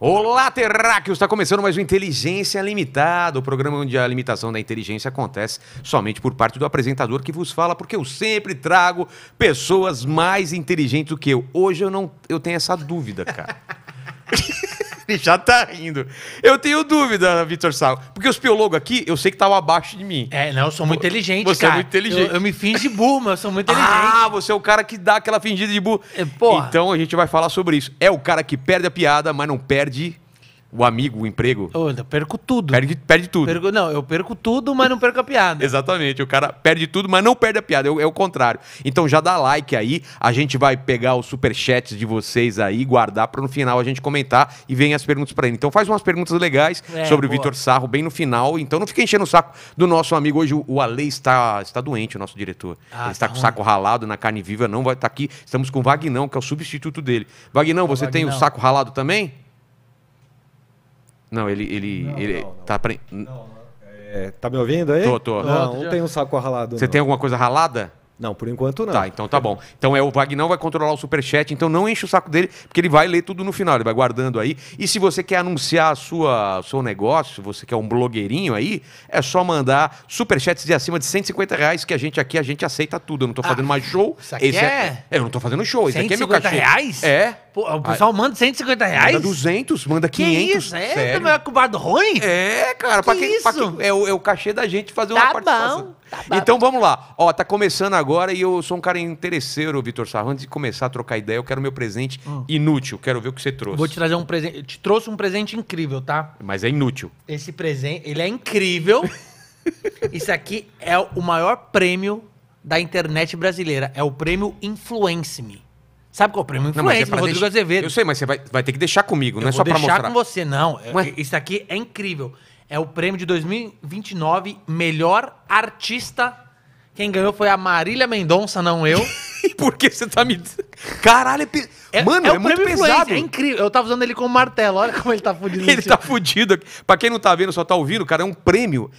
Olá, Terráqueos! Está começando mais um Inteligência Limitada, o programa onde a limitação da inteligência acontece somente por parte do apresentador que vos fala, porque eu sempre trago pessoas mais inteligentes do que eu. Hoje eu não, eu tenho essa dúvida, cara. Ele já tá rindo. Eu tenho dúvida, Vitor Sal. Porque os piologos aqui, eu sei que estavam abaixo de mim. É, não, eu sou muito inteligente, você é cara. Você é muito inteligente. Eu, eu me finge de burro, mas eu sou muito ah, inteligente. Ah, você é o cara que dá aquela fingida de burro. É, então a gente vai falar sobre isso. É o cara que perde a piada, mas não perde o amigo, o emprego. Eu perco tudo. Perde, perde tudo. Perco, não, eu perco tudo, mas não perco a piada. Exatamente. O cara perde tudo, mas não perde a piada. É, é o contrário. Então já dá like aí. A gente vai pegar os superchats de vocês aí, guardar para no final a gente comentar e vem as perguntas para ele. Então faz umas perguntas legais é, sobre boa. o Vitor Sarro bem no final. Então não fica enchendo o saco do nosso amigo. Hoje o, o Ale está, está doente, o nosso diretor. Ah, ele está tá com o saco ralado na carne viva, não vai estar tá aqui. Estamos com o Vagnão, que é o substituto dele. Vagnão, você Vagnão. tem o saco ralado também? Não, ele. ele, não, ele não, Tá pre... É, tá me ouvindo aí? Tô, tô. Não, não tem um saco ralado. Você tem alguma coisa ralada? Não, por enquanto não. Tá, então tá bom. Então é o Vagnão vai controlar o superchat, então não enche o saco dele, porque ele vai ler tudo no final, ele vai guardando aí. E se você quer anunciar a sua seu negócio, você quer um blogueirinho aí, é só mandar superchats de acima de 150 reais, que a gente aqui, a gente aceita tudo. Eu não tô ah, fazendo ah, mais show. Isso aqui esse é... é... Eu não tô fazendo show, isso aqui é meu cachê. reais? É. Pô, o pessoal manda 150 reais? Manda 200, manda 500. Que isso? É, sério? também é cubado ruim? É, cara. Que pra que, isso? que, é, o, é o cachê da gente fazer tá uma participação. Bom, tá bom. Então vamos lá. Ó, tá começando agora e eu sou um cara interesseiro, Vitor Sarro. Antes de começar a trocar ideia, eu quero meu presente hum. inútil. Quero ver o que você trouxe. Vou te trazer um presente. Eu te trouxe um presente incrível, tá? Mas é inútil. Esse presente, ele é incrível. Isso aqui é o maior prêmio da internet brasileira. É o prêmio Influence Me. Sabe qual é o prêmio? É influência não, é Rodrigo Azevedo. Eu sei, mas você vai, vai ter que deixar comigo, eu não é só pra mostrar. deixar com você, não. É, isso aqui é incrível. É o prêmio de 2029, melhor artista. Quem ganhou foi a Marília Mendonça, não eu. Por que você tá me. Caralho, é, pe... é Mano, é, é muito pesado. É incrível. Eu tava usando ele como martelo. Olha como ele tá fudido. ele tá fudido. Pra quem não tá vendo, só tá ouvindo, cara, é um prêmio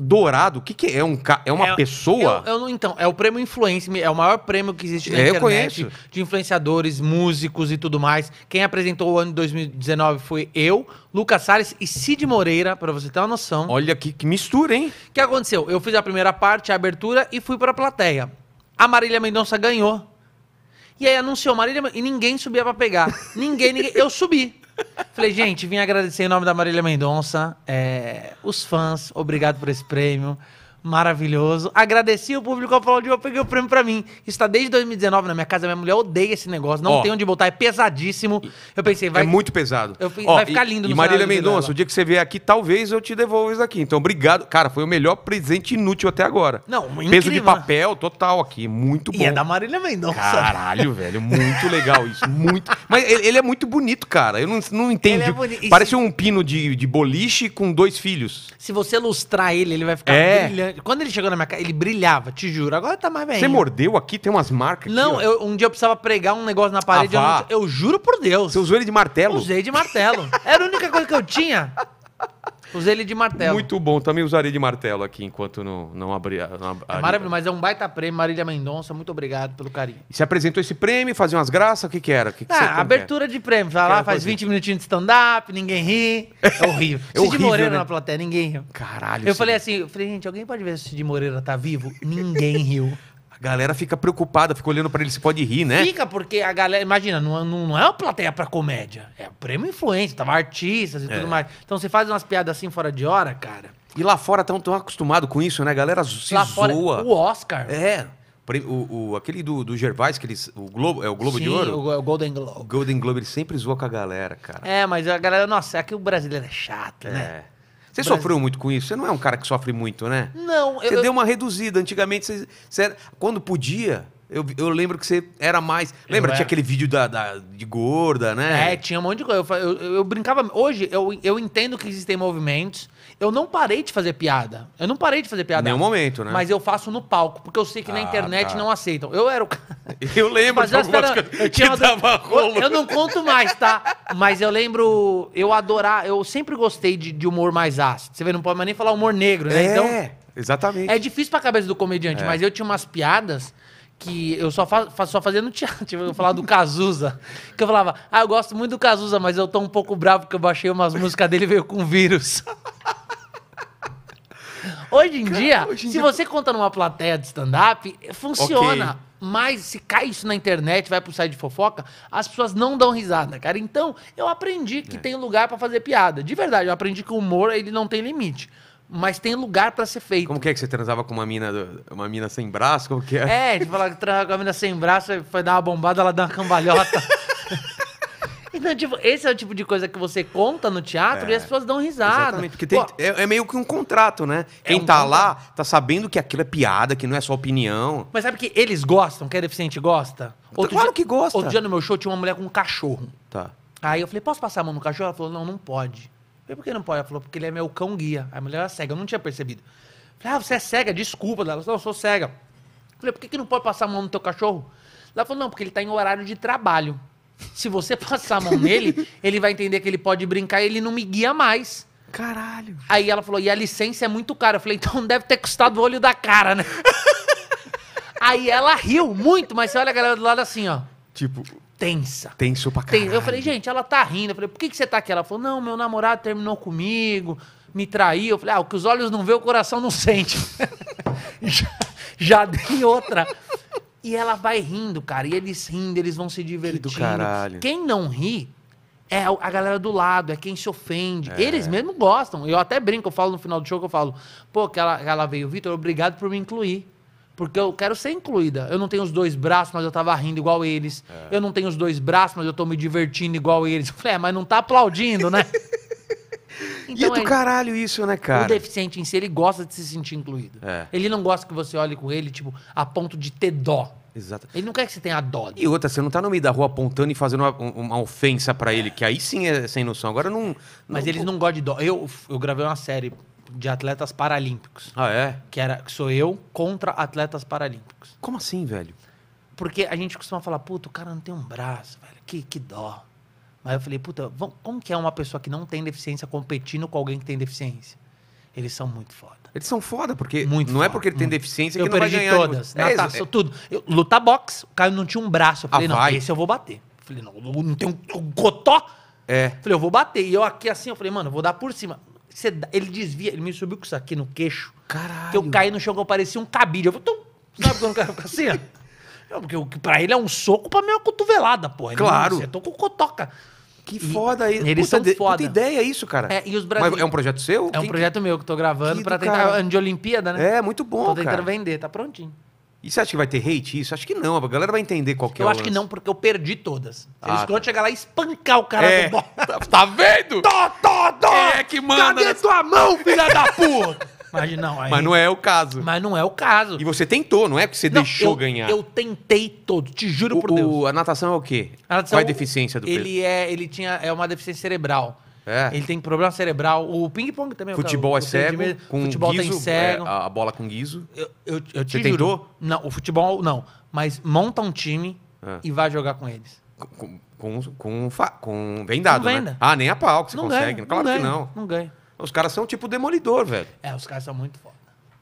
Dourado, o que, que é? é? Um ca... É uma é, pessoa? Eu, eu não, então, é o prêmio influência, é o maior prêmio que existe na é, internet de influenciadores, músicos e tudo mais. Quem apresentou o ano de 2019 foi eu, Lucas Salles e Cid Moreira, para você ter uma noção. Olha que, que mistura, hein? O que aconteceu? Eu fiz a primeira parte, a abertura, e fui para a plateia. A Marília Mendonça ganhou. E aí anunciou Marília e ninguém subia para pegar. ninguém, ninguém. Eu subi. Falei, gente, vim agradecer em nome da Marília Mendonça, é, os fãs, obrigado por esse prêmio maravilhoso. Agradeci o público, aplaudiu, eu peguei o prêmio para mim. Está desde 2019 na minha casa, minha mulher odeia esse negócio, não Ó, tem onde botar, é pesadíssimo. Eu pensei, vai... É muito pesado. Eu, Ó, vai ficar lindo e, no E Marília Mendonça, o dia que você vier aqui, talvez eu te devolva isso aqui. Então, obrigado. Cara, foi o melhor presente inútil até agora. Não, incrível. Peso de papel total aqui, muito bom. E é da Marília Mendonça. Caralho, velho, muito legal isso, muito. Mas ele, ele, é muito bonito, cara, eu não, não Ele É boni... Parece um pino de, de boliche com dois filhos. Se você lustrar ele, ele vai ficar é. brilhante. Quando ele chegou na minha casa, ele brilhava, te juro. Agora tá mais velho. Você mordeu aqui? Tem umas marcas Não, aqui, um dia eu precisava pregar um negócio na parede. Ah, eu, não, eu, juro por Deus. Você usou ele de martelo? Usei de martelo. Era a única coisa que eu tinha. Usei ele de martelo. Muito bom, também usaria de martelo aqui enquanto não, não abria Não é maravilhoso, mas é um baita prêmio. Marília Mendonça, muito obrigado pelo carinho. E você apresentou esse prêmio, fazia umas graças, o que, que era? Que que ah, é? abertura de prêmio. Vai lá, faz 20 minutinhos de stand-up, ninguém ri. É horrível. é horrível Cid Moreira né? na plateia, ninguém riu. Caralho. Eu falei assim, eu falei, gente, alguém pode ver se o Cid Moreira tá vivo? ninguém riu. A galera fica preocupada, fica olhando para ele se pode rir, né? Fica, porque a galera, imagina, não, não é uma plateia para comédia. É o prêmio influência, tava artistas e é. tudo mais. Então você faz umas piadas assim fora de hora, cara. E lá fora estão tão, tão acostumados com isso, né? A galera se lá zoa. Fora, o Oscar. É. O, o, aquele do, do Gervais, que eles, o Globo, é o Globo Sim, de Ouro? O, o Golden Globe. o Golden Globe, ele sempre zoa com a galera, cara. É, mas a galera, nossa, é que o brasileiro é chato, é. né? É. Você Brasil. sofreu muito com isso? Você não é um cara que sofre muito, né? Não. Você eu... deu uma reduzida. Antigamente, você, você era, quando podia, eu, eu, lembro que você era mais. Lembra? Tinha aquele vídeo da, da, de gorda, né? É, tinha um monte de coisa. Eu, eu, eu brincava. Hoje, eu, eu entendo que existem movimentos eu não parei de fazer piada. Eu não parei de fazer piada. Nenhum momento, né? Mas eu faço no palco, porque eu sei que na ah, internet tá. não aceitam. Eu era o cara. Eu lembro Mas de eu algumas eu tinha rolo. Eu não conto mais, tá? Mas eu lembro, eu adorar, eu sempre gostei de, de humor mais ácido. Você vê, não pode mais nem falar humor negro, né? É, então, É, exatamente. é difícil pra cabeça do comediante, é. mas eu tinha umas piadas que eu só, fa só fazia no teatro. Tipo, eu falava do Cazuza. Que eu falava, ah, eu gosto muito do Cazuza, mas eu tô um pouco bravo porque eu baixei umas músicas dele e veio com vírus. Hoje em Cara, dia, hoje em se dia... você conta numa plateia de stand-up, funciona. Okay. Mas se cai isso na internet, vai pro site de fofoca, as pessoas não dão risada, cara. Então, eu aprendi que é. tem lugar para fazer piada. De verdade, eu aprendi que o humor, ele não tem limite. Mas tem lugar para ser feito. Como que é que você transava com uma mina, uma mina sem braço? Como que é? É, de falar que transava com uma mina sem braço, foi dar uma bombada, ela dá uma cambalhota. Então, tipo, esse é o tipo de coisa que você conta no teatro é, e as é, pessoas dão risada. Exatamente, porque tem, é, é, meio que um contrato, né? É Quem um tá contrato. lá tá sabendo que aquilo é piada, que não é só opinião. Mas sabe que eles gostam, que é deficiente gosta? Então, outro claro dia, que gosta. Outro dia no meu show tinha uma mulher com um cachorro. Tá. Aí eu falei, posso passar a mão no cachorro? Ela falou, não, não pode. Eu falei, por que não pode? Ela falou, porque ele é meu cão guia. A mulher era cega, eu não tinha percebido. Eu falei, ah, você é cega, desculpa. Ela falou, não, eu sou cega. Eu falei, por que, que não pode passar a mão no teu cachorro? Ela falou, não, porque ele tá em horário de trabalho. Se você passar a mão nele, ele vai entender que ele pode brincar e ele não me guia mais. Caralho. Aí ela falou, e a licença é muito cara. Eu falei, então deve ter custado o olho da cara, né? Aí ela riu muito, mas você olha a galera do lado assim, ó. Tipo. Tensa. Tenso pra caralho. Eu falei, gente, ela tá rindo. Eu falei, por que, que você tá aqui? Ela falou, não, meu namorado terminou comigo, me traiu. Eu falei, ah, o que os olhos não vê, o coração não sente. já, já dei outra. E ela vai rindo, cara. E eles rindo, eles vão se divertindo. Que do caralho. Quem não ri é a galera do lado, é quem se ofende. É. Eles mesmo gostam. Eu até brinco, eu falo no final do show que eu falo, pô, que ela, ela veio, Vitor, obrigado por me incluir. Porque eu quero ser incluída. Eu não tenho os dois braços, mas eu tava rindo igual eles. É. Eu não tenho os dois braços, mas eu tô me divertindo igual eles. Eu falei, é, mas não tá aplaudindo, né? Então, e é então do é caralho isso, né, cara? O deficiente em si, ele gosta de se sentir incluído. É. Ele não gosta que você olhe com ele, tipo, a ponto de ter dó. Exato. Ele não quer que você tenha dó. E outra, você não tá no meio da rua apontando e fazendo uma, uma ofensa para ele, que aí sim é sem noção. Agora não. não Mas eles não gostam de dó. Eu, eu gravei uma série de atletas paralímpicos. Ah, é? Que era que sou eu contra atletas paralímpicos. Como assim, velho? Porque a gente costuma falar, puta, o cara não tem um braço, velho. Que, que dó. Aí eu falei, puta, vamos, como que é uma pessoa que não tem deficiência competindo com alguém que tem deficiência? Eles são muito foda. Eles são foda, porque muito não é foda, é porque ele tem muito. deficiência que eu não perdi vai ganhar. todas, de... natação, é, tudo. Eu, lutar boxe, o cara não tinha um braço. Eu ah, falei, ah, não, vai. esse eu vou bater. Eu falei, não, não tem um, cotó. É. Falei, eu vou bater. E eu aqui assim, eu falei, mano, eu vou dar por cima. Você, ele desvia, ele me subiu com isso aqui no queixo. Caralho. Que eu caí no chão, que eu parecia um cabide. Eu falei, tu sabe quando o cara fica assim? Não, porque pra ele é um soco, pra mim é uma cotovelada, porra. Claro. Você tocou cotoca. Que foda isso. Eles puta, são de, foda. Puta ideia isso, cara. É, e os brasile... Mas é um projeto seu? É um projeto meu que tô gravando para tentar cara... ano de Olimpíada, né? É, muito bom, cara. Tô tentando vender, tá prontinho. E você acha que vai ter hate isso? Acho que não, a galera vai entender qual que eu é Eu acho lance. que não, porque eu perdi todas. ah, eles tá. chegar lá e espancar o cara é. do tá, tá vendo? Tó, tó, tó! É que manda! Cadê nessa... tua mão, filha da puta? Mas não, aí... mas não é o caso. Mas não é o caso. E você tentou, não é porque você não, deixou eu, ganhar. Eu tentei todo, te juro o, por Deus. O, a natação é o quê? Qual é a deficiência do ele Ele é, ele tinha, é uma deficiência cerebral. É. Ele tem problema cerebral. O ping-pong também. É futebol o, é cego. Com futebol tá guiso, tem cego. É, a bola com guiso. Eu, eu, eu te Você juro, tentou? Não, o futebol não. Mas monta um time é. e vai jogar com eles. Com, com, com, com vendado, com né? venda. né? Ah, nem a pau que você não consegue. Ganha, claro não ganha, que não. Não ganha. Os caras são tipo demolidor, velho. É, os caras são muito foda.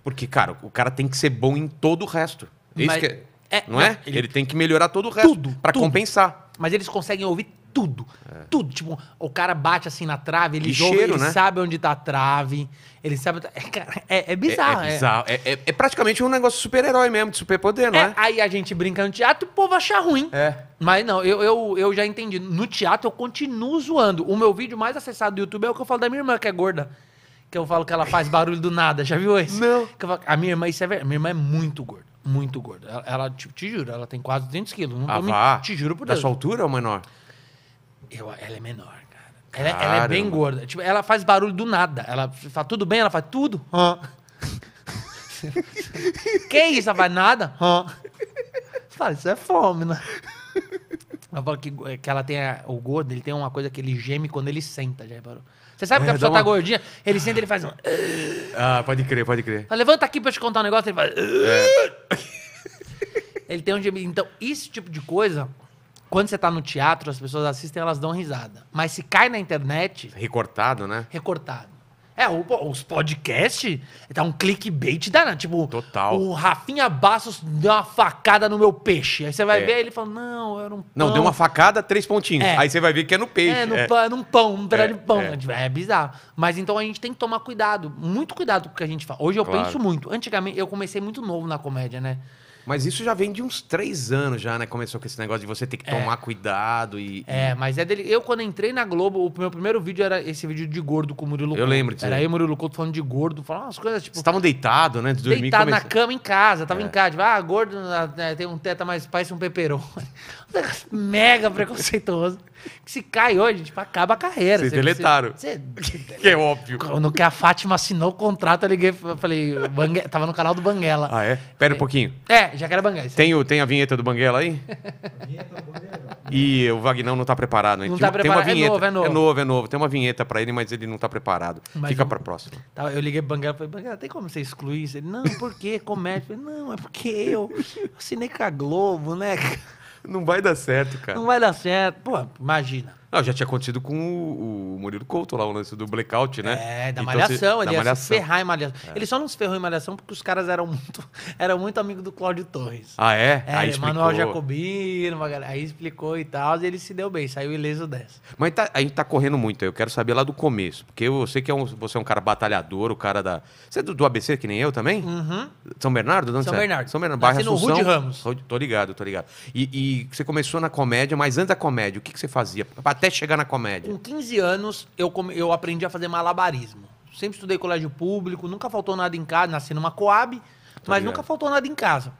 Porque, cara, o cara tem que ser bom em todo o resto. É Mas... Isso que é, é, não é? Ele... ele... tem que melhorar todo o resto. para Pra compensar. Mas eles conseguem ouvir tudo. É. Tudo. Tipo, o cara bate assim na trave, ele joga, ele né? sabe onde tá a trave. Ele sabe. É, é, é bizarro. É, é bizarro. É, é, praticamente um negócio super-herói mesmo, de superpoder, não é? Aí a gente brinca no teatro e o povo acha ruim. É. Mas não, eu, eu, eu já entendi. No teatro eu continuo zoando. O meu vídeo mais acessado do YouTube é o que eu falo da minha irmã, que é gorda. Que eu falo que ela faz barulho do nada. Já viu isso? Não. Falo, a minha irmã, isso é verdade. Minha irmã é muito gorda. Muito gorda. Ela, ela te, te, juro, ela tem quase 200 quilos. Não ah, Te juro por Deus. Da sua altura ou menor? Eu, ela é menor, cara. Ela, é, ela é bem gorda. Tipo, ela faz barulho do nada. Ela fala, tudo bem? Ela faz tudo? Hã? que isso? Ela faz nada? Hã? Fala, isso é fome, né? Ela fala que, é, que ela tem. A, o gordo, ele tem uma coisa que ele geme quando ele senta, já reparou? Você sabe é, que a é, pessoa tá uma... tá gordinha, ele senta ele faz um. Ah, pode crer, pode crer. Fala, levanta aqui pra eu te contar um negócio, ele faz. É. Ele tem um gemido. Então, esse tipo de coisa quando você está no teatro, as pessoas assistem, elas dão risada. Mas se cai na internet. Recortado, né? Recortado. É, os podcasts tá um clickbait danado. Tipo, Total. o Rafinha Bastos deu uma facada no meu peixe. Aí você vai é. ver ele fala, não, era um pão. Não, deu uma facada, três pontinhos. É. Aí você vai ver que é no peixe. É, no é. Pão, é num pão, num pedaço é, de pão. É. Tipo, é. bizarro. Mas então a gente tem que tomar cuidado, muito cuidado com o que a gente fala. Hoje eu claro. penso muito. Antigamente, eu comecei muito novo na comédia, né? Mas isso já vem de uns três anos já, né? Começou com esse negócio de você ter que é. tomar cuidado e... É, mas é dele... Eu, quando entrei na Globo, o meu primeiro vídeo era esse vídeo de gordo com o Murilo Couto. Eu lembro disso. Era aí o Murilo Couto falando de gordo, falando umas coisas tipo... Vocês estavam deitados, né? De dormir, deitado comece... na cama em casa, tava é. em casa. Tipo, ah, gordo ah, né, tem um teta, mais parece um peperon. Mega preconceituoso. Que se cai hoje, tipo, acaba a carreira. Vocês deletaram. Você, que é óbvio. No que a Fátima assinou o contrato, eu liguei, eu falei, Bangue... tava no canal do Banguela. Ah, é? Pera é. um pouquinho. É, já que era Banguela. Tem, o, tem a vinheta do Banguela aí? a vinheta do Banguela. E o Vagnão não tá preparado, hein? Né? Não tá preparado. Tem uma é vinheta. É novo, é novo. É novo, é novo. Tem uma vinheta pra ele, mas ele não tá preparado. Mas Fica eu... pra próxima. Tá, eu liguei pro Banguela e falei, Banguela, tem como você excluir isso? Ele, não, por quê? Comércio? Eu falei, não, é porque eu assinei com a Globo, né? Não vai dar certo, cara. Não vai dar certo. Pô, imagina. Não, já tinha acontecido com o, o Murilo Couto lá, o lance do blackout, né? É, da então, malhação. ele da ia malhação. se ferrar em malhação. É. Ele só não se ferrou em malhação porque os caras eram muito, eram muito amigos do Cláudio Torres. Ah, é? É, aí Manuel Jacobino, uma galera, aí explicou e tal, e ele se deu bem, saiu ileso dessa. Mas tá, a gente tá correndo muito, eu quero saber lá do começo, porque eu sei que é um, você é um cara batalhador, o cara da... Você é do, do ABC que nem eu também? Uhum. São Bernardo? São, São Bernardo. São Bernardo, bairro Assunção. Rude Ramos. Tô ligado, tô ligado. E, e, você começou na comédia, mas antes da comédia, o que, que você fazia? Até até chegar na comédia? Com 15 anos, eu, eu aprendi a fazer malabarismo. Sempre estudei colégio público, nunca faltou nada em casa, nasci numa Coab, mas nunca faltou nada em casa.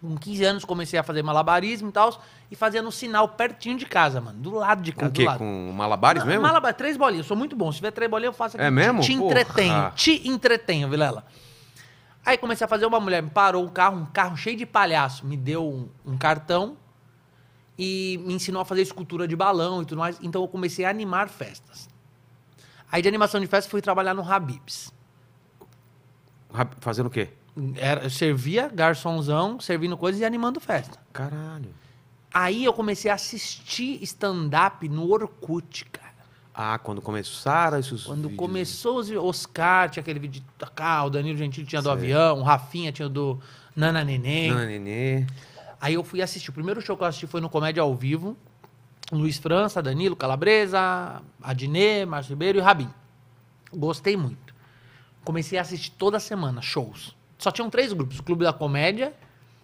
Com 15 anos comecei a fazer malabarismo e tal, e fazia no sinal pertinho de casa, mano. Do lado de casa. Com o quê? Com malabares Não, mesmo? Malabar, três bolinhas. Eu sou muito bom. Se tiver três bolinhas, eu faço aqui. É mesmo? Te, te entretenho. Te entretenho, Vilela. Aí comecei a fazer uma mulher, me parou um carro, um carro cheio de palhaço. Me deu um, um cartão, e me ensinou a fazer escultura de balão e tudo mais. Então eu comecei a animar festas. Aí de animação de festa fui trabalhar no Habibs. Fazendo o quê? Era, servia garçomzão, servindo coisas e animando festa. Caralho. Aí eu comecei a assistir stand-up no Orkut, cara. Ah, quando começaram esses Quando vídeos... começou os Oscar, tinha aquele vídeo de ah, o Danilo Gentili tinha do Sei. avião, o Rafinha tinha do Nana Nenê. Nana Nenê. Aí eu fui assistir. O primeiro show que eu assisti foi no Comédia ao Vivo. Luiz França, Danilo Calabresa, Adnê, Márcio Ribeiro e Rabin. Gostei muito. Comecei a assistir toda semana shows. Só tinham três grupos: o Clube da Comédia,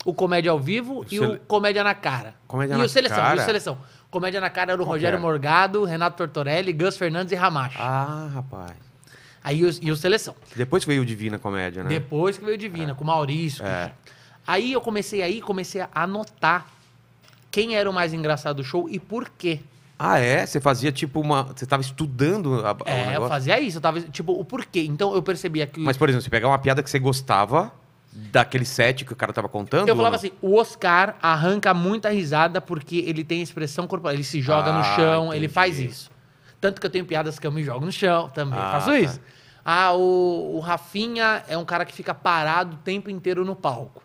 o Comédia ao Vivo o e Sele... o Comédia na Cara. Comédia e na o Seleção, cara? e o Seleção. Comédia na Cara era o Rogério era? É? Morgado, Renato Tortorelli, Gus Fernandes e Ramacho. Ah, rapaz. Aí e o Seleção. Depois que veio o Divina Comédia, né? Depois que veio o Divina, é. com o Maurício. É. Que... Aí eu comecei aí, comecei a anotar quem era o mais engraçado do show e por quê. Ah, é? Você fazia tipo uma. Você estava estudando a. É, eu fazia isso, eu tava. Tipo, o porquê. Então eu percebia que. Mas, por exemplo, você pegar uma piada que você gostava daquele set que o cara estava contando? Eu falava assim: o Oscar arranca muita risada porque ele tem expressão corporal. Ele se joga ah, no chão, entendi. ele faz isso. Tanto que eu tenho piadas que eu me jogo no chão também. Ah, faço tá. isso. Tá. Ah, o, o Rafinha é um cara que fica parado o tempo inteiro no palco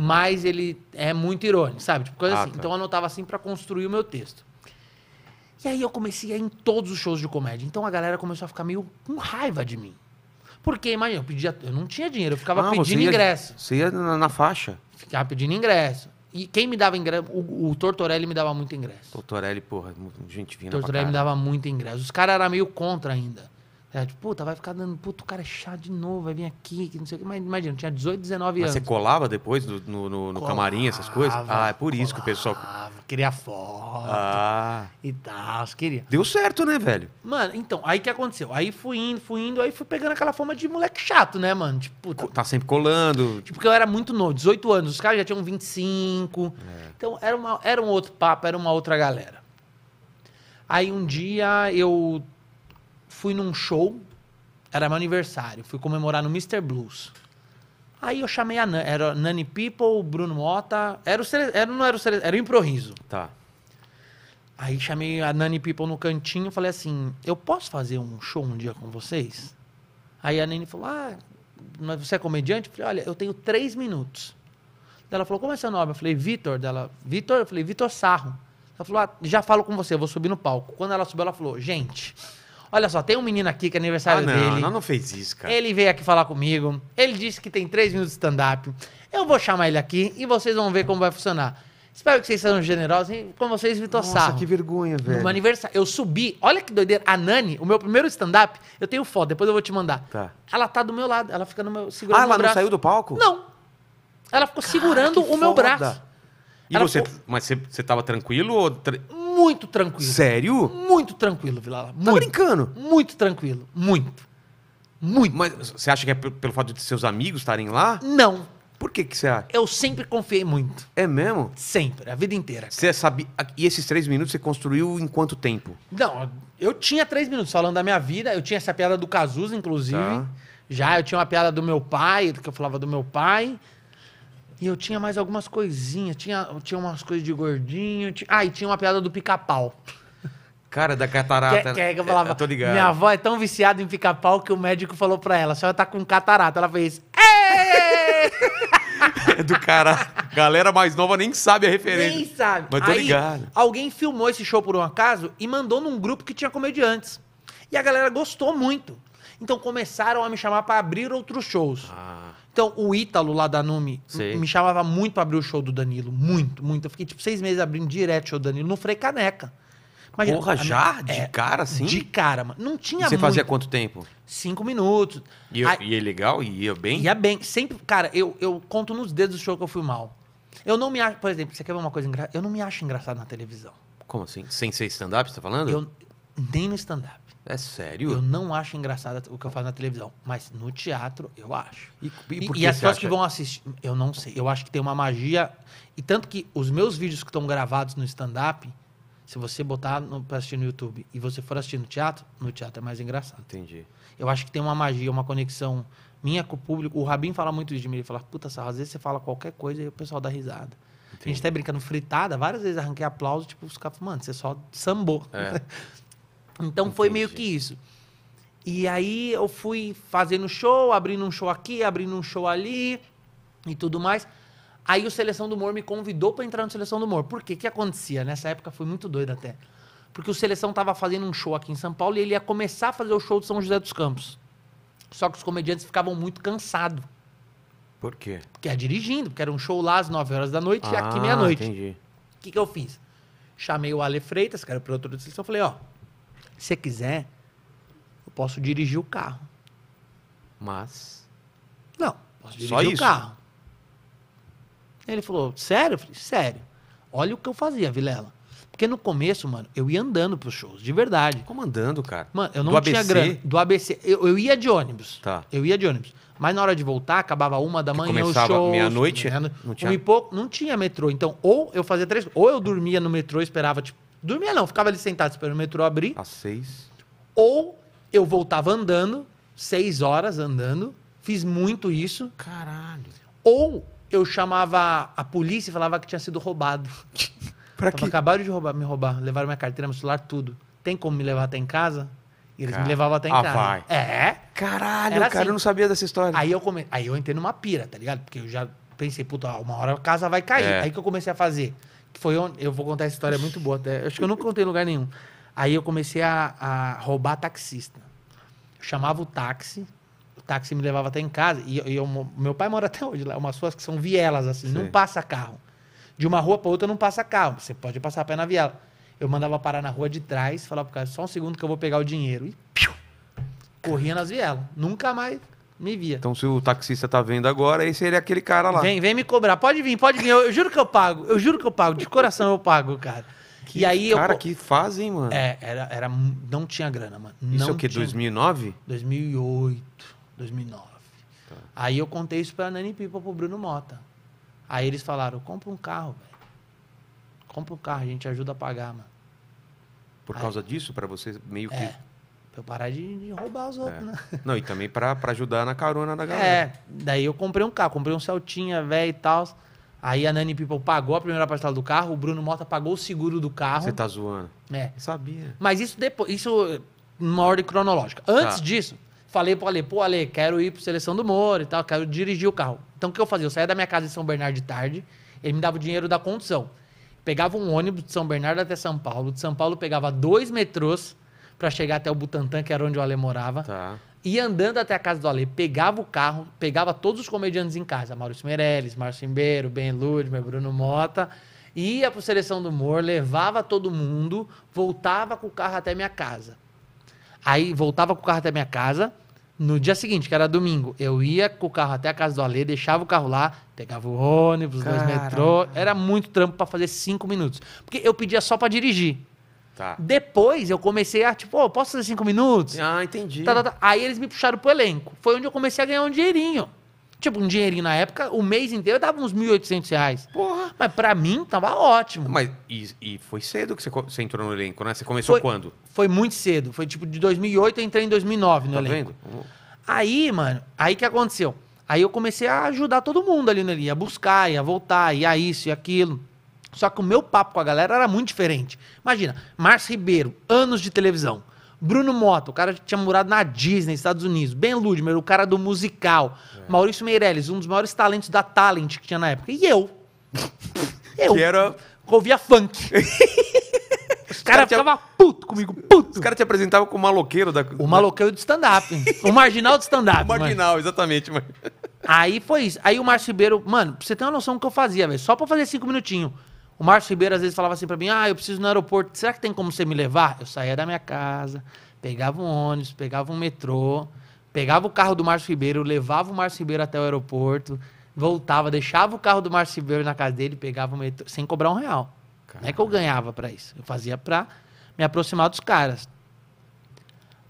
mas ele é muito irônico, sabe? Tipo, coisa ah, assim. Tá. Então eu anotava assim para construir o meu texto. E aí eu comecei a ir em todos os shows de comédia. Então a galera começou a ficar meio com raiva de mim. Porque, imagina, eu pedia. Eu não tinha dinheiro, eu ficava ah, pedindo ia, ingresso. Você ia na, na, faixa. Ficava pedindo ingresso. E quem me dava ingresso? O, o Tortorelli me dava muito ingresso. Tortorelli, porra, gente vindo Tortorelli me dava muito ingresso. Os caras eram meio contra ainda. Era tipo, puta, vai ficar dando, puta, o cara é chato de novo, vai vir aqui, que não sei o que. Mas imagina, tinha 18, 19 Mas anos. você colava depois do- no, no- no Colava, camarim, essas coisas? Ah, é por isso que o pessoal. colava, Queria foto Ah. e tal, queria. Deu certo, né, velho? Mano, então, aí que aconteceu? Aí fui indo, fui indo, aí fui pegando aquela forma de moleque chato, né, mano? Tipo, puta, Tá sempre colando. Tipo, porque eu era muito novo, 18 anos, os caras já tinham 25. É. Então era, uma, era um outro papo, era uma outra galera. Aí um dia eu fui num show, era meu aniversário, fui comemorar no Mr. Blues. Aí eu chamei a Nani, era Nani People, Bruno Mota, era o Cere... era, não era o Cere... era o improviso. Tá. Aí chamei a Nani People no cantinho, falei assim, eu posso fazer um show um dia com vocês? Aí a Nani falou, ah, mas você é comediante? Eu falei, olha, eu tenho três minutos. Ela falou, como é seu nome? Eu falei, Vitor. Dela, Vitor? Eu falei, Vitor Sarro. Ela falou, ah, já falo com você, eu vou subir no palco. Quando ela subiu, ela falou, gente, Olha só, tem um menino aqui que é aniversário ah, não, dele. Não, não fez isso, cara. Ele veio aqui falar comigo. Ele disse que tem três minutos de stand-up. Eu vou chamar ele aqui e vocês vão ver como vai funcionar. Espero que vocês sejam generosos. hein? com vocês, Vitor Nossa, Sarro. que vergonha, velho. No aniversário, eu subi. Olha que doideira. A Nani, o meu primeiro stand-up, eu tenho foto, depois eu vou te mandar. Tá. Ela tá do meu lado, ela fica no meu, segurando ah, ela não saiu do palco? Não. Ela ficou Cara, segurando o foda. meu braço. E ela você, ficou... mas você, você tava tranquilo ou... Muito tranquilo. Sério? Muito tranquilo, Vilela. Tá muito, tá brincando? Muito tranquilo. Muito. Muito. Mas você acha que é pelo fato de seus amigos estarem lá? Não. Por que que você acha? Eu sempre confiei muito. É mesmo? Sempre, a vida inteira. Cara. Você sabia... E esses três minutos você construiu em quanto tempo? Não, eu tinha três minutos falando da minha vida. Eu tinha essa piada do Cazuza, inclusive. Tá. Já, eu tinha uma piada do meu pai, que eu falava do meu pai. E eu tinha mais algumas coisinhas. Tinha, tinha umas coisas de gordinho. Tinha... Ah, e tinha uma piada do pica-pau. Cara, da catarata. Que, que é eu é, falava, eu tô ligado. Minha avó é tão viciada em pica-pau que o médico falou pra ela: a senhora tá com catarata. Ela fez. É do cara. Galera mais nova nem sabe a referência. Nem sabe. Mas tô Aí, ligado. Alguém filmou esse show por um acaso e mandou num grupo que tinha comediantes. E a galera gostou muito. Então começaram a me chamar para abrir outros shows. Ah. Então, o Ítalo lá da Numi me chamava muito pra abrir o show do Danilo. Muito, muito. Eu fiquei tipo seis meses abrindo direto o show do Danilo não Frei Caneca. Imagina, Porra, já? De é, cara, assim? De cara, mano. Não E tinha você muito. fazia quanto tempo? Cinco minutos. E, ia é legal? E ia bem? Ia bem. Sempre, cara, eu, eu conto nos dedos do show que eu fui mal. Eu não me acho, por exemplo, você quer ver uma coisa engraçada? Eu não me acho engraçado na televisão. Como assim? Sem ser stand-up, você tá falando? Eu nem no stand-up. É sério? Eu não acho engraçado o que eu faço na televisão, mas no teatro eu acho. E, e, e, e as pessoas acha? que vão assistir, eu não sei. Eu acho que tem uma magia. E tanto que os meus vídeos que estão gravados no stand-up, se você botar para assistir no YouTube e você for assistir no teatro, no teatro é mais engraçado. Entendi. Eu acho que tem uma magia, uma conexão minha com o público. O Rabin fala muito isso de mim. Ele fala, puta, Sarra, às vezes você fala qualquer coisa e o pessoal dá risada. Entendi. A gente tá brincando fritada, várias vezes arranquei aplauso, tipo, os caras, mano, você só sambou. É. Então Entendi. foi meio que isso. E aí eu fui fazendo show, abrindo um show aqui, abrindo um show ali e tudo mais. Aí o Seleção do Humor me convidou para entrar no Seleção do Humor. Por quê? O que acontecia? Nessa época foi muito doido até. Porque o Seleção estava fazendo um show aqui em São Paulo e ele ia começar a fazer o show de São José dos Campos. Só que os comediantes ficavam muito cansados. Por quê? Porque é dirigindo, porque era um show lá às 9 horas da noite ah, e aqui ah, meia-noite. Entendi. O que, que eu fiz? Chamei o Ale Freitas, que era o produtor do Seleção, falei, ó, se quiser, eu posso dirigir o carro. Mas. Não, posso dirigir Só o isso? carro. Ele falou, sério? Eu falei, sério. Olha o que eu fazia, Vilela. Porque no começo, mano, eu ia andando pros shows, de verdade. Como andando, cara? Mano, eu não do tinha ABC? grana. Do ABC. Eu, eu ia de ônibus. Tá. Eu ia de ônibus. Mas na hora de voltar, acabava uma da manhã, o show meia-noite? Não tinha... Um e pouco. Não tinha metrô. Então, ou eu fazia três... Ou eu dormia no metrô, esperava, tipo, Dormia não, ficava ali sentado esperando o metrô abrir. Às seis. Ou eu voltava andando, seis horas andando. Fiz muito isso. Caralho. Ou eu chamava a polícia e falava que tinha sido roubado. pra quê? Acabaram de roubar, me roubar. Levaram minha carteira, meu celular, tudo. Tem como me levar até em casa? E eles Car... me levavam até em ah, casa. Vai. É. Caralho, Era cara, assim. eu não sabia dessa história. Aí eu, come... Aí eu entrei numa pira, tá ligado? Porque eu já pensei, puta, uma hora a casa vai cair. É. Aí que eu comecei a fazer. Foi onde, eu vou contar essa história é muito boa até. Acho que eu nunca contei em lugar nenhum. Aí eu comecei a, a roubar taxista. Eu chamava o táxi, o táxi me levava até em casa. E, e eu, meu pai mora até hoje lá, umas ruas que são vielas, assim, Sim. não passa carro. De uma rua para outra não passa carro, você pode passar a pé na viela. Eu mandava parar na rua de trás, falava pro cara, só um segundo que eu vou pegar o dinheiro. E piu, corria nas vielas. Nunca mais. Me via. Então, se o taxista tá vendo agora, esse ele é aquele cara lá. Vem, vem me cobrar. Pode vir, pode vir. Eu, eu juro que eu pago. Eu juro que eu pago. De coração eu pago, cara. Que e aí cara, eu... que fazem, mano. É, era, era, não tinha grana, mano. Isso é o que, tinha... 2009? 2008, 2009. Tá. Aí eu contei isso pra Nani Pipa, pro Bruno Mota. Aí eles falaram, compra um carro, velho. Compra um carro, a gente ajuda a pagar, mano. Por aí... causa disso, para você meio que... É eu parar de, de roubar os outros, é. né? Não, e também para ajudar na carona da galera. É, daí eu comprei um carro, comprei um Celtinha velho e tal. Aí a Nani People pagou a primeira parcela do carro, o Bruno Mota pagou o seguro do carro. Você tá zoando. É. Eu sabia. Mas isso depois, isso numa ordem cronológica. Antes tá. disso, falei pro Ale, pô, Ale, quero ir pro Seleção do Moro e tal, quero dirigir o carro. Então o que eu fazia? Eu saía da minha casa em São Bernardo de tarde, ele me dava o dinheiro da condução. Pegava um ônibus de São Bernardo até São Paulo, de São Paulo pegava dois metrôs para chegar até o Butantã, que era onde o Ale morava. Tá. Ia andando até a casa do Ale, pegava o carro, pegava todos os comediantes em casa: Maurício Meirelles, Márcio Ribeiro, Ben Ludmer, Bruno Mota. Ia para Seleção do Humor, levava todo mundo, voltava com o carro até minha casa. Aí voltava com o carro até minha casa. No dia seguinte, que era domingo, eu ia com o carro até a casa do Ale, deixava o carro lá, pegava o ônibus, Caramba. dois metrô. Era muito trampo para fazer cinco minutos. Porque eu pedia só para dirigir. Tá. Depois eu comecei a, tipo, oh, posso fazer cinco minutos? Ah, entendi. Tá, tá, tá, Aí eles me puxaram pro elenco. Foi onde eu comecei a ganhar um dinheirinho. Tipo, um dinheirinho na época, o mês inteiro dava uns 1.800 reais. Porra. Mas pra mim tava ótimo. Mas e, e foi cedo que você, você, entrou no elenco, né? Você começou foi, quando? Foi muito cedo. Foi tipo de 2008, eu entrei em 2009 no tá elenco. Vendo? Uhum. Aí, mano, aí que aconteceu? Aí eu comecei a ajudar todo mundo ali, ali a buscar, a voltar, e a isso e aquilo. Só que o meu papo com a galera era muito diferente. Imagina, Márcio Ribeiro, anos de televisão. Bruno Mota, o cara que tinha morado na Disney, Estados Unidos. Ben Ludmer, o cara do musical. É. Maurício Meirelles, um dos maiores talentos da Talent que tinha na época. E eu. eu. Que era... Ouvia funk. Os caras cara ficavam te... puto comigo, puto. Os caras te apresentavam como maloqueiro da. O maloqueiro de stand-up. o marginal de stand-up. O marginal, mano. exatamente, mano. Aí foi isso. Aí o Márcio Ribeiro, mano, pra você ter uma noção do que eu fazia, velho. Só pra fazer cinco minutinhos. O Márcio Ribeiro às vezes falava assim para mim: ah, eu preciso ir no aeroporto, será que tem como você me levar? Eu saía da minha casa, pegava um ônibus, pegava um metrô, pegava o carro do Márcio Ribeiro, levava o Márcio Ribeiro até o aeroporto, voltava, deixava o carro do Márcio Ribeiro na casa dele, pegava o metrô, sem cobrar um real. Caramba. Não é que eu ganhava para isso, eu fazia para me aproximar dos caras.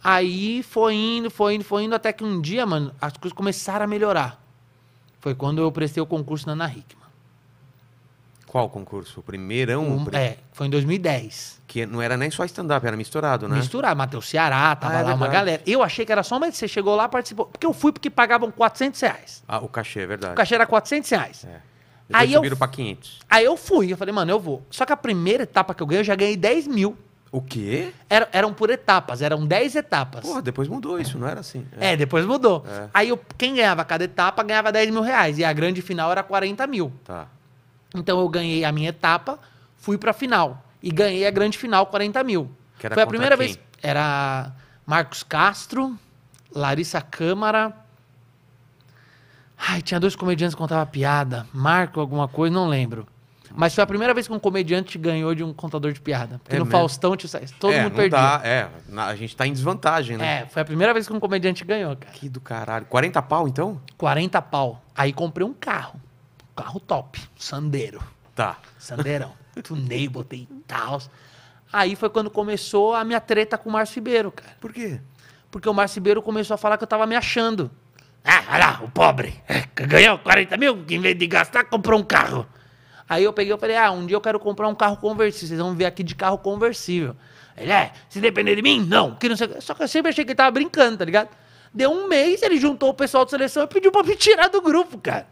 Aí foi indo, foi indo, foi indo, até que um dia, mano, as coisas começaram a melhorar. Foi quando eu prestei o concurso na Ana Hickman. Qual concurso? O primeirão? Um, prim... É, foi em 2010. Que não era nem só stand-up, era misturado, né? Misturado. Matheus Ceará, tava ah, é lá uma galera. Eu achei que era só, mas você chegou lá, participou. Porque eu fui porque pagavam 400 reais. Ah, o cachê, é verdade. O cachê era 400 reais. É. Aí aí subiram eu, pra 500. Aí eu fui, eu falei, mano, eu vou. Só que a primeira etapa que eu ganhei, eu já ganhei 10 mil. O quê? Era, eram por etapas, eram 10 etapas. Porra, depois mudou isso, não era assim? É, é depois mudou. É. Aí eu, quem ganhava cada etapa ganhava 10 mil reais. E a grande final era 40 mil. Tá. Então eu ganhei a minha etapa, fui para a final. E ganhei a grande final, 40 mil. Foi a primeira quem? vez. Era Marcos Castro, Larissa Câmara. Ai, tinha dois comediantes que contavam piada. Marco alguma coisa, não lembro. Mas foi a primeira vez que um comediante ganhou de um contador de piada. Porque é no mesmo? Faustão, todo é, mundo perdia. é, a gente tá em desvantagem, né? É, foi a primeira vez que um comediante ganhou, cara. Que do caralho. 40 pau, então? 40 pau. Aí comprei um carro carro top, Sandeiro. Tá. Sandeirão. Tunei, botei tal. Aí foi quando começou a minha treta com o Márcio Ribeiro, cara. Por quê? Porque o Márcio Ribeiro começou a falar que eu tava me achando. Ah, olha lá, o pobre. É, ganhou 40 mil, em vez de gastar, comprou um carro. Aí eu peguei e falei, ah, um dia eu quero comprar um carro conversível. Vocês vão ver aqui de carro conversível. Ele é, se depender de mim, não. Que não sei... Só que eu sempre achei que ele tava brincando, tá ligado? Deu um mês, ele juntou o pessoal da seleção e pediu pra me tirar do grupo, cara.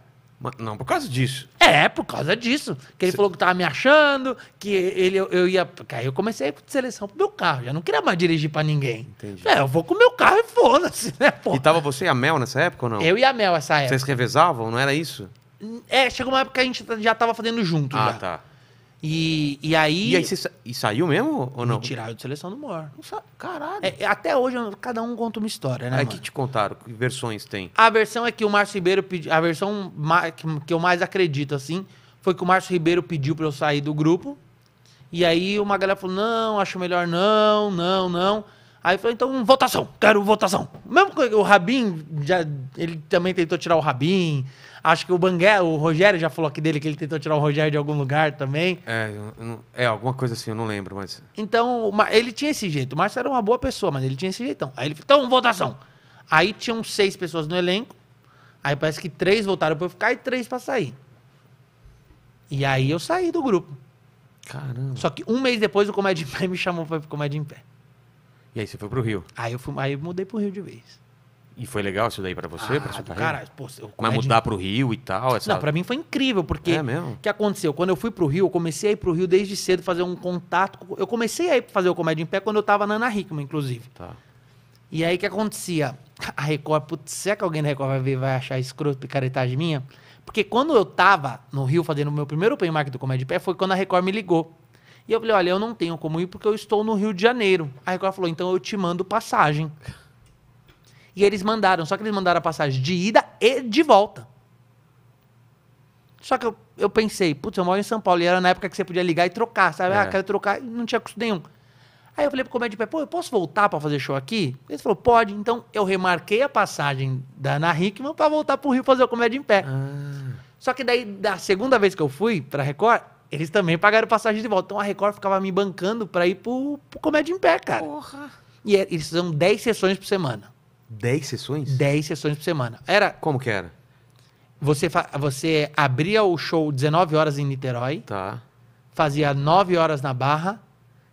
Não, por causa disso. É, por causa disso. Que ele Cê... falou que tava me achando, que ele eu, eu ia. Aí eu comecei a seleção pro meu carro. Já não queria mais dirigir para ninguém. Entendi. É, eu vou com o meu carro e foda-se, né, pô? E tava você e a Mel nessa época ou não? Eu e a Mel nessa época. Vocês revezavam, não era isso? É, chegou uma época que a gente já tava fazendo junto. Ah, já. tá. E, e aí. E aí você sa... e saiu mesmo ou não? Me tiraram de seleção do Mor. Sa... Caralho. É, é até hoje cada um conta uma história, né? É mano? que te contaram, que versões tem? A versão é que o Márcio Ribeiro pediu. A versão que eu mais acredito, assim, foi que o Márcio Ribeiro pediu pra eu sair do grupo. E aí uma galera falou: não, acho melhor não, não, não. Aí falou, então, votação, quero votação. Mesmo que o Rabin, já, ele também tentou tirar o Rabin, Acho que o Bangué, o Rogério já falou aqui dele que ele tentou tirar o Rogério de algum lugar também. É, é alguma coisa assim, eu não lembro, mas. Então, ele tinha esse jeito. O Márcio era uma boa pessoa, mas ele tinha esse jeitão. Aí ele falou, então, votação. Aí tinham seis pessoas no elenco. Aí parece que três voltaram para eu ficar e três para sair. E aí eu saí do grupo. Caramba. Só que um mês depois o Comédia em Pé me chamou pra Comédia em Pé. E aí você foi pro Rio? Aí eu, fui, aí eu mudei pro Rio de vez. E foi legal isso daí para você, ah, para sua carreira? Cara, pô, Mas é mudar para o Rio e tal? Essa... Não, para mim foi incrível, porque é o que aconteceu? Quando eu fui para o Rio, eu comecei a ir para o Rio desde cedo, fazer um contato. Eu comecei a ir fazer o Comédia em Pé quando eu estava na Ana Hickman, inclusive. Tá. E aí o que acontecia? A Record, putz, será que alguém da Record vai ver, vai achar escroto, picaretagem minha? Porque quando eu estava no Rio fazendo o meu primeiro open mic do Comédia em Pé, foi quando a Record me ligou. E eu falei, olha, eu não tenho como ir porque eu estou no Rio de Janeiro. A Record falou, então eu te mando passagem. E eles mandaram, só que eles mandaram a passagem de ida e de volta. Só que eu, eu pensei, putz, eu moro em São Paulo, e era na época que você podia ligar e trocar, sabe? Ah, é. Ah, quero trocar, não tinha custo nenhum. Aí eu falei pro comédia de pé, pô, eu posso voltar para fazer show aqui? Ele falou, pode. Então eu remarquei a passagem da Ana Hickman para voltar pro Rio fazer o comédia em pé. Ah. Só que daí, da segunda vez que eu fui pra Record, eles também pagaram passagem de volta. Então a Record ficava me bancando pra ir pro, pro comédia em pé, cara. Porra. E é, eles são 10 sessões por semana. 10 sessões? 10 sessões por semana. Era. Como que era? Você, fa... você abria o show 19 horas em Niterói. Tá. Fazia 9 horas na Barra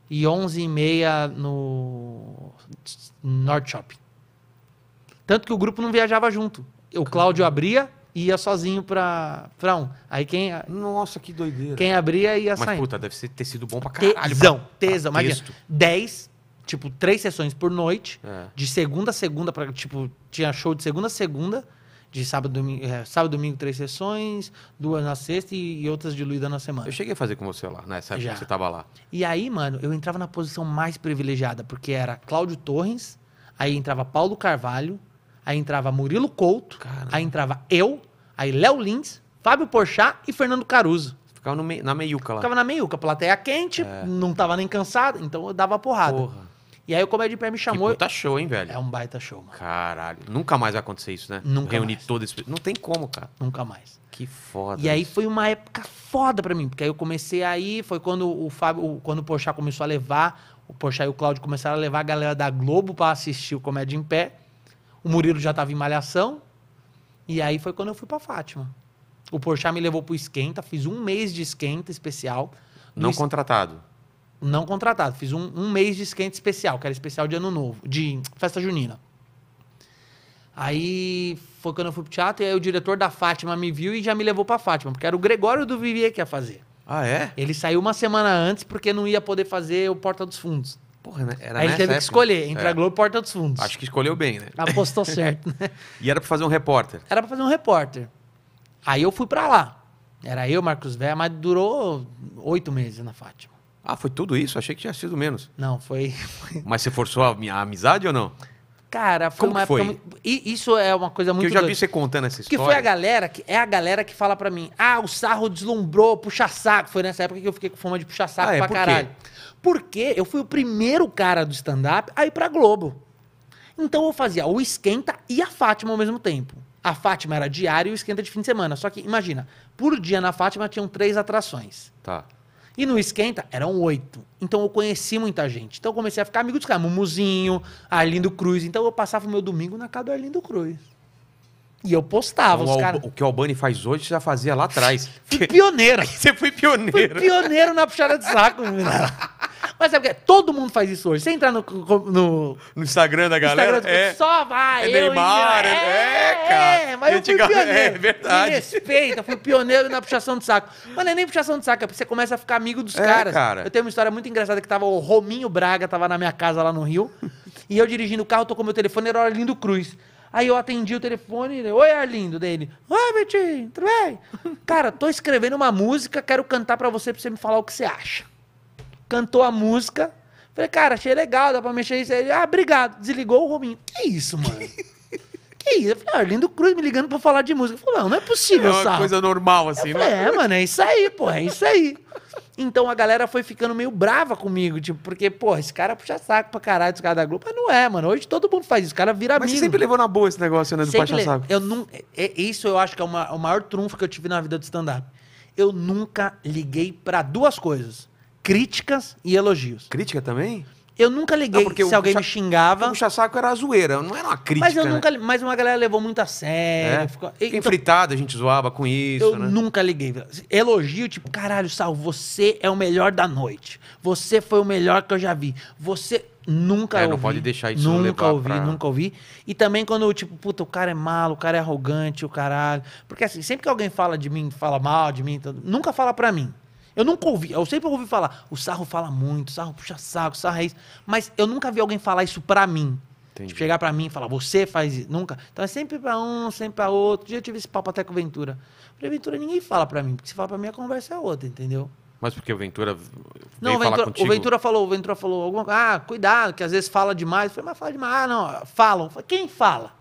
e 11 e meia no North Shopping. Tanto que o grupo não viajava junto. O Cláudio abria e ia sozinho pra, pra um. Aí quem. Nossa, que doideira. Quem abria ia sair. Mas, puta, deve ter sido bom pra caralho. Tesão, pra, tesão. Pra imagina. 10 tipo, três sessões por noite, é. de segunda a segunda, pra, tipo, tinha show de segunda a segunda, de sábado, domingo, é, sábado domingo três sessões, duas na sexta e, e outras diluídas na semana. Eu cheguei a fazer com você lá, né? Sabe que você tava lá. E aí, mano, eu entrava na posição mais privilegiada, porque era Cláudio Torres, aí entrava Paulo Carvalho, aí entrava Murilo Couto, Caramba. aí entrava eu, aí Léo Lins, Fábio Porchat e Fernando Caruso. Ficava no me, na meiuca lá. Ficava na meiuca, plateia quente, é. não tava nem cansado, então eu dava porrada. Porra. E aí o Comédia em Pé me chamou. Que puta show, hein, velho? É um baita show, mano. Caralho. Nunca mais vai acontecer isso, né? Nunca Reunir todo esse... Não tem como, cara. Nunca mais. Que foda. E isso. aí foi uma época foda pra mim, porque aí eu comecei aí, foi quando o Fábio, quando o Porchat começou a levar, o Pochá e o Cláudio começaram a levar a galera da Globo para assistir o Comédia em Pé. O Murilo já tava em Malhação. E aí foi quando eu fui pra Fátima. O Pochá me levou pro Esquenta, fiz um mês de Esquenta especial. Não es... contratado não contratado. Fiz um, um mês de esquente especial, que era especial de ano novo, de festa junina. Aí foi quando eu fui pro teatro e aí o diretor da Fátima me viu e já me levou pra Fátima, porque era o Gregório do Vivier que ia fazer. Ah, é? Ele saiu uma semana antes porque não ia poder fazer o Porta dos Fundos. Porra, né? Era Aí ele teve época. que escolher entre é. a Globo e Porta dos Fundos. Acho que escolheu bem, né? Apostou certo, é. né? E era pra fazer um repórter? Era pra fazer um repórter. Aí eu fui pra lá. Era eu, Marcos Véia, mas durou oito meses na Fátima. Ah, foi tudo isso? Achei que tinha sido menos. Não, foi. Mas você forçou a minha amizade ou não? Cara, foi Como uma foi? época. Isso é uma coisa muito. Que eu já doida. vi você contando essa história. Que foi a galera que é a galera que fala para mim: "Ah, o sarro deslumbrou, puxa saco". Foi nessa época que eu fiquei com fome de puxa saco ah, é? pra Por caralho. Quê? Porque eu fui o primeiro cara do stand up a ir pra Globo. Então eu fazia o esquenta e a Fátima ao mesmo tempo. A Fátima era diário e o esquenta de fim de semana. Só que imagina, por dia na Fátima tinham três atrações. Tá. E no Esquenta eram oito. Então eu conheci muita gente. Então eu comecei a ficar amigo dos caras. Mumuzinho, Arlindo Cruz. Então eu passava o meu domingo na casa do Arlindo Cruz. E eu postava, então, os caras. O que o Albani faz hoje, você já fazia lá atrás. Fui pioneiro. você foi pioneiro. Fui pioneiro na puxada de saco. Mas sabe o que? É? Todo mundo faz isso hoje. Você entrar no, no, no Instagram da galera. Instagram, é, só vai. É eu Neymar, é, é, é cara. É, mas eu fui é pioneiro. É verdade. Me respeita, fui pioneiro na puxação de saco. Mas não é nem puxação de saco, é porque você começa a ficar amigo dos é, caras. Cara. Eu tenho uma história muito engraçada que tava o Rominho Braga, tava na minha casa lá no Rio. e eu dirigindo o carro, tô com meu telefone, era o Arlindo Cruz. Aí eu atendi o telefone, ele, oi Arlindo, dele. Oi, Betinho, tudo bem? Cara, tô escrevendo uma música, quero cantar para você, pra você me falar o que você acha. Cantou a música, falei, cara, achei legal, dá pra mexer isso. Ele, ah, obrigado. Desligou o Rominho Que isso, mano? que é isso? Eu falei, ah, Arlindo Cruz me ligando pra falar de música. Eu falei, não, não é possível, sabe? É uma sabe? coisa normal, assim, né? é, mano, é isso aí, pô, é isso aí. Então a galera foi ficando meio brava comigo, tipo, porque, pô, esse cara puxa saco pra caralho, esse cara da Globo. Mas não é, mano. Hoje todo mundo faz isso, o cara vira Mas amigo. Mas você sempre levou na boa esse negócio, né, do sempre puxa saco? Eu não, é, é, isso eu acho que é uma, o maior trunfo que eu tive na vida do stand-up. Eu nunca liguei para duas coisas: críticas e elogios. Crítica também? Eu nunca liguei não, se alguém me xingava. O puxa-saco era a zoeira, não era uma crítica. Mas eu né? nunca, né? mas uma galera levou muito a sério. É. Ficou... Então, Enfritado, a gente zoava com isso. Eu né? nunca liguei. Elogio, tipo, caralho, Sal, você é o melhor da noite. Você foi o melhor que eu já vi. Você nunca é, ouvi. Não pode deixar isso Nunca ouvi, pra... nunca ouvi. E também quando, tipo, puta, o cara é malo, o cara é arrogante, o caralho. Porque assim, sempre que alguém fala de mim, fala mal de mim, nunca fala pra mim. Eu nunca ouvi, eu sempre ouvi falar, o sarro fala muito, o sarro puxa saco, o sarro é isso. Mas eu nunca vi alguém falar isso pra mim. Tipo, chegar pra mim e falar, você faz isso. Nunca. Então é sempre pra um, sempre pra outro. Um dia eu tive esse papo até com o Ventura. Falei, Ventura, ninguém fala pra mim, porque se fala pra mim, a conversa é outra, entendeu? Mas porque o Ventura. Não, o Ventura, o Ventura, falou, o Ventura falou alguma coisa. Ah, cuidado, que às vezes fala demais. Eu falei, mas fala demais. Ah, não, falam. Falei, quem fala?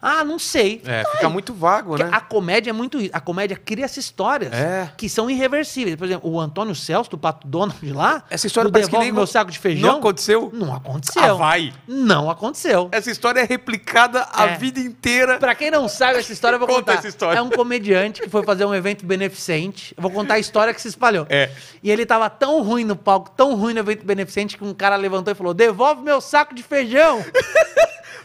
Ah, não sei. É, fica muito vago, né? A comédia é muito isso. A comédia cria essas histórias é. que são irreversíveis. Por exemplo, o Antônio Celso, do Pato Donald de lá. Essa história parece que nem meu saco de feijão. Não aconteceu? Não ah, aconteceu. Ah, vai. Não aconteceu. Essa história é replicada é. a vida inteira. Pra quem não sabe essa história, eu vou Conta contar. Essa história. É um comediante que foi fazer um evento beneficente. Eu vou contar a história que se espalhou. É. E ele tava tão ruim no palco, tão ruim no evento beneficente, que um cara levantou e falou: devolve meu saco de feijão.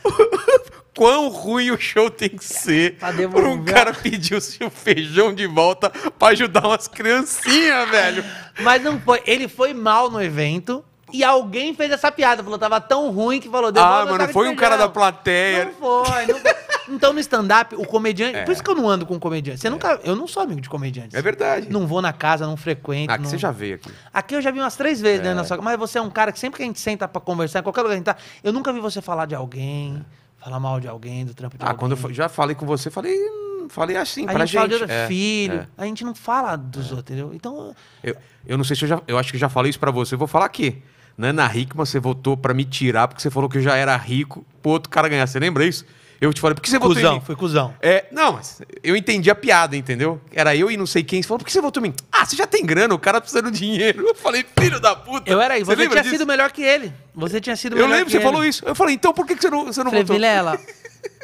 quão ruim o show tem que ser pra um cara pedir o seu feijão de volta pra ajudar umas criancinhas, velho. Mas não foi. Ele foi mal no evento. E alguém fez essa piada, falou, tava tão ruim que falou, Ah, mano, foi um cara da plateia. Não foi, não Então, no stand-up, o comediante. É. Por isso que eu não ando com comediante. Você é. nunca. Eu não sou amigo de comediante. É verdade. Não vou na casa, não frequento. Aqui ah, não... você já veio aqui. Aqui eu já vi umas três vezes, né, é. né? Sua... Mas você é um cara que sempre que a gente senta pra conversar, em qualquer lugar que a gente tá, eu nunca vi você falar de alguém. É falar mal de alguém, do trampo de ah, alguém. Ah, quando eu já falei com você, falei hum, falei assim a pra gente. A gente fala de é, filho, é. a gente não fala dos é. outros, entendeu? Então... Eu, eu não sei se eu já... Eu acho que já falei isso pra você, eu vou falar aqui. Né? Na Hickman, você votou pra me tirar porque você falou que eu já era rico pro outro cara ganhar. Você lembra isso? Eu te falei, por que você cusão, votou em mim? Foi cuzão. É, não, mas eu entendi a piada, entendeu? Era eu e não sei quem. Você falou, por que você votou em mim? Ah, você já tem grana, o cara precisa tá precisando de dinheiro. Eu falei, filho da puta. Eu era aí, você, você tinha disso? sido melhor que ele. Você tinha sido eu lembro, que ele. você falou isso. Eu falei, então por que você não, você não falei, votou? Vilela,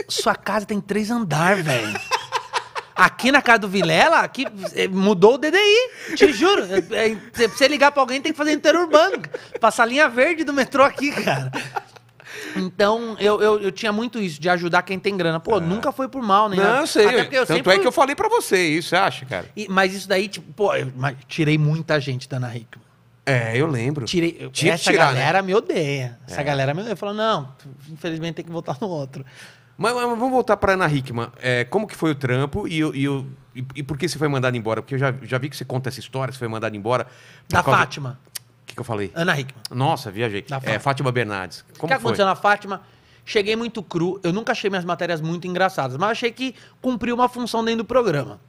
sua casa tem três andares, velho. Aqui na casa do Vilela, aqui é, mudou o DDI. Te juro. É, é, pra você ligar pra alguém, tem que fazer interurbano. Passar a linha verde do metrô aqui, cara. Então, eu, eu, eu, tinha muito isso de ajudar quem tem grana. Pô, é. nunca foi por mal, né? Não, eu sei. eu Tanto sempre... é que eu falei para você isso, você acha, cara? E, mas isso daí, tipo, pô, eu tirei muita gente da Ana Hickman. É, eu lembro. Tirei, eu, Tinha essa tirar, né? galera né? me odeia. Essa é. galera me odeia. Falou, não, infelizmente tem que voltar no outro. Mas, mas vamos voltar para Ana Hickman. É, como que foi o trampo e, e, e, e, por que você foi mandado embora? Porque eu já, já vi que você conta essa história, você foi mandado embora. Da Fátima que eu falei? Ana Hickman. Nossa, viajei. Da Fátima. É, Fátima Bernardes. Como o que foi? aconteceu na Fátima? Cheguei muito cru. Eu nunca achei minhas matérias muito engraçadas, mas achei que cumpriu uma função dentro do programa.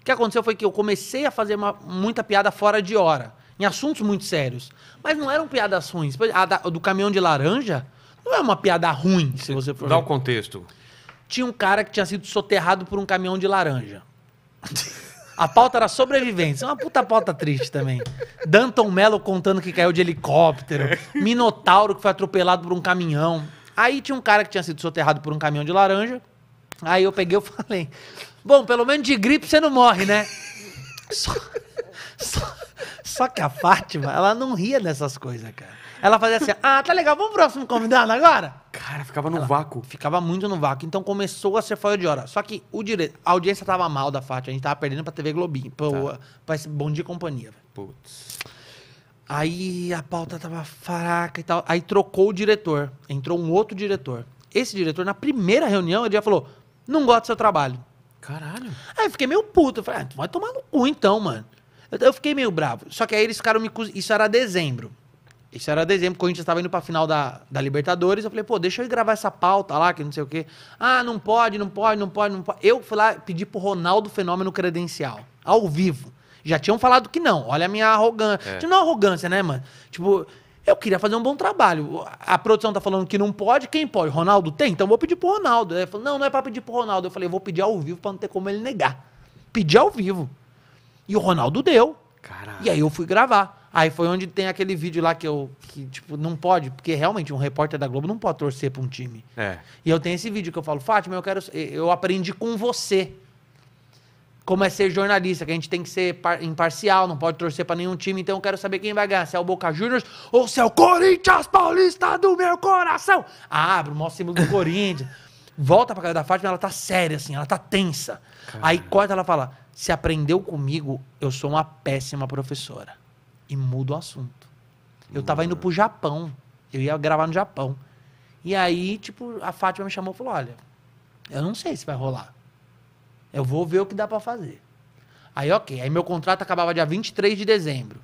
O que aconteceu foi que eu comecei a fazer uma, muita piada fora de hora, em assuntos muito sérios. Mas não eram piadas ruins. A da, do caminhão de laranja não é uma piada ruim, se você for. Dá o contexto. Tinha um cara que tinha sido soterrado por um caminhão de laranja. A pauta era sobrevivência. Uma puta pauta triste também. Danton Mello contando que caiu de helicóptero. Minotauro que foi atropelado por um caminhão. Aí tinha um cara que tinha sido soterrado por um caminhão de laranja. Aí eu peguei e falei: Bom, pelo menos de gripe você não morre, né? Só, só, só que a Fátima, ela não ria dessas coisas, cara. Ela fazia assim, ah, tá legal, vamos pro próximo convidado agora? Cara, ficava no Ela vácuo. Ficava muito no vácuo. Então começou a ser fora de hora. Só que o dire... a audiência tava mal da Fátima, a gente tava perdendo pra TV Globinho, pro, tá. pra esse Bom Dia e Companhia. Putz. Aí a pauta tava fraca e tal. Aí trocou o diretor. Entrou um outro diretor. Esse diretor, na primeira reunião, ele já falou: não gosto do seu trabalho. Caralho. Aí eu fiquei meio puto. Eu falei, ah, tu então vai tomar no cu então, mano. Eu, eu, fiquei meio bravo. Só que aí eles ficaram me. Isso era dezembro. Isso era dezembro, a gente estava indo para a final da, da Libertadores. Eu falei, pô, deixa eu gravar essa pauta lá, que não sei o quê. Ah, não pode, não pode, não pode, não pode. Eu fui lá pedir pro Ronaldo Fenômeno credencial, ao vivo. Já tinham falado que não. Olha a minha arrogância. É. Tipo, não é arrogância, né, mano? Tipo, eu queria fazer um bom trabalho. A produção tá falando que não pode, quem pode? Ronaldo tem? Então vou pedir pro Ronaldo. Ele falou, não, não é para pedir pro Ronaldo. Eu falei, eu vou pedir ao vivo para não ter como ele negar. Pedir ao vivo. E o Ronaldo deu. Caralho. E aí eu fui gravar. Aí foi onde tem aquele vídeo lá que eu. Que, tipo, não pode, porque realmente um repórter da Globo não pode torcer pra um time. É. E eu tenho esse vídeo que eu falo, Fátima, eu quero. Eu aprendi com você. Como é ser jornalista, que a gente tem que ser imparcial, não pode torcer para nenhum time, então eu quero saber quem vai ganhar, se é o Boca Juniors ou se é o Corinthians Paulista do meu coração. Ah, abre, ah, símbolo do Corinthians. Volta pra casa da Fátima, ela tá séria, assim, ela tá tensa. Caramba. Aí corta, ela fala: se aprendeu comigo, eu sou uma péssima professora e muda o assunto. Eu tava indo né? pro Japão. Eu ia gravar no Japão. E aí, tipo, a Fátima me chamou e falou: olha, eu não sei se vai rolar. Eu vou ver o que dá para fazer. Aí, ok. Aí meu contrato acabava dia 23 de dezembro.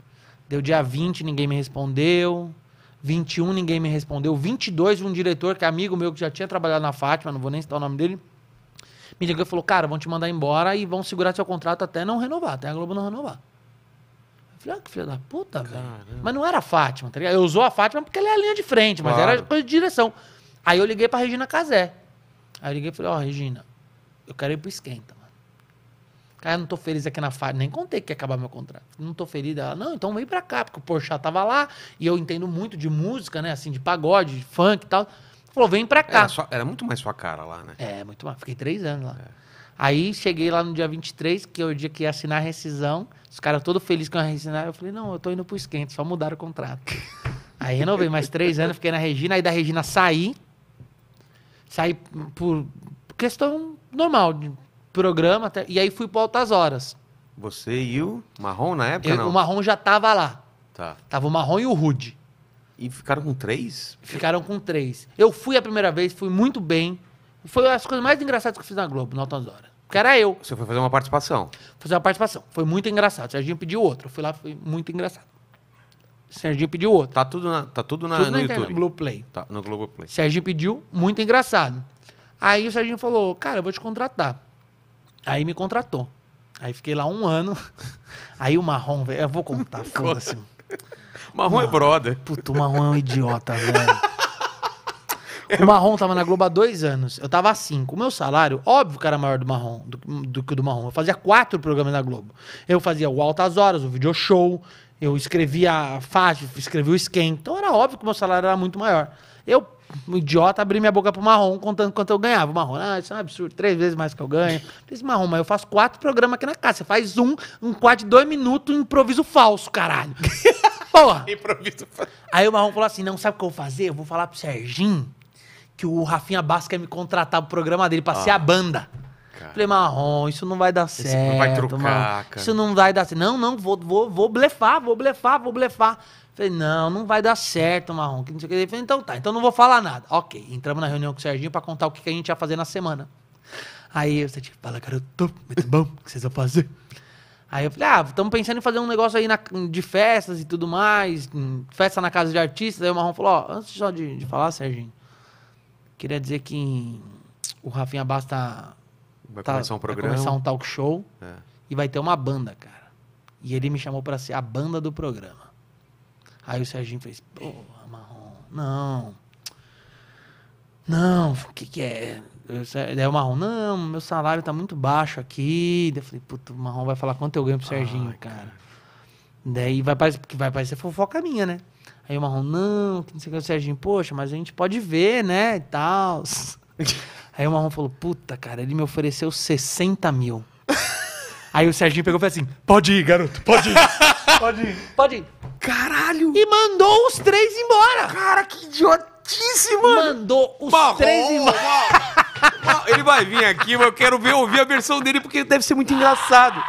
Deu dia 20, ninguém me respondeu. 21, ninguém me respondeu. 22, um diretor que é amigo meu que já tinha trabalhado na Fátima, não vou nem citar o nome dele, me ligou e falou: Cara, vão te mandar embora e vão segurar seu contrato até não renovar, até a Globo não renovar. Falei, ah, que filha da puta, velho. Mas não era a Fátima, tá ligado? Eu usou a Fátima porque ela é a linha de frente, mas claro. era coisa de direção. Aí eu liguei pra Regina Casé. Aí eu liguei e falei, ó, oh, Regina, eu quero ir pro esquenta, mano. Cara, eu não tô feliz aqui na Fátima. Nem contei que ia acabar meu contrato. Não tô feliz. Ela, não, então vem pra cá, porque o Porchat tava lá e eu entendo muito de música, né? Assim, de pagode, de funk e tal. Falou, vem pra cá. Era, só, era muito mais sua cara lá, né? É, muito mais. Fiquei três anos lá. É. Aí cheguei lá no dia 23, que é o dia que ia assinar a rescisão. Os caras todos felizes com a rescisão. Eu falei, não, eu tô indo pro esquente, só mudaram o contrato. aí renovei mais três anos, fiquei na Regina. Aí da Regina saí. Saí por questão normal, de programa. Até, e aí fui pro Altas Horas. Você e o Marrom na época, eu, não? O Marrom já tava lá. Tá. Tava o Marrom e o Rude. E ficaram com três? Ficaram com três. Eu fui a primeira vez, fui muito bem. Foi as coisas mais engraçadas que eu fiz na Globo, no Altas Horas. Porque era eu. Você foi fazer uma participação? Fazer uma participação. Foi muito engraçado. O Serginho pediu outro. Eu fui lá, foi muito engraçado. O Serginho pediu outro. Tá tudo na, tá tudo na, tudo no na YouTube. Internet, Blue Play. Tá, no Globoplay. Serginho pediu, muito engraçado. Aí o Serginho falou, cara, eu vou te contratar. Aí me contratou. Aí fiquei lá um ano. Aí o Marrom, velho, eu vou contar, foda-se. Marrom é brother. Puta, o Marrom é um idiota, velho. O Marrom tava na Globo há dois anos. Eu tava há cinco. O meu salário, óbvio que era maior do Marrom do, do que o do Marrom. Eu fazia quatro programas na Globo. Eu fazia o Altas Horas, o Video Show, eu escrevia a faixa, escrevia o esquema. Então era óbvio que o meu salário era muito maior. Eu, um idiota, abri minha boca pro Marrom contando quanto eu ganhava. O Marrom, ah, isso é um absurdo, três vezes mais que eu ganho. Eu disse, assim, Marrom, mas eu faço quatro programas aqui na casa. Você faz um, um quadro de dois minutos, um improviso falso, caralho. Porra! Improviso falso. Aí o Marrom falou assim: não, sabe o que eu vou fazer? Eu vou falar pro Serginho que o Rafinha Basca quer me contratar pro programa dele pra ah. ser a banda. Cara. Falei, Marrom, isso não vai dar Esse certo. Não vai trocar, mano. cara. Isso não vai dar certo. Não, não, vou, vou, vou blefar, vou blefar, vou blefar. Falei, não, não vai dar certo, Marrom. Que não sei o que. Ele falou, então tá, então não vou falar nada. Ok, entramos na reunião com o Serginho pra contar o que, que a gente ia fazer na semana. Aí o Serginho fala, tô muito bom, o que vocês vão fazer? Aí eu falei, ah, estamos pensando em fazer um negócio aí na, de festas e tudo mais, festa na casa de artistas. Aí o Marrom falou, ó, antes só de, de falar, Serginho, Queria dizer que o Rafinha Basta tá, vai, tá, começar, um vai começar um talk show é. e vai ter uma banda, cara. E ele me chamou para ser a banda do programa. Aí o Serginho fez, pô, Marrom, não. Não, o que, que é? daí o Marrom, não, meu salário tá muito baixo aqui. Daí eu falei, puto, o Marrom vai falar quanto eu ganho pro Serginho, Ai, cara. cara. Daí vai parecer, vai parecer fofoca minha, né? Aí o Marrom, não, que não sei o que, o Serginho, poxa, mas a gente pode ver, né, e tal. Aí o Marrom falou, puta, cara, ele me ofereceu 60 mil. Aí o Serginho pegou e falou assim, pode ir, garoto, pode ir, pode ir. Pode ir. Caralho! E mandou os três embora! Cara, que idiotice, mano! Mandou os três embora! Ele vai vir aqui, mas eu quero ver ouvir a versão dele, porque deve ser muito engraçado.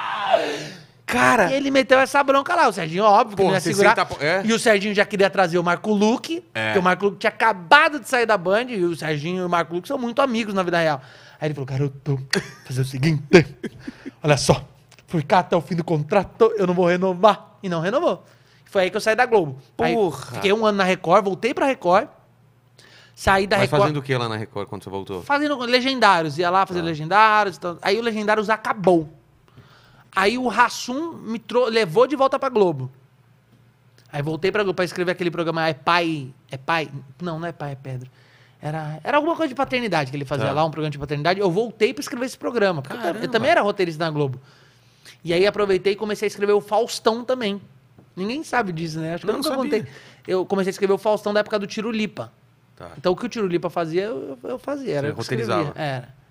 Cara. E ele meteu essa bronca lá. O Serginho, óbvio, Porra, que não ia segurar. É? E o Serginho já queria trazer o Marco Luque, é. porque o Marco Luque tinha acabado de sair da Band, e o Serginho e o Marco Luque são muito amigos na vida real. Aí ele falou, garoto, fazer o seguinte, olha só, fui cá até o fim do contrato, eu não vou renovar. E não renovou. Foi aí que eu saí da Globo. Porra. Aí fiquei um ano na Record, voltei pra Record, saí da Mas Record. fazendo o que lá na Record quando você voltou? Fazendo legendários, ia lá fazer ah. legendários. Então... Aí o legendários acabou. Aí o Rassum me levou de volta pra Globo. Aí voltei pra Globo pra escrever aquele programa É Pai. É Pai? Não, não é Pai, é Pedro. Era, era alguma coisa de paternidade que ele fazia tá. lá, um programa de paternidade. Eu voltei pra escrever esse programa. Porque eu, também era roteirista na Globo. E aí aproveitei e comecei a escrever o Faustão também. Ninguém sabe disso, né? Acho que não, eu nunca contei. Eu comecei a escrever o Faustão da época do Tirulipa. Tá. Então o que o Tirulipa fazia, eu, eu fazia. Era Você eu roteirizava. Era.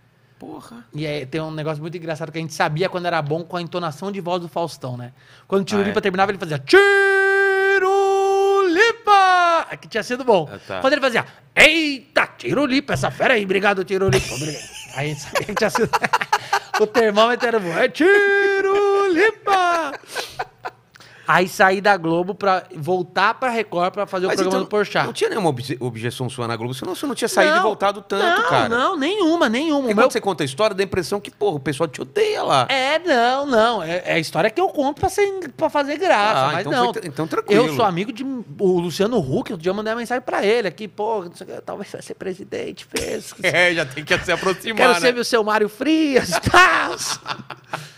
Porra. E aí, é, tem um negócio muito engraçado que a gente sabia quando era bom com a entonação de voz do Faustão, né? Quando o Tirulipa ah, é? terminava, ele fazia Tirulipa! Que tinha sido bom. Ah, tá. Quando ele fazia Eita, Tirulipa, essa fera aí, obrigado, Tirulipa. Obrigado. aí a gente sabia que tinha sido. o termômetro era bom. É Tirulipa! Aí saí da Globo pra voltar pra Record pra fazer Mas o programa então, do Porchat. Não tinha nenhuma obje objeção sua na Globo, senão você não tinha saído não, e voltado tanto, não, cara. Não, nenhuma, nenhuma. E meu... quando você conta a história, dá a impressão que, porra, o pessoal te odeia lá. É, não, não. É, é a história que eu conto pra, ser, pra fazer graça. Ah, mas então não. Foi, então tranquilo. Eu sou amigo de o Luciano Huck, outro dia eu mandei uma mensagem pra ele aqui, pô, não sei, talvez vai ser presidente, fez. É, já tem que se aproximar. Quero né? ser o seu Mário Frias e tal.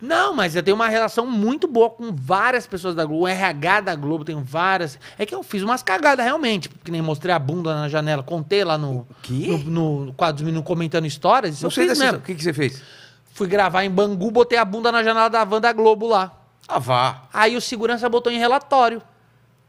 Não, mas eu tenho uma relação muito boa com várias pessoas da Globo. O RH da Globo tem várias. É que eu fiz umas cagadas realmente, porque nem mostrei a bunda na janela, contei lá no. No, no, no quadro no comentando histórias. Não eu sei fiz mesmo. O que, que você fez? Fui gravar em Bangu, botei a bunda na janela da van da Globo lá. Ah, vá. Aí o segurança botou em relatório.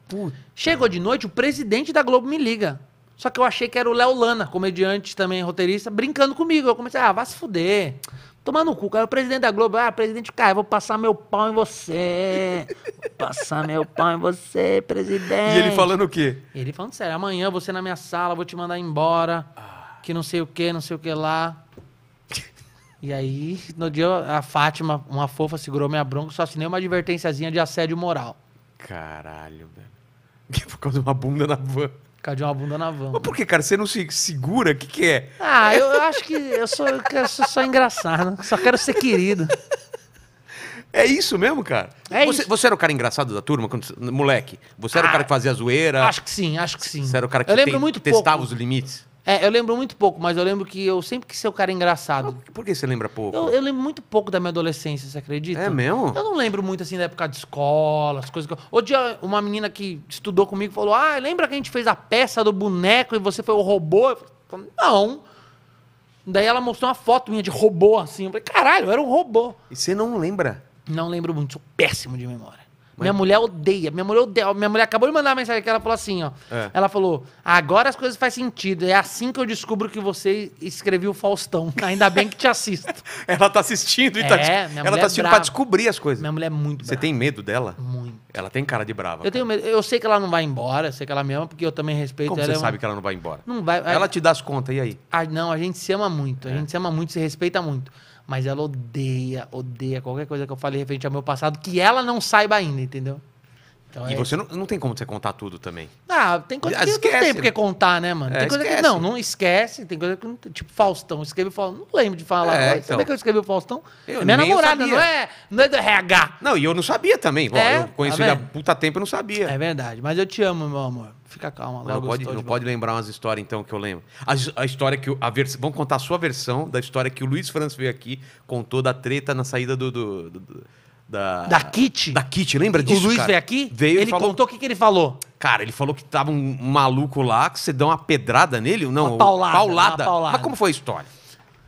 Puta. Chegou de noite, o presidente da Globo me liga. Só que eu achei que era o Léo Lana, comediante também, roteirista, brincando comigo. Eu comecei, ah, vá se fuder. Tomar no cu, cara. O presidente da Globo, ah, presidente, cara, vou passar meu pau em você. Vou passar meu pau em você, presidente. E ele falando o quê? Ele falando sério, amanhã você na minha sala, vou te mandar embora. Que não sei o que, não sei o que lá. E aí, no dia, a Fátima, uma fofa, segurou minha bronca, só assinei uma advertênciazinha de assédio moral. Caralho, velho. Por causa de uma bunda na van. Ficar de uma bunda na van. Mas por que, cara? Você não se segura? O que, que é? Ah, eu acho que eu sou, eu quero, sou só engraçado. Só quero ser querido. É isso mesmo, cara? É você, isso. você era o cara engraçado da turma, quando, moleque? Você era ah, o cara que fazia zoeira? Acho que sim, acho que sim. Você era o cara que eu lembro tem, muito testava pouco. os limites? É, eu lembro muito pouco, mas eu lembro que eu sempre quis ser o cara engraçado. por que você lembra pouco? Eu, eu, lembro muito pouco da minha adolescência, você acredita? É mesmo? Eu não lembro muito, assim, da época de escola, as coisas que eu... Outro dia, uma menina que estudou comigo falou, ah, lembra que a gente fez a peça do boneco e você foi o robô? Eu falei, não. Daí ela mostrou uma foto minha de robô, assim. Eu falei, caralho, eu era um robô. E você não lembra? Não lembro muito, sou péssimo de memória. Minha mulher odeia, minha mulher odeia. Minha mulher acabou de mandar uma mensagem que ela falou assim, ó. É. Ela falou: agora as coisas fazem sentido. É assim que eu descubro que você escreveu o Faustão. Ainda bem que te assisto. ela tá assistindo e tá é, tá. Minha ela tá é assistindo é pra descobrir as coisas. Minha mulher é muito Você tem medo dela? Muito. Ela tem cara de brava. Eu cara. tenho medo. Eu sei que ela não vai embora, eu sei que ela me ama, porque eu também respeito Como ela. Você é sabe que ela não vai embora? Não vai. Ela é. te dá as contas, e aí? Ah, não, a gente se ama muito. A é. gente se ama muito, se respeita muito mas ela odeia, odeia qualquer coisa que eu falei referente ao meu passado que ela não saiba ainda, entendeu? Então, e é... você não, não tem como você contar tudo também. Ah, tem coisa que esquece, não tem porque contar, né, mano? É, tem coisa esquece. que não, não esquece. Tem coisa que não. Tipo, Faustão. escreveu Faustão. Não lembro de falar. É, então. Sabe que eu escrevi o Faustão? Eu, é minha namorada, não é, não é do RH. Não, e eu não sabia também. É, eu conheci tá há puta tempo e não sabia. É verdade. Mas eu te amo, meu amor. Fica calma. não pode, não pode lembrar umas histórias, então, que eu lembro. A, a história que... A vers... Vamos contar a sua versão da história que o Luiz França veio aqui, contou da treta na saída do... do, do da... da Kit? Da Kit, lembra disso, O Luiz cara? veio aqui? Veio ele falou... contou o que, que ele falou. Cara, ele falou que tava um maluco lá, que você deu uma pedrada nele, não? Uma paulada. Paulada. Uma paulada. Mas como foi a história?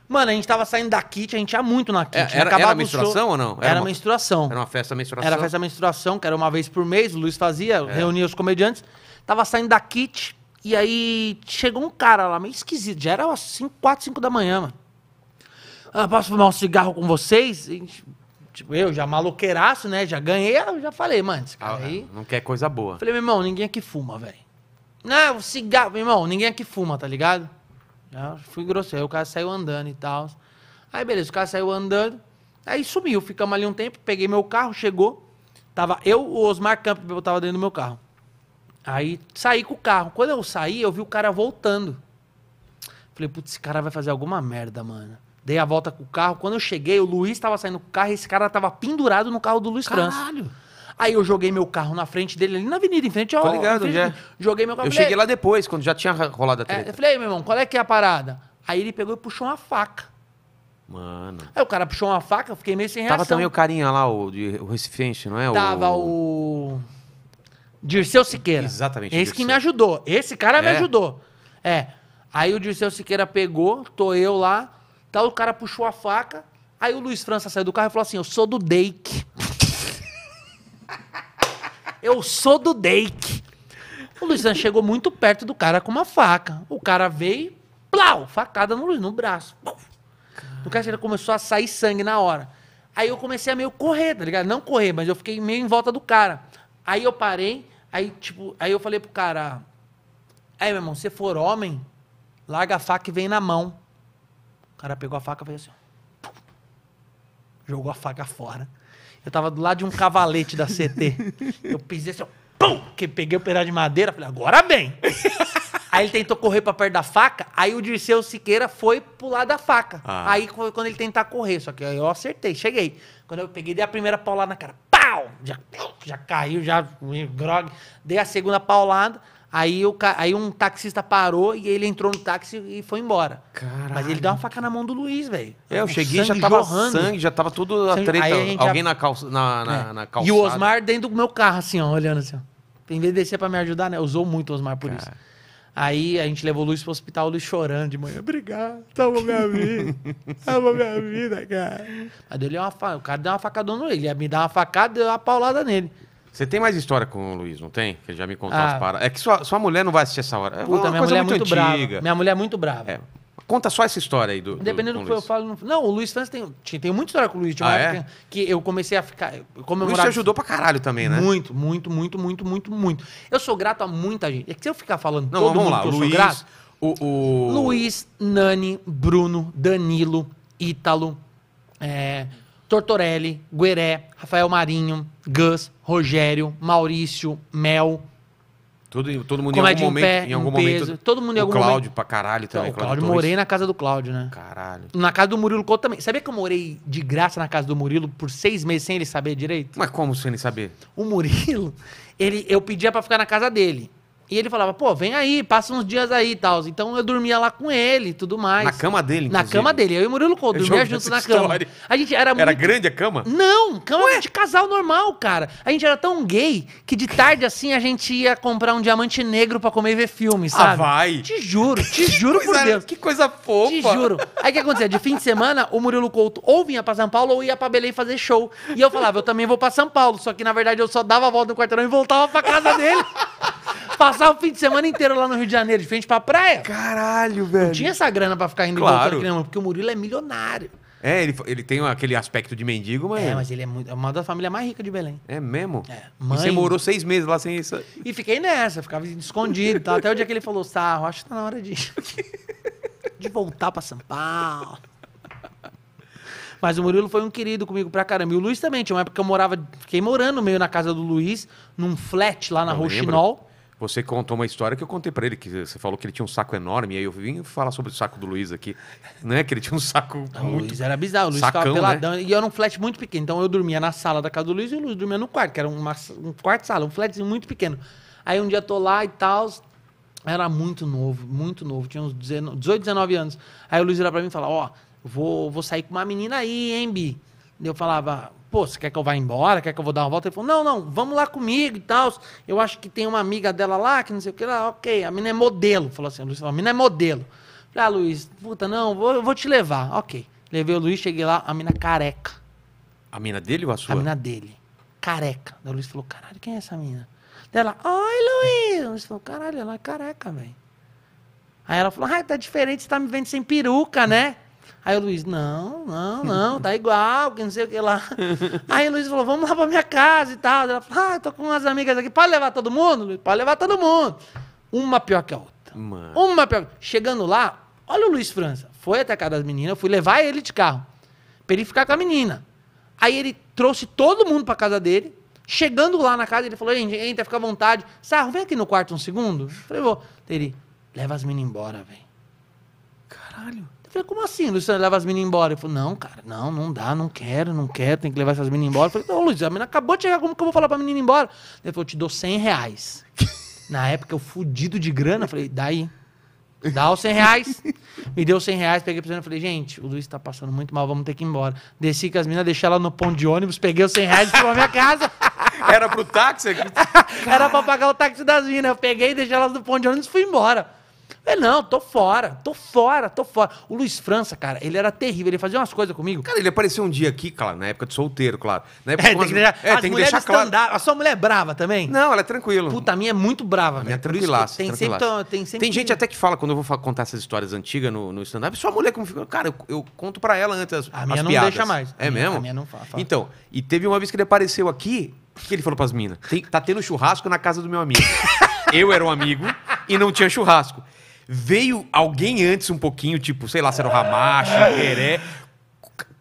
Mano, a gente tava saindo da kit, a gente ia muito na kit. É, era, Acabava menstruação show, ou não? Era, era uma, menstruação. Era uma festa menstruação? Era festa menstruação, que era uma vez por mês, o Luiz fazia, é. reunia os comediantes. Tava saindo da kit, e aí chegou um cara lá, meio esquisito, já era 5, 4, 5 da manhã, mano. Ah, posso fumar um cigarro com vocês? tipo, eu já maloqueiraço, né? Já ganhei, eu já falei, mano, esse cara ah, é, aí. Não quer coisa boa. Falei, meu irmão, ninguém aqui fuma, velho. Não, cigarro, meu irmão, ninguém aqui fuma, tá ligado? Já fui grosseiro, aí o cara saiu andando e tal. Aí beleza, o cara saiu andando, aí sumiu, ficamos ali um tempo, peguei meu carro, chegou. Tava eu, o Osmar Campos, eu tava dentro do meu carro. Aí saí com o carro. Quando eu saí, eu vi o cara voltando. Falei, putz, esse cara vai fazer alguma merda, mano. Dei a volta com o carro. Quando eu cheguei, o Luiz estava saindo com o carro e esse cara estava pendurado no carro do Luiz Caralho. Trans. Aí eu joguei meu carro na frente dele, ali na avenida, em frente ao... Tá ligado, já. Joguei meu carro. Eu falei, cheguei lá depois, quando já tinha rolado a é, treta. É, eu falei, meu irmão, qual é que é a parada? Aí ele pegou e puxou uma faca. Mano. Aí o cara puxou uma faca, eu fiquei meio sem reação. Tava também o carinha lá, o, de, o não é? Tava o... o... Dirceu Siqueira. Exatamente. Esse Dirceu. que me ajudou. Esse cara é? me ajudou. É. Aí o Dirceu Siqueira pegou, tô eu lá, tal, tá, o cara puxou a faca. Aí o Luiz França saiu do carro e falou assim: Eu sou do Dake. eu sou do Dake. O Luiz França chegou muito perto do cara com uma faca. O cara veio, plau, facada no, no braço. O cara começou a sair sangue na hora. Aí eu comecei a meio correr, tá ligado? Não correr, mas eu fiquei meio em volta do cara. Aí eu parei, Aí, tipo, aí eu falei pro cara, aí, é, meu irmão, se for homem, larga a faca e vem na mão. O cara pegou a faca e fez assim, jogou a faca fora. Eu tava do lado de um cavalete da CT. Eu pisei assim, pum! Que peguei o pedaço de madeira, falei, agora bem! aí ele tentou correr pra perto da faca, aí o Dirceu Siqueira foi pro lado da faca. Ah. Aí foi quando ele tentar correr, só que eu acertei, cheguei. Quando eu peguei, dei a primeira paulada na cara já, já caiu, já grog. Dei a segunda paulada. Aí, o, aí um taxista parou e ele entrou no táxi e foi embora. Caralho. Mas ele deu uma faca na mão do Luiz, velho. É, eu cheguei já tava jorrando. sangue, já tava tudo a treta. Alguém já... na, calça, na, na, é. na, calçada. E o Osmar dentro do meu carro, assim, ó, olhando assim. Ó. Em vez de descer pra me ajudar, né? Usou muito o Osmar por Cara. isso. Aí a gente levou o Luiz pro hospital, o Luiz chorando de manhã. Obrigado, salvou minha vida. salvou minha vida, cara. Mas dele é uma fa... o cara deu uma facadona no Ele ia me dar uma facada, deu uma paulada nele. Você tem mais história com o Luiz, não tem? Que ele já me contou ah. umas paradas. É que sua, sua mulher não vai assistir essa hora. Puta, é minha mulher é muito, muito brava. Minha mulher é muito brava. É. Conta só essa história aí do. Dependendo do que Luiz. eu falo. Não, o Luiz França tem, tinha, tem muita história com o Luiz. Tinha ah, é? que eu comecei a ficar. Comemorar... Luiz te ajudou pra caralho também, né? Muito, muito, muito, muito, muito, muito. Eu sou grato a muita gente. É que se eu ficar falando Não, todo vamos mundo lá. que eu Luiz, sou grato. O, o... Luiz, Nani, Bruno, Danilo, Ítalo, é, Tortorelli, Gueré, Rafael Marinho, Gus, Rogério, Maurício, Mel. Todo, todo mundo em é algum momento. Em, pé, em algum peso, momento. Todo mundo em algum Cláudio momento. Cláudio pra caralho também. Cláudio, Cláudio morei na casa do Cláudio, né? Caralho. Na casa do Murilo Couto também. Sabia que eu morei de graça na casa do Murilo por seis meses sem ele saber direito? Mas como sem ele saber? O Murilo, ele, eu pedia pra ficar na casa dele. E ele falava, pô, vem aí, passa uns dias aí e tal. Então eu dormia lá com ele e tudo mais. Na cama dele, Na cama dele. Eu e o Murilo Couto, dormia junto na história. cama. A gente era muito... Era grande a cama? Não, cama Ué? de casal normal, cara. A gente era tão gay que de tarde, assim, a gente ia comprar um diamante negro para comer e ver filme, ah, sabe? Ah, vai! Te juro, te juro por Deus. Que coisa fofa! Te juro. Aí o que acontecia? De fim de semana, o Murilo Couto ou vinha pra São Paulo ou ia pra Belém fazer show. E eu falava, eu também vou pra São Paulo. Só que, na verdade, eu só dava a volta no quarteirão e voltava pra casa dele. Passava o fim de semana inteiro lá no Rio de Janeiro, de frente pra praia. Caralho, velho. Não tinha essa grana pra ficar indo claro. e voltando, porque o Murilo é milionário. É, ele, ele tem aquele aspecto de mendigo, mas. É, mas ele é, muito, é uma das famílias mais ricas de Belém. É mesmo? É. Mãe... E você morou seis meses lá sem isso. E fiquei nessa, ficava escondido e tal. Até o dia que ele falou, Sarro, acho que tá na hora de. de voltar pra São Paulo. Mas o Murilo foi um querido comigo pra caramba. E o Luiz também. Tinha uma época que eu morava, fiquei morando meio na casa do Luiz, num flat lá na Rochinol. Lembro. Você contou uma história que eu contei para ele, que você falou que ele tinha um saco enorme, e aí eu vim falar sobre o saco do Luiz aqui, né? Que ele tinha um saco ah, muito... O Luiz era bizarro, o Luiz sacão, ficava né? peladão. Né? E eu era um flat muito pequeno, então eu dormia na sala da casa do Luiz e o Luiz dormia no quarto, que era uma, um quarto sala, um flat muito pequeno. Aí um dia eu tô lá e tal, era muito novo, muito novo, tinha uns 18, 19 anos. Aí o Luiz era para mim e falava, ó, oh, vou, vou sair com uma menina aí, hein, Bi? Eu falava, pô, você quer que eu vá embora? Quer que eu vou dar uma volta? Ele falou, não, não, vamos lá comigo e tal. Eu acho que tem uma amiga dela lá, que não sei o que lá, ah, ok, a mina é modelo. Falou assim, Luiz, a mina é modelo. Falei, ah, Luiz, puta, não, vou, eu vou te levar. Ok. Levei o Luiz, cheguei lá, a mina careca. A mina dele ou a sua? A mina dele. Careca. Daí o Luiz falou, caralho, quem é essa mina? Daí ela, oi, Luiz. O Luiz falou, caralho, ela é careca, velho. Aí ela falou, ah, tá diferente, você tá me vendo sem peruca, né? Aí o Luiz, não, não, não, tá igual, que não sei o que lá. Aí o Luiz falou, vamos lá pra minha casa e tal. Ela falou, ah, tô com umas amigas aqui, pode levar todo mundo, Luiz? Pode levar todo mundo. Uma pior que a outra. Mano. Uma pior. Chegando lá, olha o Luiz França. Foi até a casa das meninas, eu fui levar ele de carro. Pra ele ficar com a menina. Aí ele trouxe todo mundo pra casa dele. Chegando lá na casa, ele falou, gente, entra, fica à vontade. Sarro, vem aqui no quarto um segundo. Eu falei, vou. Ele, leva as meninas embora, velho. Caralho falei, como assim, Luciano, leva as meninas embora? Ele falou, não, cara, não, não dá, não quero, não quero, tem que levar essas meninas embora. Eu falei, não, Luiz, a menina acabou de chegar, como que eu vou falar pra menina ir embora? Ele falou, eu te dou 100 reais. Na época, eu fudido de grana, falei, daí, dá os 100 reais. Me deu 100 reais, peguei pra cena falei, gente, o Luiz tá passando muito mal, vamos ter que ir embora. Desci com as meninas, deixei ela no ponto de ônibus, peguei os 100 reais e fui pra minha casa. Era pro táxi? Era pra pagar o táxi das minas. Eu peguei, deixei elas no ponto de ônibus e fui embora. Falei, é, não, tô fora, tô fora, tô fora. O Luiz França, cara, ele era terrível, ele fazia umas coisas comigo. Cara, ele apareceu um dia aqui, claro, na época de solteiro, claro. Na época é, tem que deixar, é, tem que deixar claro. A sua mulher é brava também? Não, ela é tranquila. Puta, a minha é muito brava, é velho. É tranquilaça. Tem, tranquilaça. Sempre, tem, sempre... tem gente até que fala, quando eu vou contar essas histórias antigas no, no stand-up, sua mulher como fica. Cara, eu, eu, conto pra ela antes as, a minha não piadas. deixa mais. É a minha, mesmo? A minha não fala, fala. Então, e teve uma vez que ele apareceu aqui, o que ele falou pras minas? tá tendo churrasco na casa do meu amigo. eu era um amigo e não tinha churrasco. Veio alguém antes um pouquinho, tipo, sei lá, se era o Ramacho, Heré,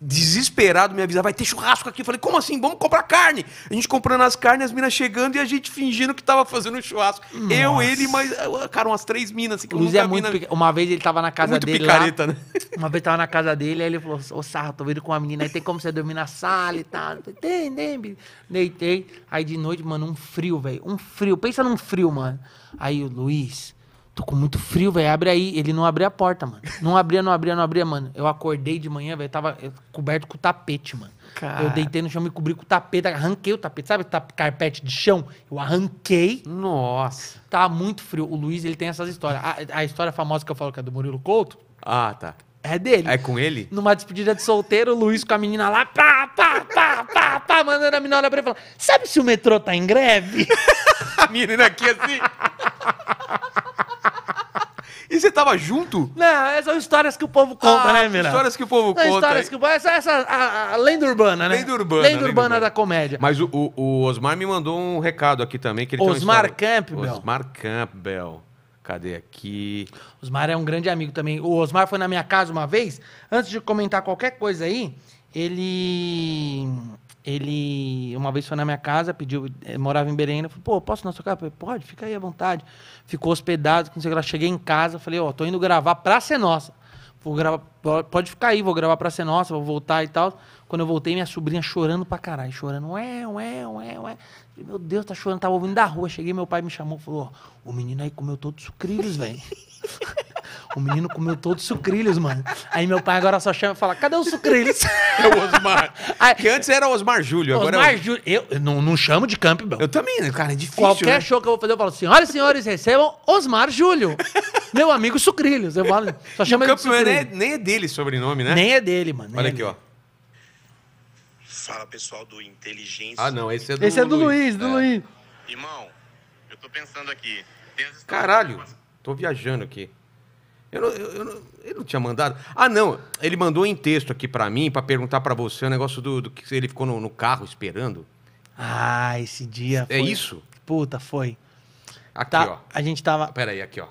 desesperado me avisar, vai ter churrasco aqui. Eu falei, como assim? Vamos comprar carne. A gente comprando as carnes, as minas chegando e a gente fingindo que tava fazendo churrasco. Nossa. Eu, ele, mas, ah, cara, umas três minas. Assim, que o Luiz é muito... Mina... Uma vez ele tava na casa muito dele picareta, lá, né? Uma vez tava na casa dele, aí ele falou, ô Sarra, tô vindo com uma menina aí, tem como você dormir na sala e tal. Falei, tem, tem, Deitei. Aí de noite, mano, um frio, velho. Um frio. Pensa num frio, mano. Aí o Luiz... Tô com muito frio, velho. Abre aí. Ele não abria a porta, mano. Não abria, não abria, não abria, mano. Eu acordei de manhã, velho. Tava coberto com tapete, mano. Cara. Eu deitei no chão, me cobri com o tapete. Arranquei o tapete. Sabe tá, carpete de chão? Eu arranquei. Nossa. Tava tá muito frio. O Luiz, ele tem essas histórias. A, a história famosa que eu falo que é do Murilo Couto. Ah, tá. É dele. É com ele? Numa despedida de solteiro, o Luiz com a menina lá, pá, pá, pá, pá, pá, mandando a menina olhar pra ele e falar: Sabe se o metrô tá em greve? a menina aqui assim. E você tava junto? Não, são histórias que o povo conta, ah, né, Miranda? Histórias que o povo são conta. Histórias que o povo... Essa, essa a, a, lenda urbana, né? Lenda urbana. Lenda, lenda urbana da comédia. Mas o, o, o, Osmar me mandou um recado aqui também. que ele Osmar tem Campbell. Osmar Campbell. Cadê aqui? Osmar é um grande amigo também. O Osmar foi na minha casa uma vez. Antes de comentar qualquer coisa aí, ele ele uma vez foi na minha casa, pediu, eh, morava em Berém, falou, pô, posso na sua casa? falei, pode, fica aí à vontade. Ficou hospedado, não sei o que Cheguei em casa, falei, ó, oh, tô indo gravar pra ser nossa. Vou gravar, pode ficar aí, vou gravar pra ser nossa, vou voltar e tal. Quando eu voltei, minha sobrinha chorando pra caralho, chorando, ué, ué, ué, ué. Falei, meu Deus, tá chorando, tava ouvindo da rua. Cheguei, meu pai me chamou, falou, ó, oh, o menino aí comeu todos os sucrilhos, velho. O menino comeu todos os sucrilhos, mano. Aí meu pai agora só chama e fala: cadê o sucrilhos? É o Osmar. Aí, que antes era Osmar Júlio, agora é Osmar é o... Júlio. Eu, eu não, não chamo de Campbell. Eu também, né, cara? É difícil. Qualquer né? show que eu vou fazer, eu falo: senhoras e senhores, recebam Osmar Júlio. meu amigo sucrilhos. Eu falo, só chama e ele Campbell de Campbell é né, nem, é, dele sobrenome, né? Nem é dele, mano. Olha é aqui, ó. Fala pessoal do Inteligência. Ah, não, esse é do, esse é do Luiz. Luiz do é. Luiz. Irmão, eu tô pensando aqui. Caralho, tô viajando aqui. Eu não, eu não, ele não tinha mandado. Ah, não. Ele mandou em texto aqui para mim, para perguntar para você o negócio do, do, que ele ficou no, no, carro esperando. Ah, esse dia. É foi. É isso? Puta, foi. Aqui, tá, ó. A gente tava. Peraí, aqui, ó.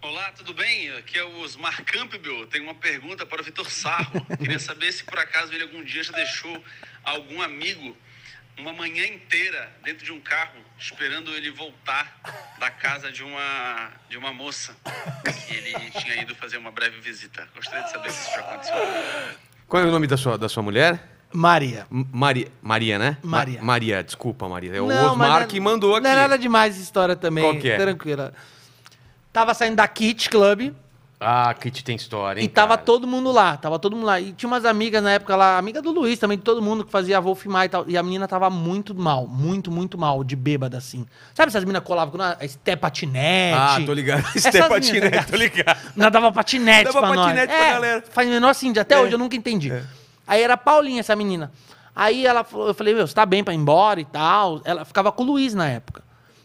Olá, tudo bem? Aqui é o Osmar Campbell. Tenho uma pergunta para o Vitor Sarro. Queria saber se por acaso ele algum dia já deixou algum amigo uma manhã inteira dentro de um carro, esperando ele voltar da casa de uma, de uma moça que ele tinha ido fazer uma breve visita. Gostaria de saber se isso já aconteceu. Qual é o nome da sua, da sua mulher? Maria. Maria, Maria, né? Maria. Ma Maria, desculpa, Maria. É o Osmar é que mandou aqui. Não é nada demais essa história também. Qual que é? Tranquila. Tava saindo da Kit Club ah, Kit tem história, hein, E tava cara? todo mundo lá, tava todo mundo lá. E tinha umas amigas na época lá, amiga do Luiz também, de todo mundo que fazia Wolf filmar e tal. E a menina tava muito mal, muito, muito mal, de bêbada, assim. Sabe essas meninas colavam com a Esté Patinete? Ah, tô ligado. Esté Patinete, né? tô ligado. Ela dava patinete dava pra patinete nós. Pra é, galera. Faz menor assim, até é. hoje eu nunca entendi. É. Aí era Paulinha essa menina. Aí ela falou, eu falei, meu, você tá bem pra ir embora e tal? Ela ficava com o Luiz na época.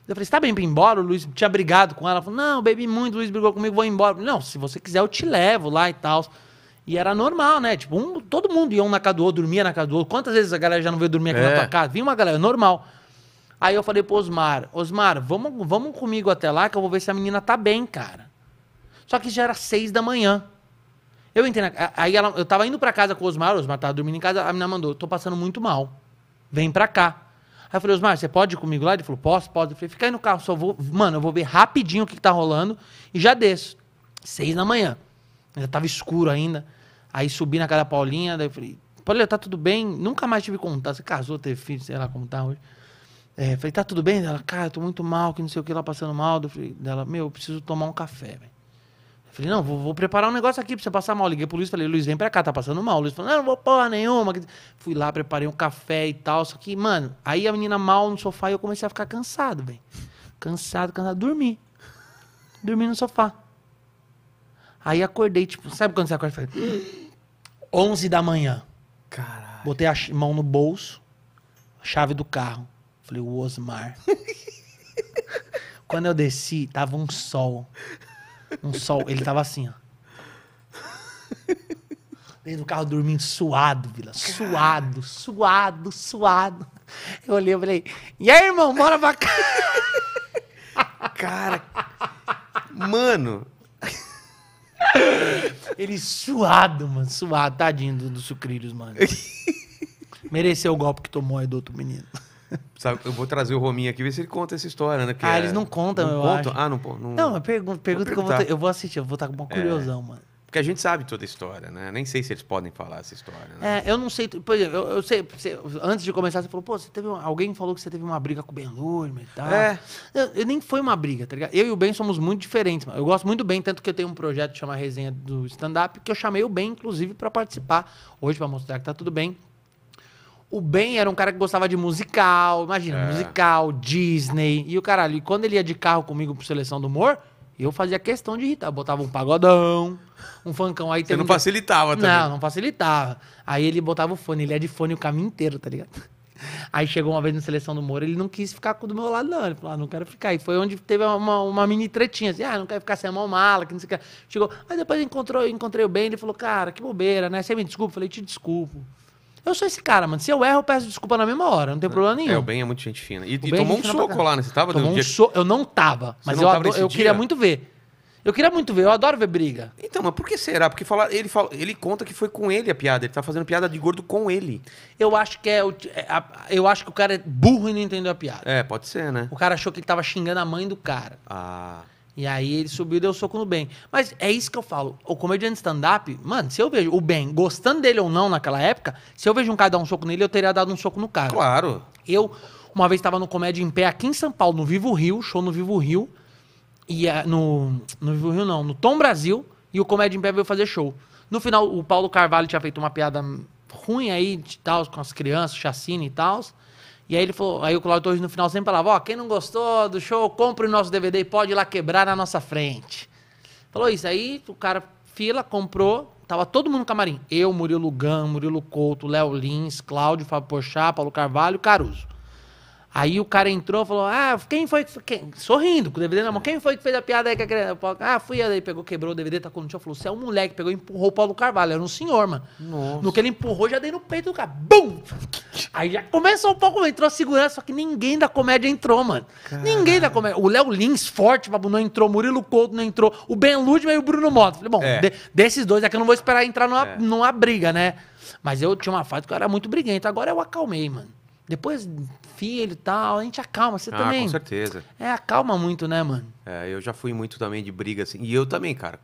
Eu falei, você tá bem pra ir embora? O Luiz tinha brigado com ela. falou, não, bebi muito, o Luiz brigou comigo, vou embora. Falei, não, se você quiser eu te levo lá e tal. E era normal, né? Tipo, um, todo mundo ia um na casa do outro, dormia na casa do outro. Quantas vezes a galera já não veio dormir aqui é. na tua casa? Vinha uma galera, normal. Aí eu falei pro Osmar, Osmar, vamos, vamos comigo até lá que eu vou ver se a menina tá bem, cara. Só que já era seis da manhã. Eu entrei na, Aí ela, eu tava indo pra casa com o Osmar, o Osmar tava dormindo em casa, a menina mandou, tô passando muito mal. Vem pra cá. Aí eu falei, Osmar, você pode ir comigo lá? Ele falou, posso, posso. Eu falei, fica aí no carro, só vou. Mano, eu vou ver rapidinho o que, que tá rolando e já desço. Seis da manhã. Ainda tava escuro ainda. Aí subi na casa da Paulinha, daí eu falei, Paulinha, tá tudo bem? Nunca mais tive contato. Você casou, teve filho, sei lá como tá hoje. É, falei, tá tudo bem? Ela, cara, eu tô muito mal, que não sei o que, lá passando mal. Eu falei, dela, meu, eu preciso tomar um café, velho. Falei, não, vou, vou, preparar um negócio aqui pra você passar mal. Liguei pro Luiz, falei, Luiz, vem pra cá, tá passando mal. O Luiz falou, não, não vou porra nenhuma. Fui lá, preparei um café e tal. Só que, mano, aí a menina mal no sofá e eu comecei a ficar cansado, velho. Cansado, cansado. Dormi. Dormi no sofá. Aí acordei, tipo, sabe quando você acorda? Falei, hum, 11 da manhã. Caralho. Botei a mão no bolso, a chave do carro. Falei, o Osmar. quando eu desci, tava um sol. Um sol. Ele tava assim, ó. Dentro do carro dormindo, suado, Vila. Suado, suado, suado. Eu olhei e falei, e aí, irmão, bora pra cá. Cara. Mano. Ele suado, mano. Suado, tadinho do, do Sucrilhos, mano. Mereceu o golpe que tomou aí do outro menino. Sabe, eu vou trazer o Rominho aqui, ver se ele conta essa história, né? ah, é... eles não contam, não eu contam? acho. Ah, não Não, não mas pergunta, pergunta que eu vou, ter, eu vou assistir, eu vou estar com uma é. curiosão, mano. Porque a gente sabe toda a história, né? Nem sei se eles podem falar essa história. Né? É, eu não sei. Por exemplo, eu, eu sei. Você, antes de começar, você falou, pô, você teve alguém falou que você teve uma briga com o Ben Lurma e tal. É. Eu, eu, nem foi uma briga, tá ligado? Eu e o Ben somos muito diferentes, mano. Eu gosto muito do Ben, tanto que eu tenho um projeto que chama Resenha do Stand-Up, que eu chamei o Ben, inclusive, para participar hoje, para mostrar que tá tudo bem. O Ben era um cara que gostava de musical, imagina, é. musical, Disney e o caralho. E quando ele ia de carro comigo pro Seleção do Humor, eu fazia questão de irritar. Eu botava um pagodão, um funkão. Aí Você não um... facilitava também? Não, não facilitava. Aí ele botava o fone, ele é de fone o caminho inteiro, tá ligado? Aí chegou uma vez na seleção do Humor, ele não quis ficar do meu lado, não. Ele falou, ah, não quero ficar. E foi onde teve uma, uma mini tretinha, assim, ah, não quero ficar sem a mão mala, que não sei o que. Chegou, aí depois encontrou, encontrei o Ben, ele falou, cara, que bobeira, né? Você me desculpa? Eu falei, te desculpo. Eu sou esse cara, mano. Se eu erro, eu peço desculpa na mesma hora, não tem problema é, nenhum. É, o Ben é muito gente fina. E, e é tomou um soco lá, né? Você tava? Tomou um dia... so... Eu não tava, mas não eu, tava adoro, eu queria muito ver. Eu queria muito ver, eu adoro ver briga. Então, mas por que será? Porque fala, ele, fala, ele conta que foi com ele a piada, ele tá fazendo piada de gordo com ele. Eu acho que é. o- é a- Eu acho que o cara é burro e não entendeu a piada. É, pode ser, né? O cara achou que ele tava xingando a mãe do cara. Ah. E aí ele subiu e deu soco no Ben. Mas é isso que eu falo. O comediante stand-up, mano, se eu vejo o Ben gostando dele ou não naquela época, se eu vejo um cara dar um soco nele, eu teria dado um soco no cara. Claro. Eu, uma vez, estava no Comédia em Pé aqui em São Paulo, no Vivo Rio, show no Vivo Rio. E eh, no, no Vivo Rio não, no Tom Brasil, e o Comédia em Pé veio fazer show. No final, o Paulo Carvalho tinha feito uma piada ruim aí, de tal, com as crianças, chacina e tal. E aí ele falou, aí o Cláudio Torres no final sempre falava, ó, oh, quem não gostou do show, compre o nosso DVD e pode ir lá quebrar na nossa frente. Falou isso, aí o cara fila, comprou, tava todo mundo no camarim. Eu, Murilo Gam, Murilo Couto, Léo Lins, Cláudio, Fábio Pochá, Paulo Carvalho, Caruso. Aí o cara entrou e falou: Ah, quem foi que. Quem? Sorrindo, com o DVD na mão, quem foi que fez a piada aí que a criança. Ah, fui Aí pegou, quebrou o DVD, tá com o tio falou: Você é um moleque. Pegou e empurrou o Paulo Carvalho. Era um senhor, mano. Nossa. No que ele empurrou, já dei no peito do cara. Bum! Aí já começou um pouco, entrou a segurança, só que ninguém da comédia entrou, mano. Ninguém da comédia. O Léo Lins, forte, babu, não entrou. Murilo Couto não entrou. O Ben Ludman e o Bruno Mota. Falei: Bom, é. de, desses dois é que eu não vou esperar entrar numa, é. numa briga, né? Mas eu tinha uma fase que eu era muito briguento. Agora eu acalmei, mano. Depois, filho e tal, a gente acalma. Você ah, também. Com certeza. É, acalma muito, né, mano? É, eu já fui muito também de briga, assim. E eu também, cara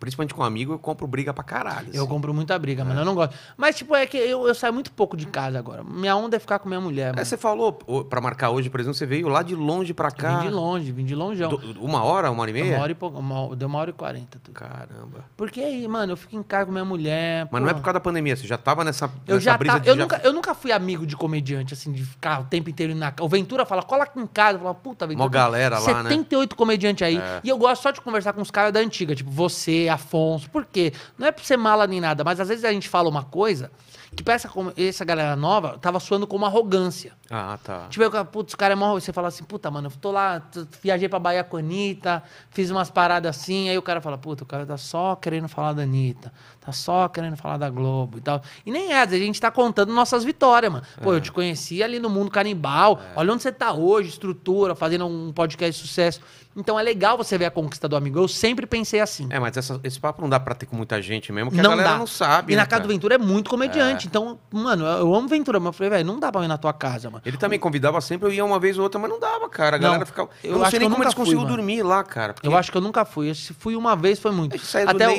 principalmente com um amigo, eu compro briga pra caralho. Assim. Eu compro muita briga, é. Eu não gosto. Mas, tipo, é que eu, eu saio muito pouco de casa agora. Minha onda é ficar com minha mulher. É, mano. É, você falou pra marcar hoje, por exemplo, você veio lá de longe pra cá. Vim de longe, vim de longe. uma hora, uma hora e meia? Uma hora e pouco. Uma, deu uma hora e quarenta. Caramba. Porque aí, mano, eu fico em casa com minha mulher. Mas porra. não é por causa da pandemia, você já tava nessa, eu nessa já brisa tá, de. Eu, já... Nunca, eu nunca fui amigo de comediante, assim, de ficar o tempo inteiro na casa. O Ventura fala, cola aqui em casa. Eu falo, puta, Ventura. Uma galera lá, né? 78 comediante aí. É. E eu gosto só de conversar com os caras da antiga. Tipo, você você, Afonso. Por quê? Não é pra ser mala nem nada, mas às vezes a gente fala uma coisa que pra essa, essa galera nova tava com como arrogância. Ah, tá. Tipo, putz, o cara é mó. Você fala assim, puta, mano, eu tô lá, viajei pra Bahia com a Anitta, fiz umas paradas assim. Aí o cara fala, puta, o cara tá só querendo falar da Anitta. Tá só querendo falar da Globo e tal. E nem é, a gente tá contando nossas vitórias, mano. Pô, é. eu te conheci ali no mundo canibal. É. Olha onde você tá hoje, estrutura, fazendo um podcast de sucesso. Então é legal você ver a conquista do amigo. Eu sempre pensei assim. É, mas essa, esse papo não dá pra ter com muita gente mesmo, porque não a galera dá. não sabe. E né, na casa cara? do Ventura é muito comediante. É. Então, mano, eu amo Ventura, mas eu falei, velho, não dá pra ir na tua casa, mano. Ele também convidava sempre, eu ia uma vez ou outra, mas não dava, cara. A galera não, ficava. Eu, eu não sei nem como eles conseguiam dormir lá, cara. Porque... Eu acho que eu nunca fui. Se fui uma vez, foi muito. Sair do Até o...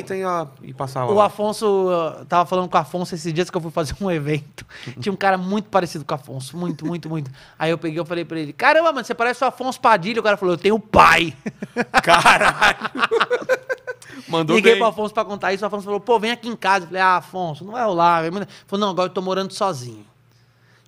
e, e passar lá. Afonso, tava falando com o Afonso esses dias que eu fui fazer um evento. Tinha um cara muito parecido com o Afonso, muito, muito, muito. Aí eu peguei e falei pra ele: Caramba, mano, você parece o Afonso Padilha. O cara falou: Eu tenho pai. Caralho. Mandou Liguei bem. pro Afonso pra contar isso. O Afonso falou: Pô, vem aqui em casa. Eu falei: Ah, Afonso, não vai rolar. Ele falou: Não, agora eu tô morando sozinho.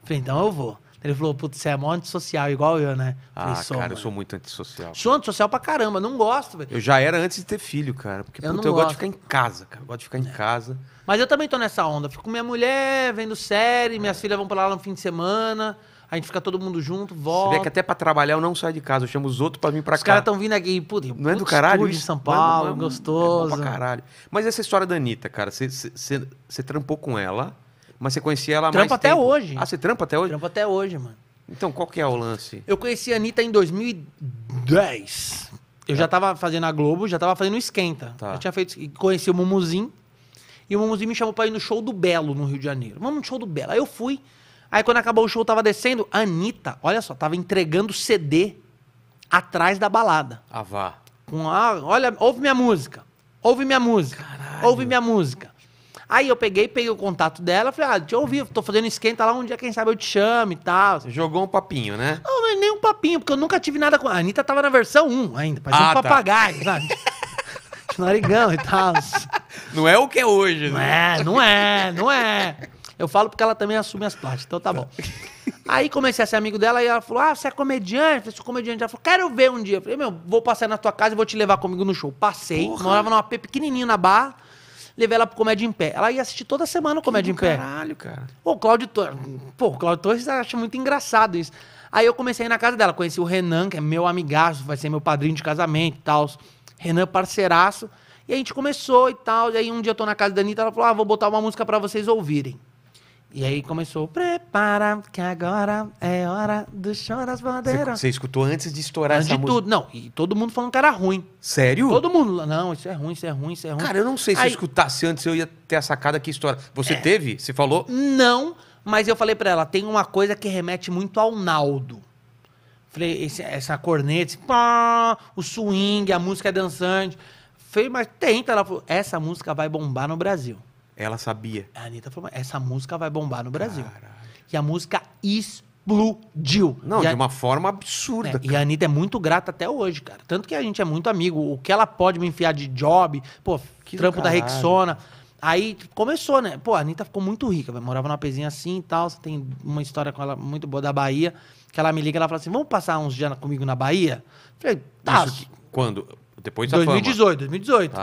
Eu falei: Então eu vou. Ele falou, putz, você é mó antissocial, igual eu, né? Falei, ah, cara, mano. eu sou muito antissocial. Sou antissocial pra caramba, não gosto, velho. Eu já era antes de ter filho, cara. Porque, eu, puta, eu gosto de ficar em casa, cara. Eu gosto de ficar em é. casa. Mas eu também tô nessa onda. Fico com minha mulher, vendo série, minhas é. filhas vão pra lá no fim de semana. A gente fica todo mundo junto, volta. Você vê que até pra trabalhar eu não saio de casa, eu chamo os outros pra vir pra os cá. Os caras tão vindo aqui, puta, não é do caralho? de São é Paulo, não é, não gostoso. É pra caralho. Mas essa história da Anitta, cara, você trampou com ela. Mas você conhecia ela trampa mais até hoje. Ah, você trampa até hoje? Trampa até hoje, mano. Então, qual que é o lance? Eu conheci a Anitta em 2010. Eu já tá. tava fazendo a Globo, já tava fazendo o Esquenta. Tá. Eu tinha feito... Conheci o Mumuzinho. E o Mumuzinho me chamou pra ir no show do Belo, no Rio de Janeiro. Vamos no show do Belo. Aí eu fui. Aí quando acabou o show, eu tava descendo. A Anitta, olha só, tava entregando CD atrás da balada. Ah, vá. Com a, olha, ouve minha música. Ouve minha música. Caralho. Ouve minha música. Aí eu peguei, peguei o contato dela, falei, ah, deixa eu ouvir, tô fazendo esquenta lá, um dia, quem sabe eu te chamo e tal. jogou um papinho, né? Não, não é nem um papinho, porque eu nunca tive nada com. A Anitta tava na versão 1 ainda, parecia ah, um tá. papagaio, sabe? narigão e tal. Não é o que é hoje, né? Não é, não é, não é. Eu falo porque ela também assume as partes, então tá bom. Aí comecei a ser amigo dela e ela falou: Ah, você é comediante? Eu falei, sou comediante. Ela falou: Quero ver um dia. Eu falei: Meu, vou passar na tua casa e vou te levar comigo no show. Passei, Porra. morava numa AP pequenininho na barra levei ela pro Comédia em Pé. Ela ia assistir toda semana o Comédia em Pé. Caralho, cara. Pô, o Cláudio Torres. Pô, o Cláudio Torres acha muito engraçado isso. Aí eu comecei a ir na casa dela, conheci o Renan, que é meu amigaço, vai ser meu padrinho de casamento e tal. Renan parceiraço. E a gente começou e tal. E aí um dia eu tô na casa da Anitta, ela falou: ah, vou botar uma música para vocês ouvirem. E aí começou, prepara, que agora é hora do show das bandeiras. Você escutou antes de estourar antes essa de tudo, não. E todo mundo falando que era ruim. Sério? Todo mundo, não, isso é ruim, isso é ruim, isso é ruim. Cara, eu não sei se aí... eu escutasse antes eu ia ter a sacada que estoura. Você é. teve? Você falou? Não, mas eu falei para ela, tem uma coisa que remete muito ao Naldo. Falei, esse, essa corneta, esse pá, o swing, a música é dançante. Falei, mas tenta. Ela falou, essa música vai bombar no Brasil. Ela sabia. A Anitta falou: essa música vai bombar no Brasil. Caralho. E a música explodiu. Não, e de a... uma forma absurda. É, e a Anitta é muito grata até hoje, cara. Tanto que a gente é muito amigo. O que ela pode me enfiar de job, pô, que trampo da Rexona. Aí começou, né? Pô, a Anitta ficou muito rica, véio. morava numa pezinha assim e tal. Tem uma história com ela muito boa da Bahia, que ela me liga, e ela fala assim: vamos passar uns dias comigo na Bahia? Falei, tá. Isso, quando? Depois da 2018, fama. 2018.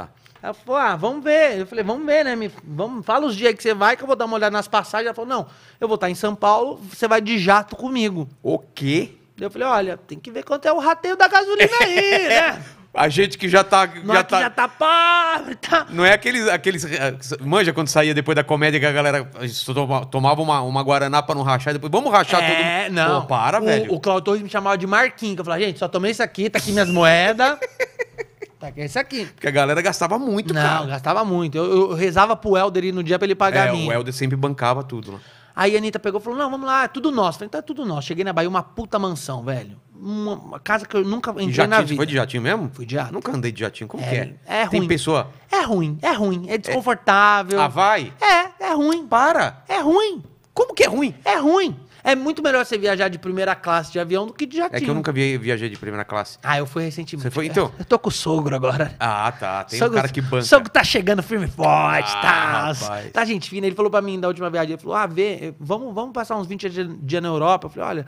Ela falou, ah, vamos ver. Eu falei, vamos ver, né? Me, vamos, fala os dias que você vai, que eu vou dar uma olhada nas passagens. Ela falou, não, eu vou estar em São Paulo, você vai de jato comigo. O quê? Eu falei, olha, tem que ver quanto é o rateio da gasolina aí, né? A gente que já tá. Não já, é tá... já tá pobre, tá. Não é aqueles, aqueles. Eh, manja quando saía depois da comédia que a galera eh, tomava uma, uma guaraná pra não rachar e depois. Vamos rachar é, tudo. É, não. Pô, para, o, velho. O Claudio me chamava de Marquinhos. Eu falava, gente, só tomei isso aqui, tá aqui minhas moedas. tá é esse aqui. Porque a galera gastava muito, Não, cara. gastava muito. Eu, eu rezava pro Helder ir no dia pra ele pagar é, a minha. o Helder sempre bancava tudo. lá. Né? Aí a Anitta pegou e falou: não, vamos lá, é tudo nosso. Falei, então é tudo nosso. Cheguei na Bahia, uma puta mansão, velho. Uma, uma casa que eu nunca entrei jatinho, na vida. Foi de jatinho mesmo? Fui de jato. Nunca andei de jatinho, como é, que é? É ruim. Tem pessoa? É ruim, é ruim. É, é desconfortável. Ah, vai? É, é ruim. Para. É ruim. Como que é ruim? É ruim. É muito melhor você viajar de primeira classe de avião do que de jatinho. É que eu nunca vi, viajei de primeira classe. Ah, eu fui recentemente. Você foi então? Eu tô com o sogro agora. Ah, tá. Tem sogro, um cara que banca. O sogro tá chegando firme forte, ah, tá. Tá gente fina. Ele falou pra mim da última viagem, ele falou, ah, vê, eh, vamos, vamos passar uns 20 dias na Europa. Eu falei, olha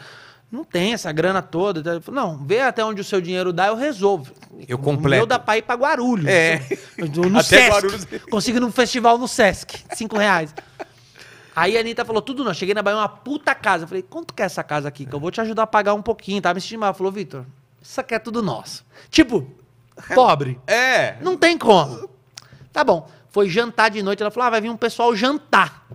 não tem essa grana toda. Não, vê até onde o seu dinheiro dá, eu resolvo. Eu completo. Eu meu dá pra ir pra Guarulhos. É. No até Sesc. Guarulhos. Consigo num festival no Sesc. Cinco reais. Aí a Anitta falou, tudo não. Cheguei na Bahia, uma puta casa. Eu falei, quanto que é essa casa aqui? Que eu vou te ajudar a pagar um pouquinho, tá? Me sentindo mal. Falou, Vitor, isso aqui é tudo nosso. Tipo, pobre. É. Não tem como. Tá bom. Foi jantar de noite. Ela falou, ah, vai vir um pessoal jantar.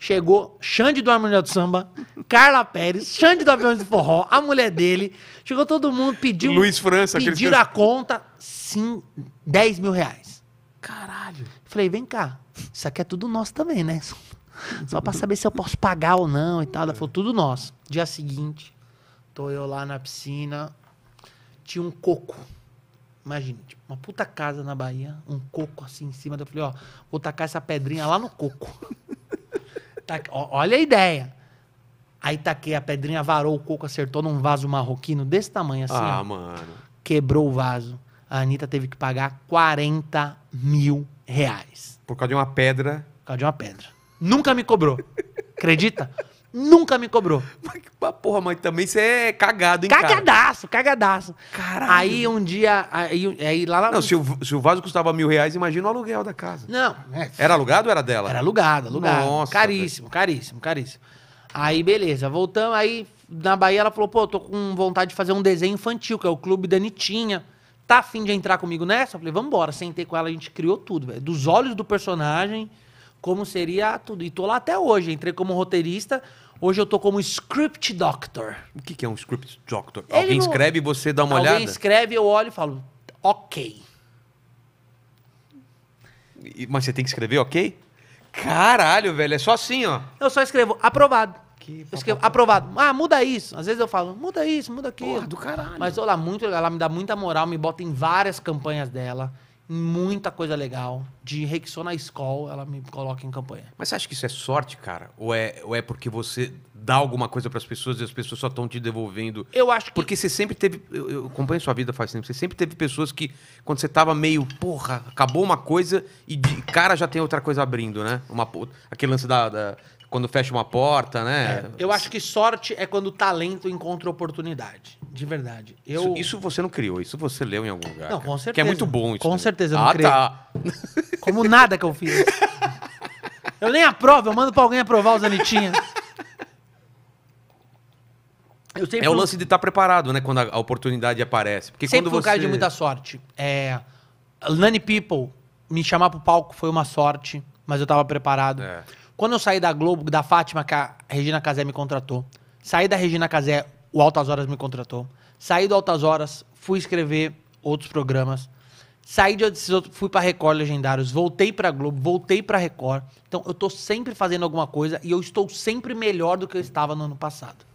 Chegou Xande do Harmonia do Samba, Carla Pérez, Xande do Aviões do Forró, a mulher dele. Chegou todo mundo, pediu. Luiz França, Pediram a conta, sim, 10 mil reais. Caralho. Falei, vem cá, isso aqui é tudo nosso também, né? Só para saber se eu posso pagar ou não e tal. Ela falou, tudo nosso. Dia seguinte, tô eu lá na piscina, tinha um coco. Imagina, tipo, uma puta casa na Bahia, um coco assim em cima. Eu falei, ó, vou tacar essa pedrinha lá no coco. ó, olha a ideia. Aí taquei a pedrinha, varou o coco, acertou num vaso marroquino desse tamanho assim. Ah, ó. mano. Quebrou o vaso. A Anitta teve que pagar 40 mil reais. Por causa de uma pedra. Por causa de uma pedra. Nunca me cobrou. Acredita? Nunca me cobrou. Mas, porra, mas também você é cagado, hein, Cagadaço, cara? cagadaço. Caralho. Aí um dia. Aí, aí lá, lá Não, se o, se o vaso custava mil reais, imagina o aluguel da casa. Não. É, era alugado ou era dela? Era alugado, alugado. Nossa. Caríssimo, caríssimo, caríssimo. Aí, beleza, voltamos. Aí na Bahia ela falou: pô, tô com vontade de fazer um desenho infantil, que é o Clube da Anitinha. Tá afim de entrar comigo nessa? Eu falei: vambora. Sentei com ela, a gente criou tudo, velho. Dos olhos do personagem como seria tudo. E tô lá até hoje, entrei como roteirista, Hoje eu tô como script doctor. O que, que é um script doctor? Ele alguém não... escreve e você dá uma alguém olhada? Alguém escreve, eu olho e falo, ok. Mas você tem que escrever ok? Caralho, velho, é só assim, ó. Eu só escrevo aprovado. Que... Eu escrevo aprovado. Ah, muda isso. Às vezes eu falo, muda isso, muda aquilo. Porra do caralho. Mas olha muito, ela me dá muita moral, me bota em várias campanhas dela muita coisa legal. De Rexona School, ela me coloca em campanha. Mas você acha que isso é sorte, cara? Ou é, ou é porque você dá alguma coisa para as pessoas e as pessoas só estão te devolvendo? Eu acho que. Porque você sempre teve. Eu, eu acompanho sua vida faz tempo. Você sempre teve pessoas que, quando você tava meio, porra, acabou uma coisa e de cara já tem outra coisa abrindo, né? Uma, aquele lance da, da quando fecha uma porta, né? É, eu acho que sorte é quando o talento encontra oportunidade. De verdade. Eu... Isso, isso, você não criou, isso você leu em algum lugar. Não, com certeza. Que é muito bom isso. Com também. certeza, eu não ah, criei. Tá. Como nada que eu fiz. Eu nem aprovo, eu mando pra alguém aprovar os anitinhas. é o lance de estar tá preparado, né? Quando a, oportunidade aparece. Porque sempre quando você... um cara de muita sorte. É, Nani People me chamar pro palco foi uma sorte, mas eu tava preparado. É. Quando eu saí da Globo, da Fátima, que a Regina Casé me contratou. Saí da Regina Casé, o Altas Horas me contratou. Saí do Altas Horas, fui escrever outros programas. Saí de outros, fui para Record Legendários, voltei para Globo, voltei para Record. Então eu tô sempre fazendo alguma coisa e eu estou sempre melhor do que eu estava no ano passado.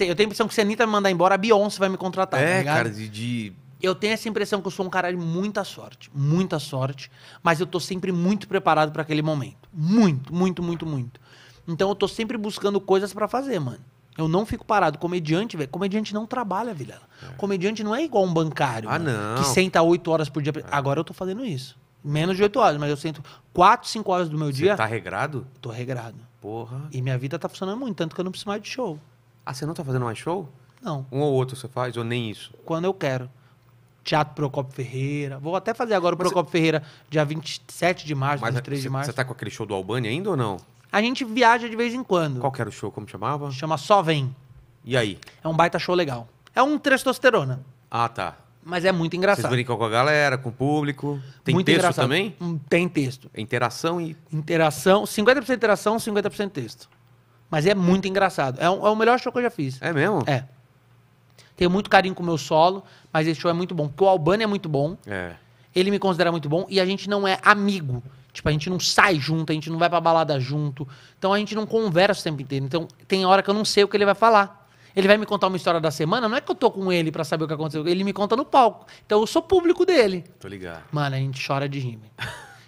Eu tenho a impressão que se a Anitta me mandar embora, a Beyoncé vai me contratar. Tá é, tá cara, de eu tenho essa impressão que eu sou um cara de muita sorte, muita sorte, mas eu tô sempre muito preparado para aquele momento. Muito, muito, muito, muito. Então eu tô sempre buscando coisas para fazer, mano. Eu não fico parado. Comediante, velho, comediante não trabalha, Vilela. É. Comediante não é igual um bancário. Ah, mano, não. Que senta oito horas por dia. É. Agora eu tô fazendo isso. Menos de oito horas, mas eu sento quatro, cinco horas do meu Você dia. Tá regrado? Tô regrado. Porra. E minha vida tá funcionando muito, tanto que eu não preciso mais de show. Ah, você não tá fazendo mais show? Não. Um ou outro você faz, ou nem isso? Quando eu quero. Teatro Procopio Ferreira. Vou até fazer agora o Procopio você... Ferreira dia 27 de março, Mas 23 cê, de março. Você tá com aquele show do Albani ainda ou não? A gente viaja de vez em quando. Qual que era o show? Como chamava? Chama Só Vem. E aí? É um baita show legal. É um testosterona. Ah, tá. Mas é muito engraçado. Vocês brincam com a galera, com o público. Tem muito texto engraçado. também? Hum, tem texto. É interação e. Interação, 50% interação, 50% texto. Mas é muito engraçado. É, um, é o melhor show que eu já fiz. É mesmo? É. Tenho muito carinho com o meu solo mas esse show é muito bom. Porque o Albano é muito bom. É. Ele me considera muito bom e a gente não é amigo. Tipo, a gente não sai junto, a gente não vai pra balada junto. Então a gente não conversa o tempo inteiro. Então tem hora que eu não sei o que ele vai falar. Ele vai me contar uma história da semana, não é que eu tô com ele para saber o que aconteceu, ele me conta no palco. Então eu sou público dele. Tô ligado. Mano, a gente chora de rir.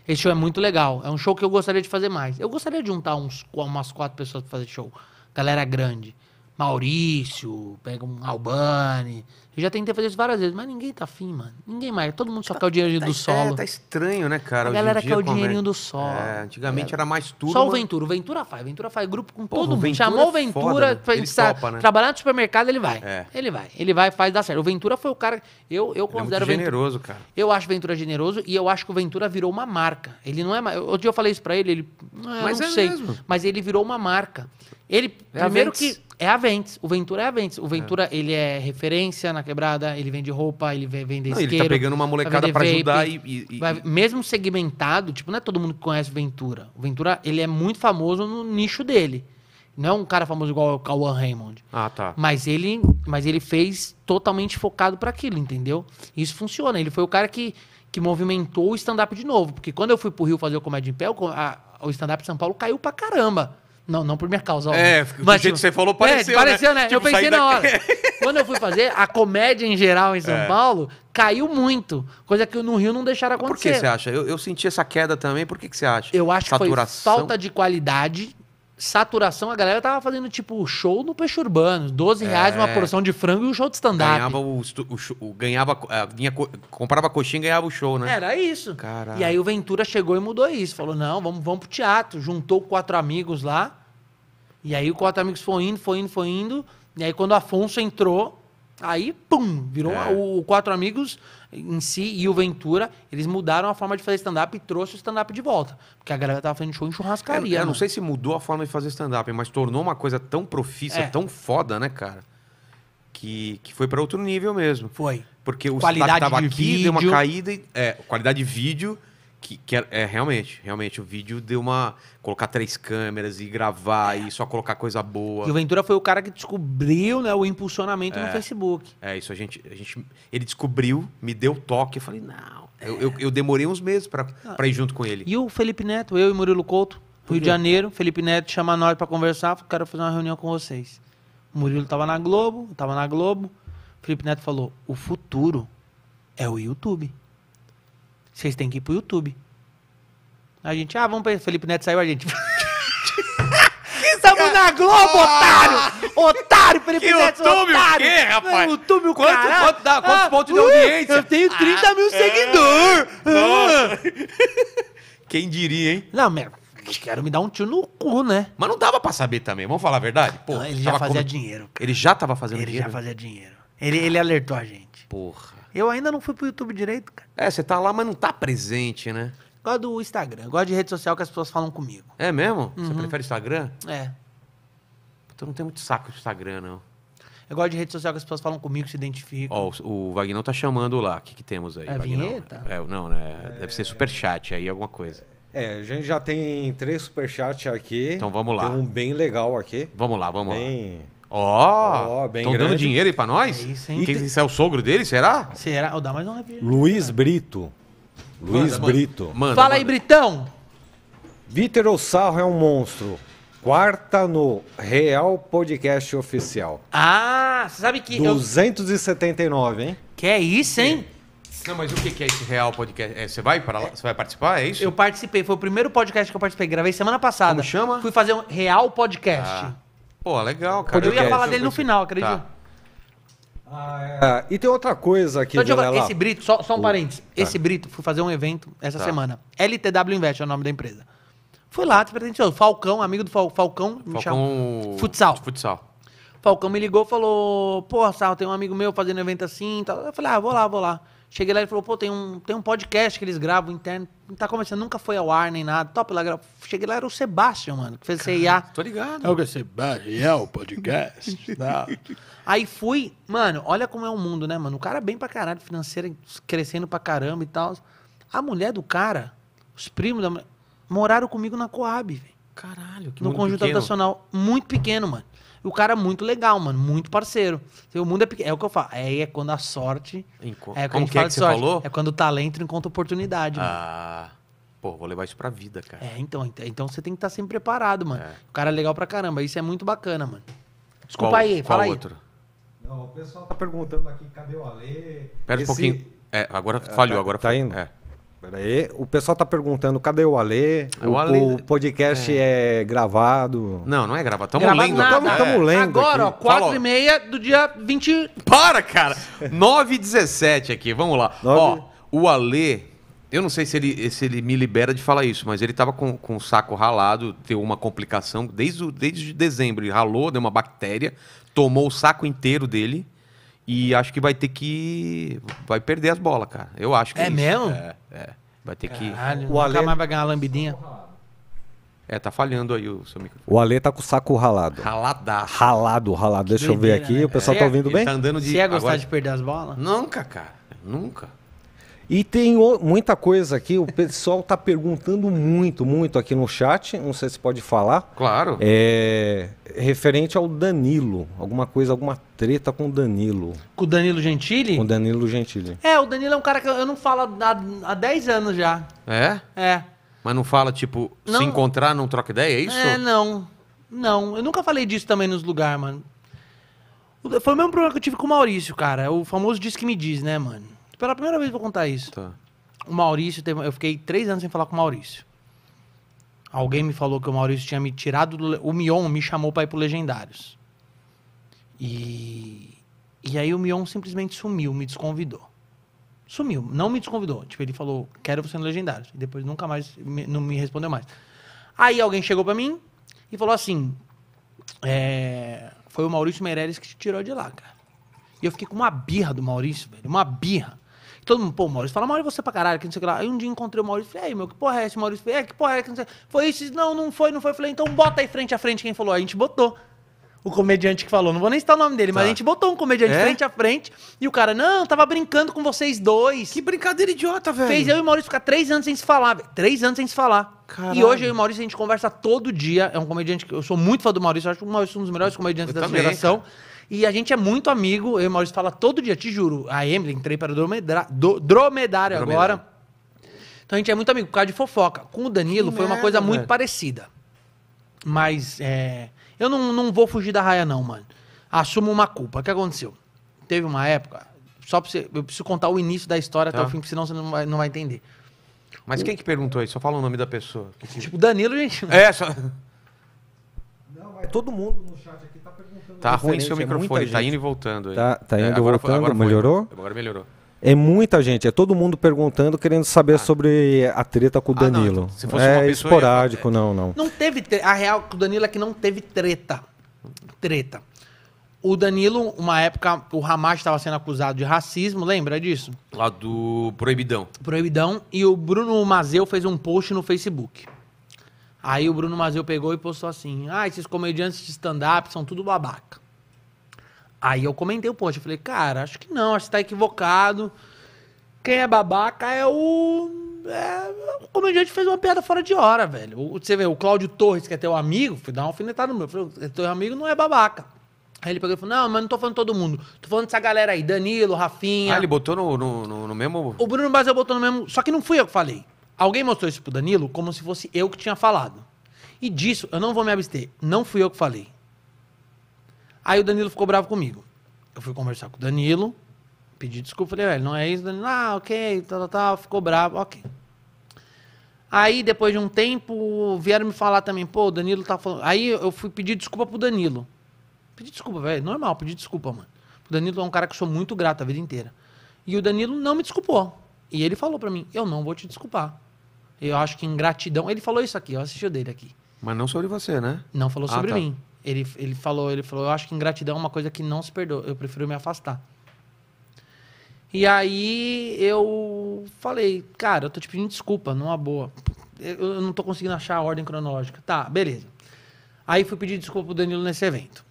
Esse show é muito legal. É um show que eu gostaria de fazer mais. Eu gostaria de juntar uns, umas quatro pessoas pra fazer show. Galera grande. Maurício, pega um Albani. Eu já tentei fazer isso várias vezes, mas ninguém tá afim, mano. Ninguém mais. Todo mundo só tá, quer o dinheirinho tá, do solo. É, tá estranho, né, cara? A galera quer o é? dinheirinho é? do solo. É, antigamente era, é. era mais tudo. Só o Ventura. O Ventura faz. O Ventura faz grupo com Pô, todo mundo. Chamou é o Ventura, foda, ele topa, né? trabalhar no supermercado, ele vai. É. Ele vai. Ele vai faz dar certo. O Ventura foi o cara. Eu, eu considero. Ele é muito generoso, Ventura, cara. Eu acho o Ventura generoso e eu acho que o Ventura virou uma marca. Ele não é mais. Outro dia eu falei isso pra ele, ele. Ah, mas não é sei. Mesmo. Mas ele virou uma marca. Ele. primeiro que é a Ventes. O Ventura é a Ventes. O é. Ventura, é. ele é referência na quebrada, ele vende roupa, ele vende não, Ele tá pegando uma molecada para ajudar e... e, e... Vai, mesmo segmentado, tipo, não é todo mundo que conhece o Ventura. O Ventura, ele é muito famoso no nicho dele. Não é um cara famoso igual o Cauan Raymond. Ah, tá. Mas ele, mas ele fez totalmente focado para aquilo, entendeu? Isso funciona. Ele foi o cara que, que movimentou o stand-up de novo. Porque quando eu fui pro Rio fazer o Comédia em Pé, o, o stand-up de São Paulo caiu pra caramba. Não, não por minha causa. Ó. É, do mas, tipo, jeito tipo, que você falou, pareceu. É, pareceu, né? né? Tipo, eu pensei na hora. Quando eu fui fazer, a comédia em geral em São é. Paulo caiu muito. Coisa que no Rio não deixaram acontecer. Por que você acha? Eu, eu senti essa queda também. Por que, que você acha? Eu acho saturação? que foi falta de qualidade. Saturação, a galera tava fazendo tipo show no peixe urbano, 12 reais é. uma porção de frango e um show de stand-up. Ganhava, o, o, o ganhava é, vinha, comprava coxinha e ganhava o show, né? Era isso. Caralho. E aí o Ventura chegou e mudou isso. Falou: não, vamos, vamos pro teatro. Juntou quatro amigos lá e aí o Quatro Amigos foi indo, foi indo, foi indo. E aí quando o Afonso entrou, aí, pum, virou é. o, Quatro Amigos em si e o Ventura, eles mudaram a forma de fazer stand-up e trouxe o stand-up de volta. Porque a galera tava fazendo show em churrascaria. É, eu não né? sei se mudou a forma de fazer stand-up, mas tornou uma coisa tão profissa, é. tão foda, né, cara? Que, que foi para outro nível mesmo. Foi. Porque o qualidade stand-up tava de aqui, vídeo. deu uma caída. E, é, qualidade de vídeo. Que, que é, é, realmente, realmente, o vídeo deu uma. Colocar três câmeras e gravar é. e só colocar coisa boa. E o Ventura foi o cara que descobriu né, o impulsionamento é. no Facebook. É, isso a gente, a gente. Ele descobriu, me deu toque. Eu falei, não. Eu, eu, eu demorei uns meses para ir junto com ele. E o Felipe Neto, eu e Murilo Couto, Rio de Janeiro, Felipe Neto chama nós para conversar, falou, quero fazer uma reunião com vocês. O Murilo tava na Globo, tava na Globo. Felipe Neto falou: o futuro é o YouTube. Vocês têm que ir pro YouTube. A gente, ah, vamos pra Felipe Neto saiu a gente. Estamos na Globo, ah! otário! Otário, Felipe que Neto, YouTube, otário! quê, rapaz? YouTube, o quanto, quanto dá, Quantos ah, pontos de audiência? Eu tenho 30 ah, mil seguidores! É. Quem diria, hein? Não, merda. Quero me dar um tiro no cu, né? Mas não dava pra saber também, vamos falar a verdade? Pô, não, ele já fazia dinheiro. Cara. Ele já tava fazendo ele dinheiro? Ele já fazia dinheiro. Ele, ele alertou a gente. Porra. Eu ainda não fui pro YouTube direito, cara. É, você tá lá, mas não tá presente, né? Gosto do Instagram. Gosto de rede social que as pessoas falam comigo. É mesmo? Uhum. Você prefere Instagram? É. Então não tem muito saco de Instagram, não. Eu gosto de rede social que as pessoas falam comigo, se identificam. Ó, oh, o Vagnão tá chamando lá. O que, que temos aí? É vinheta? É, não, né? Deve é... ser superchat aí, alguma coisa. É, a gente já tem três superchats aqui. Então vamos lá. Tem um bem legal aqui. Vamos lá, vamos bem... lá. Ó, oh, estão dando dinheiro aí pra nós? É isso, hein? Quem tem... é o sogro dele, será? Será? Vou dar mais um repito. Luiz Brito. Luiz manda. Brito. Manda, Fala aí, Britão. Vitor Ossarro é um monstro. Quarta no Real Podcast Oficial. Ah, sabe que. 279, eu... hein? Que é isso, hein? É. Não, mas o que é esse Real Podcast? É, você vai para lá? Você vai participar? É isso? Eu participei. Foi o primeiro podcast que eu participei. Gravei semana passada. Como chama? Fui fazer um Real Podcast. Ah. Pô, legal, cara. Podcast. Eu ia falar dele no final, acredito. Tá. Ah, é. Ah, e tem outra coisa aqui, então, Esse Brito, só, só um parênteses. Tá. Esse Brito, fui fazer um evento essa tá. semana. LTW Invest é o nome da empresa. Fui lá, te presenteou. Falcão, amigo do Fal Falcão. Falcão... Futsal. Futsal. Falcão me ligou e falou: Pô, Sal, tem um amigo meu fazendo evento assim tal. Eu falei: Ah, vou lá, vou lá. Cheguei lá e ele falou, pô, tem um, tem um podcast que eles gravam interno, não tá começando, nunca foi ao ar nem nada. Top lá, gra... cheguei lá, era o Sebastião, mano, que fez Cara, CIA. Tô ligado. É o que é Sebastião, podcast. Aí fui, mano, olha como é o mundo, né, mano? O cara é bem pra caralho, financeiro crescendo pra caramba e tal. A mulher do cara, os primos da mulher, moraram comigo na Coab, velho. Caralho, que No conjunto pequeno. habitacional, muito pequeno, mano o cara é muito legal, mano, muito parceiro. Então, o mundo é pequeno. É o que eu falo. Aí é quando a sorte. Enco... É Como que é que você sorte. falou? É quando o talento encontra oportunidade. Ah. Mano. Pô, vou levar isso pra vida, cara. É, então, então você tem que estar tá sempre preparado, mano. É. O cara é legal pra caramba. Isso é muito bacana, mano. Desculpa qual, aí, qual fala outro? aí. Não, o pessoal tá perguntando aqui, cadê o Alê? Pera Esse... um pouquinho. É, agora é, falhou, tá- agora tá, tá indo. É o pessoal tá perguntando, cadê o Ale? É, o, Ale... o podcast é. é. gravado. Não, não é gravado. Tamo gravado lendo. Nada. Tamo, tamo lendo Agora, aqui. ó, 4 e meia do dia 20... Para, cara! 9 e 17 aqui, vamos lá. 9... Ó, o Ale... Eu não sei se ele, se ele me libera de falar isso, mas ele tava com, com o saco ralado, deu uma complicação desde, o, desde dezembro. Ele ralou, deu uma bactéria, tomou o saco inteiro dele e acho que vai ter que. Vai perder as bolas, cara. Eu acho que. É, é mesmo? É, é. Vai ter Caralho, que. O nunca Ale... mais vai ganhar uma lambidinha. É, tá falhando aí o seu microfone. O Ale tá com o saco ralado. Raladaço. Ralado, ralado. Que Deixa doideira, eu ver aqui. Né? O pessoal é, tá ouvindo bem? Tá andando de. Você ia gostar Agora... de perder as bolas? Nunca, cara. Nunca. E tem o, muita coisa aqui, o pessoal está perguntando muito, muito aqui no chat, não sei se pode falar. Claro. É, referente ao Danilo, alguma coisa, alguma treta com o Danilo. Com o Danilo Gentili? Com o Danilo Gentili. É, o Danilo é um cara que eu não falo há, há 10 anos já. É? É. Mas não fala, tipo, não. se encontrar, não troca ideia, é isso? É, não. Não, eu nunca falei disso também nos lugares, mano. Foi o mesmo problema que eu tive com o Maurício, cara. O famoso diz que me diz, né, mano? Pela primeira vez eu vou contar isso. Tá. O Maurício, teve, eu fiquei três anos sem falar com o Maurício. Alguém me falou que o Maurício tinha me tirado do. O Mion me chamou para ir pro Legendários. E. E aí o Mion simplesmente sumiu, me desconvidou. Sumiu, não me desconvidou. Tipo, ele falou, quero você no Legendários. E depois nunca mais, me, não me respondeu mais. Aí alguém chegou para mim e falou assim: é, Foi o Maurício Meirelles que te tirou de lá, cara. E eu fiquei com uma birra do Maurício, velho. Uma birra. Todo mundo, pô, Maurício, fala Maurício você pra caralho, que não sei o que lá. Aí um dia encontrei o Maurício, falei, aí, meu, que porra é esse Maurício, falei, é, que porra é, que não sei. Foi isso, não, não foi, não foi. falei, então bota aí frente a frente quem falou. Aí a gente botou o comediante que falou. Não vou nem citar o nome dele, tá. mas a gente botou um comediante é? frente a frente e o cara, não, tava brincando com vocês dois. Que brincadeira idiota, velho. Fez eu e o Maurício ficar três anos sem se falar. Véio. Três anos sem se falar. Caralho. E hoje eu e o Maurício a gente conversa todo dia. É um comediante que eu sou muito fã do Maurício. Eu acho o Maurício um dos melhores comediantes eu dessa também. geração. Cara. E a gente é muito amigo, eu e o Maurício fala todo dia, te juro. A Emily, entrei para o dromedra, do, dromedário, dromedário agora. Então a gente é muito amigo por causa de fofoca. Com o Danilo que foi merda, uma coisa muito velho. É. parecida. Mas é, eu não, não vou fugir da raia, não, mano. Assumo uma culpa. O que aconteceu? Teve uma época, só pra você. Eu preciso contar o início da história tá. até o tá. fim, porque senão você não vai, não vai entender. Mas o... quem que perguntou aí? Só fala o nome da pessoa. Que tipo, Danilo, gente. É, só. Não, todo mundo no chat Tá é ruim seu é microfone, é tá indo e voltando. Aí. Tá, tá indo é, e voltando, agora melhorou? Agora melhorou. É muita gente, é todo mundo perguntando, querendo saber ah. sobre a treta com o ah, Danilo. Ah, se fosse é uma pessoa, esporádico, não, não. Não teve treta. A real com o Danilo é que não teve treta. Treta. O Danilo, uma época, o Hamas estava sendo acusado de racismo, lembra disso? Lá do Proibidão. Proibidão. E o Bruno Mazeu fez um post no Facebook. Aí o Bruno Mazeu pegou e postou assim: Ah, esses comediantes de stand-up são tudo babaca. Aí eu comentei o post, eu falei, cara, acho que não, acho que tá equivocado. Quem é babaca é o. É, o comediante fez uma piada fora de hora, velho. O, você vê, o Cláudio Torres, que é teu amigo, fui dar uma alfinetada no meu. Falei, teu amigo não é babaca. Aí ele pegou e falou: Não, mas não tô falando todo mundo. Tô falando dessa galera aí, Danilo, Rafinha. Ah, ele botou no, no, no, no mesmo. O Bruno Basel botou no mesmo. Só que não fui eu que falei. Alguém mostrou isso pro Danilo como se fosse eu que tinha falado. E disso eu não vou me abster. Não fui eu que falei. Aí o Danilo ficou bravo comigo. Eu fui conversar com o Danilo, pedi desculpa, falei, velho, não é isso, Danilo. Ah, ok, tal, tal, ficou bravo, ok. Aí, depois de um tempo, vieram me falar também, pô, o Danilo tá falando. Aí eu fui pedir desculpa pro Danilo. Pedi desculpa, velho, normal, pedi desculpa, mano. O Danilo é um cara que eu sou muito grato a vida inteira. E o Danilo não me desculpou. E ele falou para mim, eu não vou te desculpar. Eu acho que ingratidão. Ele falou isso aqui, eu assisti o dele aqui. Mas não sobre você, né? Não falou ah, sobre tá. mim. Ele, ele falou, ele falou, eu acho que ingratidão é uma coisa que não se perdoa. Eu prefiro me afastar. E aí eu falei, cara, eu tô te pedindo desculpa, numa boa. Eu não tô conseguindo achar a ordem cronológica. Tá, beleza. Aí fui pedir desculpa pro Danilo nesse evento.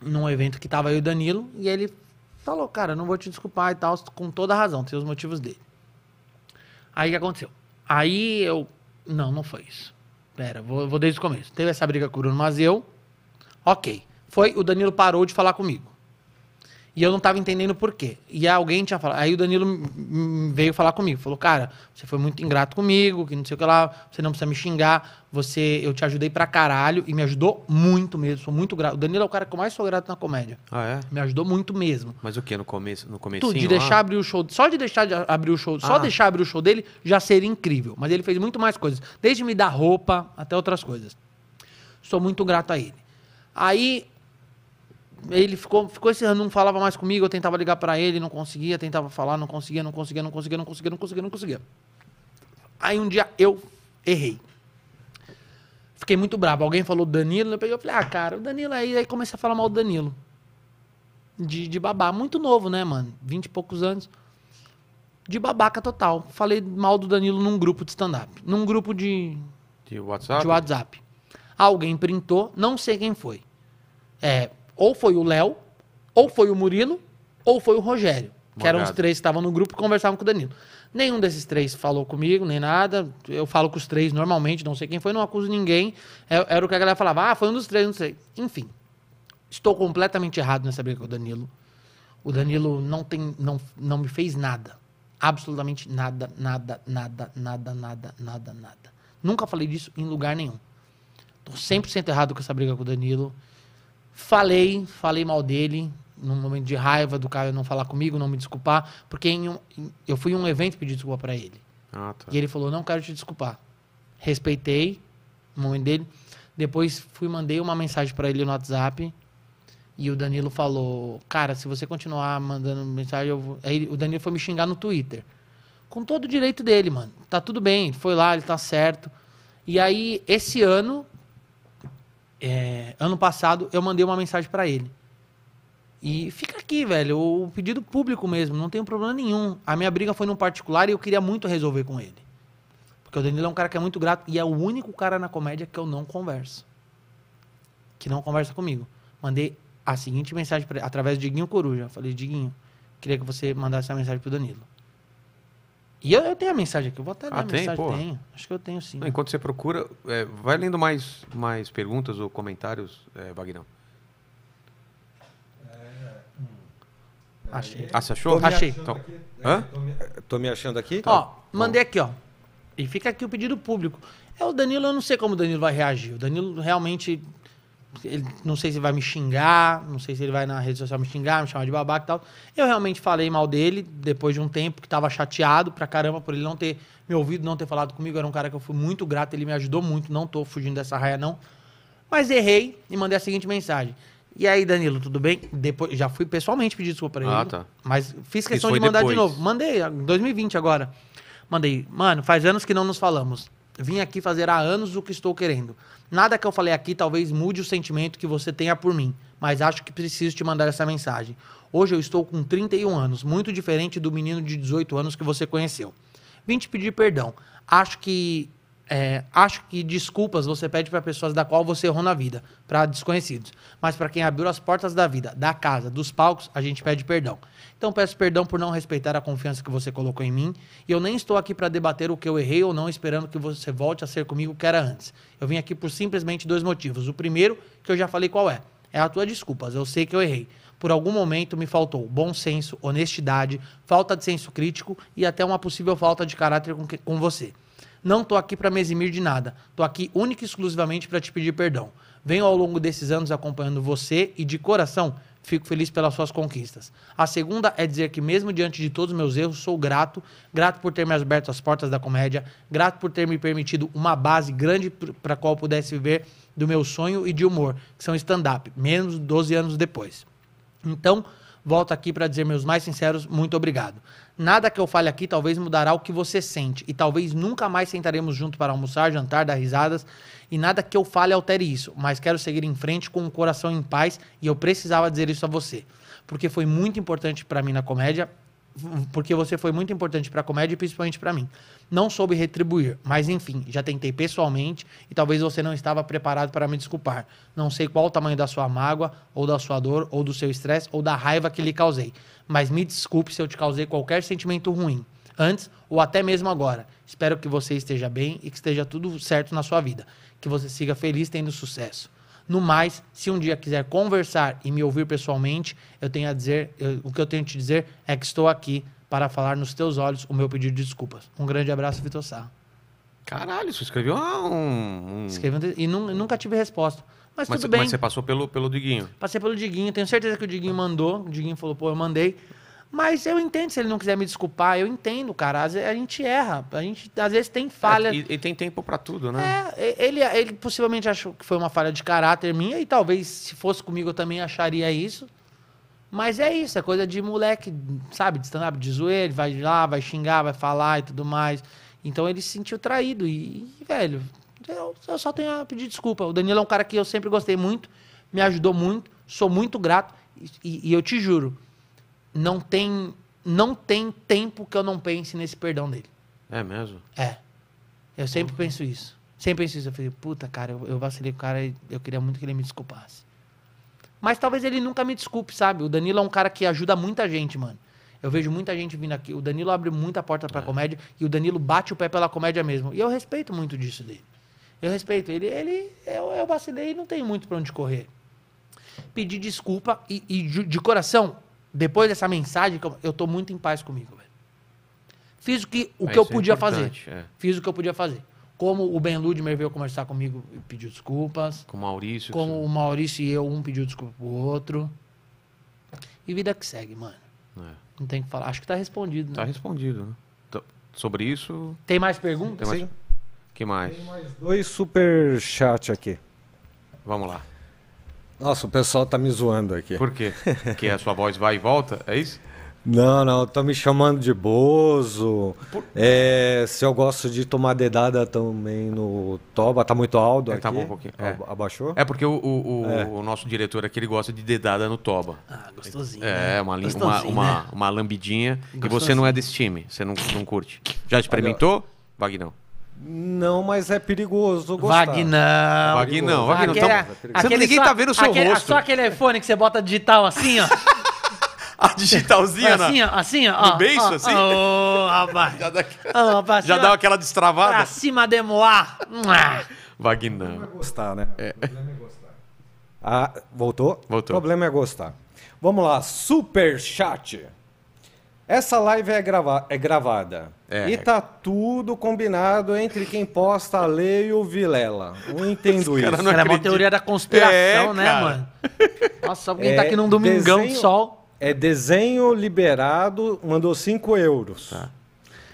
Num evento que tava aí o Danilo, e ele falou, cara, não vou te desculpar e tal, com toda a razão, tem os motivos dele. Aí o que aconteceu? Aí eu. Não, não foi isso. Pera, vou, vou desde o começo. Teve essa briga com o Bruno Mazeu. Ok. Foi, o Danilo parou de falar comigo. E eu não estava entendendo por quê. E alguém tinha falado. Aí o Danilo veio falar comigo. Falou, cara, você foi muito ingrato comigo, que não sei o que lá, você não precisa me xingar. Você, eu te ajudei pra caralho e me ajudou muito mesmo. Sou muito grato. O Danilo é o cara que eu mais sou grato na comédia. Ah, é? Me ajudou muito mesmo. Mas o que? No começo? No começo? de deixar abrir o show. Só de deixar de abrir o show, ah. só deixar abrir o show dele já seria incrível. Mas ele fez muito mais coisas. Desde me dar roupa até outras coisas. Sou muito grato a ele. Aí ele ficou, ficou esse ano, não falava mais comigo, eu tentava ligar para ele, não conseguia, tentava falar, não conseguia, não conseguia, não conseguia, não conseguia, não conseguia, não conseguia. Aí um dia eu errei. Fiquei muito bravo. Alguém falou Danilo, eu peguei, eu falei, ah, cara, o Danilo aí, aí comecei a falar mal do Danilo. De, de babá, muito novo, né, mano? Vinte e poucos anos. De babaca total. Falei mal do Danilo num grupo de stand-up. Num grupo de. De WhatsApp? De WhatsApp. Alguém printou, não sei quem foi. É, ou foi o Léo, ou foi o Murilo, ou foi o Rogério. Que eram os três que estavam no grupo e conversavam com o Danilo. Nenhum desses três falou comigo, nem nada. Eu falo com os três normalmente, não sei quem foi, não acuso ninguém. É, era o que a galera falava, ah, foi um dos três, não sei. Enfim, estou completamente errado nessa briga com o Danilo. O Danilo não, tem, não, não me fez nada. Absolutamente nada, nada, nada, nada, nada, nada, nada. Nunca falei disso em lugar nenhum. Estou 100% errado com essa briga com o Danilo. Falei, falei mal dele, num momento de raiva do cara não falar comigo, não me desculpar, porque em um, em, eu fui em um evento pedir desculpa para ele. Ah, tá. E ele falou: "Não quero te desculpar". Respeitei o momento dele. Depois fui mandei uma mensagem para ele no WhatsApp e o Danilo falou: "Cara, se você continuar mandando mensagem, eu vou... Aí o Danilo foi me xingar no Twitter. Com todo o direito dele, mano. Tá tudo bem, foi lá, ele tá certo. E aí esse ano é, ano passado eu mandei uma mensagem para ele. E fica aqui, velho, o pedido público mesmo, não tenho problema nenhum. A minha briga foi num particular e eu queria muito resolver com ele. Porque o Danilo é um cara que é muito grato e é o único cara na comédia que eu não converso. Que não conversa comigo. Mandei a seguinte mensagem pra, através do Diguinho Coruja. Falei, Diguinho, queria que você mandasse a mensagem pro Danilo. E eu, eu, tenho a mensagem aqui, eu vou até ler ah, a tem? mensagem. Tenho. Acho que eu tenho sim. Não, enquanto você procura, é, vai lendo mais, mais perguntas ou comentários, é, Vagnão. É, hum. Achei. É, ah, você achou? Tô Achei. Então, Hã? É, tô me... tô me achando aqui? Ó, tá. tá mandei aqui, ó. E fica aqui o pedido público. É o Danilo, eu não sei como o Danilo vai reagir. O Danilo realmente ele, não sei se vai me xingar, não sei se ele vai na rede social me xingar, me chamar de babaca e tal. Eu realmente falei mal dele depois de um tempo que estava chateado pra caramba por ele não ter me ouvido, não ter falado comigo. Era um cara que eu fui muito grato, ele me ajudou muito, não tô fugindo dessa raia não. Mas errei e mandei a seguinte mensagem. E aí, Danilo, tudo bem? Depois, já fui pessoalmente pedir desculpa pra ele. Ah, tá. Mas fiz questão de mandar depois. de novo. Mandei, em 2020 agora. Mandei, mano, faz anos que não nos falamos. Vim aqui fazer há anos o que estou querendo. Nada que eu falei aqui talvez mude o sentimento que você tenha por mim, mas acho que preciso te mandar essa mensagem. Hoje eu estou com 31 anos, muito diferente do menino de 18 anos que você conheceu. Vim te pedir perdão. Acho que é, acho que desculpas você pede para pessoas da qual você errou na vida, para desconhecidos. Mas para quem abriu as portas da vida, da casa, dos palcos, a gente pede perdão. Então peço perdão por não respeitar a confiança que você colocou em mim. E eu nem estou aqui para debater o que eu errei ou não, esperando que você volte a ser comigo o que era antes. Eu vim aqui por simplesmente dois motivos. O primeiro, que eu já falei qual é. É a tua desculpas, eu sei que eu errei. Por algum momento me faltou bom senso, honestidade, falta de senso crítico e até uma possível falta de caráter com, que, com você não estou aqui para me eximir de nada. Estou aqui única e exclusivamente para te pedir perdão. Venho ao longo desses anos acompanhando você e de coração fico feliz pelas suas conquistas. A segunda é dizer que, mesmo diante de todos os meus erros, sou grato. Grato por ter me aberto as portas da comédia. Grato por ter me permitido uma base grande para qual pudesse viver do meu sonho e de humor, que são stand-up, menos 12 anos depois. Então, volto aqui para dizer meus mais sinceros muito obrigado. Nada que eu fale aqui talvez mudará o que você sente e talvez nunca mais sentaremos junto para almoçar, jantar, dar risadas e nada que eu fale altere isso, mas quero seguir em frente com o coração em paz e eu precisava dizer isso a você, porque foi muito importante para mim na comédia, porque você foi muito importante para a comédia e principalmente para mim não soube retribuir. Mas enfim, já tentei pessoalmente e talvez você não estava preparado para me desculpar. Não sei qual o tamanho da sua mágoa, ou da sua dor, ou do seu estresse, ou da raiva que lhe causei. Mas me desculpe se eu te causei qualquer sentimento ruim, antes ou até mesmo agora. Espero que você esteja bem e que esteja tudo certo na sua vida. Que você siga feliz tendo sucesso. No mais, se um dia quiser conversar e me ouvir pessoalmente, eu tenho a dizer, eu, o que eu tenho a te dizer é que estou aqui para falar nos teus olhos o meu pedido de desculpas. Um grande abraço, Vitor Sarro. Caralho, você escreveu ah, um. um... Escreveu e nunca tive resposta. Mas, mas, tudo bem. Mas você passou pelo, pelo Diguinho? Passei pelo Diguinho, tenho certeza que o Diguinho mandou. O Diguinho falou, pô, eu mandei. Mas eu entendo se ele não quiser me desculpar, eu entendo, cara. Às vezes, a gente erra, a gente às vezes tem é, falha. É, e, e, tem tempo para tudo, né? É, ele, ele possivelmente achou que foi uma falha de caráter minha e talvez se fosse comigo eu também acharia isso. Mas é isso, é coisa de moleque, sabe, de stand-up, de zoeira, vai lá, vai xingar, vai falar e tudo mais. Então ele se sentiu traído e, e velho, eu, eu, só tenho a pedir desculpa. O Danilo é um cara que eu sempre gostei muito, me ajudou muito, sou muito grato e, e eu te juro, não tem, não tem tempo que eu não pense nesse perdão dele. É mesmo? É. Eu sempre uhum. penso isso. Sempre penso isso. Eu falei, puta, cara, eu, eu vacilei com o cara e eu queria muito que ele me desculpasse. Mas talvez ele nunca me desculpe, sabe? O Danilo é um cara que ajuda muita gente, mano. Eu vejo muita gente vindo aqui. O Danilo abre muita porta pra é. comédia e o Danilo bate o pé pela comédia mesmo. E eu respeito muito disso dele. Eu respeito. Ele, ele eu, eu vacilei e não tem muito pra onde correr. Pedi desculpa e, e de, de coração, depois dessa mensagem, eu, eu tô muito em paz comigo, velho. Fiz o que, o ah, que eu é podia é fazer. Fiz o que eu podia fazer. Como o Ben Ludmer veio conversar comigo e pediu desculpas. Com o Maurício. Como o Maurício e eu, um pediu desculpa pro outro. E vida que segue, mano. É. Não tem o que falar. Acho que tá respondido, né? Tá respondido, né? Então, sobre isso. Tem mais perguntas? Tem mais... Sim. que mais? Tem mais dois super chat aqui. Vamos lá. Nossa, o pessoal tá me zoando aqui. Por quê? Porque a sua voz vai e volta, é isso? Não, não, estão me chamando de bozo. Por... É, se eu gosto de tomar dedada também no toba, tá muito alto é, tá aqui. Tá bom um pouquinho. É. Abaixou? É porque o, o, é. o, nosso diretor aqui ele gosta de dedada no toba. Ah, gostosinho. É, né? uma, uma, né? uma, uma, lambidinha. Gostosinho. E você não é desse time, você não, não curte. Já experimentou, Vagnão? Não, mas é perigoso. Gostar. Vagnão. Vagnão, Vagnão. Então, ninguém tá só, tá vendo o seu aquele, rosto. Só aquele iPhone que você bota digital assim, ó. A digitalzinha, é Assim, ó, assim, ó. No beijo, ó, assim? Ô, rapaz. Já dá, oh, rapaz, já assim, dá aquela destravada? Pra cima de moar Wagner. O problema é gostar, né? É. O problema é gostar. Ah, voltou? Voltou. O problema é gostar. Vamos lá, super chat. Essa live é, grava é gravada. É. E tá tudo combinado entre quem posta a lei e o Vilela. Não entendo Os isso. não é uma teoria da conspiração, é, né, cara. mano? Nossa, alguém tá é, tá aqui num domingão desenho... de sol. É desenho liberado, mandou 5 euros. Tá.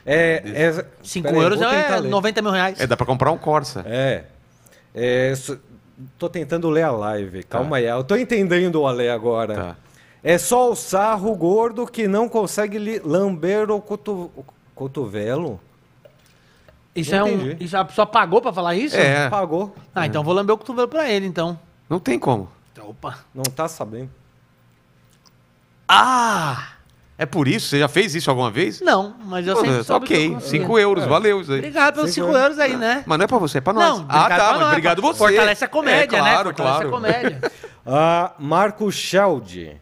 É, 5 é, é, euros é ler. 90 mil reais. É, dá para comprar um Corsa. É. é tô tentando ler a live, tá. calma tá. aí. Eu tô entendendo a ler agora. Tá. É só o sarro gordo que não consegue lamber o, coto... o cotovelo. Isso não é entendi. um. Isso a é, pessoa pagou para falar isso? É. Pagou. Ah, então vou lamber o cotovelo para ele, então. Não tem como. Opa. Não tá sabendo. Ah! É por isso? Você já fez isso alguma vez? Não, mas eu Pô, sempre soube Ok, cinco 5 euros, é. valeu isso aí. Obrigado pelos 5 euros aí, né? Mas não é pra você, é pra nós. Não, ah, tá, mas obrigado pra- você. Fortalece a comédia, É, claro, né? Fortalece claro. a comédia. Ah, Marco Schaldi.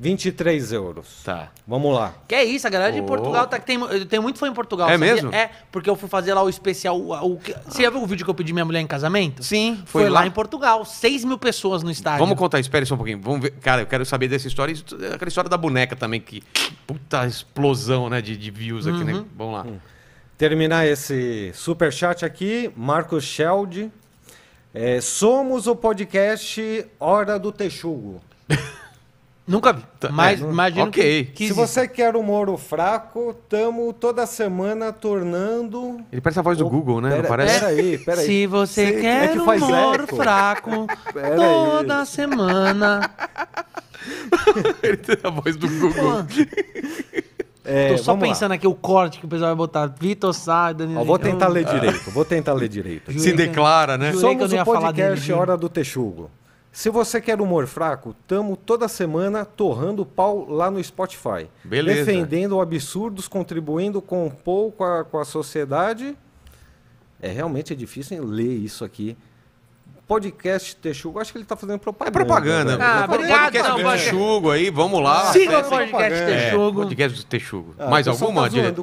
23 euros. Tá. Vamos lá. Que é isso, a galera de Portugal tá que tem, tem muito fã em Portugal. É sabia? mesmo? É, porque eu fui fazer lá o especial. O, o, você já viu o vídeo que eu pedi minha mulher em casamento? Sim, foi, Foi, lá. em Portugal. 6 mil pessoas no estádio. Vamos contar, espere só um pouquinho. Vamos ver. Cara, eu quero saber dessa história. Aquela história da boneca também, que. Puta explosão, né? De, de views aqui, né? Uhum. Vamos lá. Hum. Terminar esse superchat aqui, Marcos Scheld. É, somos o podcast Hora do Texugo. Nunca vi. Tá, Mas é, imagino okay. que, que Se você quer humor fraco, tamo toda semana tornando. Ele parece a voz do Google, né? Pera, Não parece? Peraí, peraí. Se você é quer é que humor eco. fraco, pera toda aí. semana. Ele tem a voz do Google. É, Tô só pensando lá. aqui o corte que o pessoal vai botar. Vitor Sá, Danilo. vou tentar ler direito, vou tentar ler direito. Se declara, né? Somos o podcast Hora do Texugo. Se você quer humor fraco, tamo toda semana torrando pau lá no Spotify. Beleza. Defendendo absurdos, contribuindo com um pouco a, com a sociedade. É realmente é difícil ler isso aqui podcast Texugo, acho que ele está fazendo propaganda. É propaganda. Ah, é podcast não, Texugo aí, vamos lá. Siga o podcast Texugo. É, podcast Texugo. Ah, Mais alguma? Tá dire...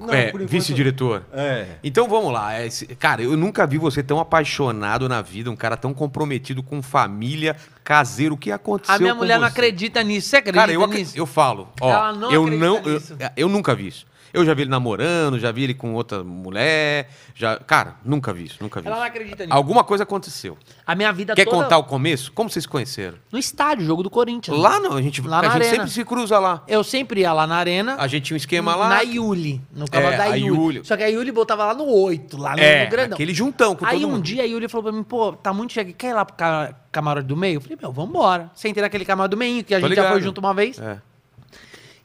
Não, é, vice-diretor. É. Então vamos lá. É, cara, eu nunca vi você tão apaixonado na vida, um cara tão comprometido com família, caseiro. O que aconteceu? A minha mulher não acredita nisso. Você acredita cara, eu, nisso? eu falo. Ó, Ela não eu não, eu, eu nunca vi isso. Eu já vi ele namorando, já vi ele com outra mulher. Já... Cara, nunca vi isso, nunca vi. Ela isso. não acredita nisso. Alguma coisa aconteceu. A minha vida Quer toda... contar o começo? Como vocês se conheceram? No estádio, jogo do Corinthians. Lá não, a gente, lá a gente sempre se cruza lá. Eu sempre ia lá na arena. A gente tinha um esquema lá. Na Yuli, no cavalo é, da Yuli. Yuli. Só que a Yuli botava lá no 8, lá no, é, no grandão. aquele juntão com Aí um mundo. dia a Yuli falou pra mim, pô, tá muito cheio, quer ir lá pro ca... camarote do meio? Eu falei, meu, vambora. Sentei naquele camarote do meio, que a Tô gente ligado. já foi junto uma vez. É.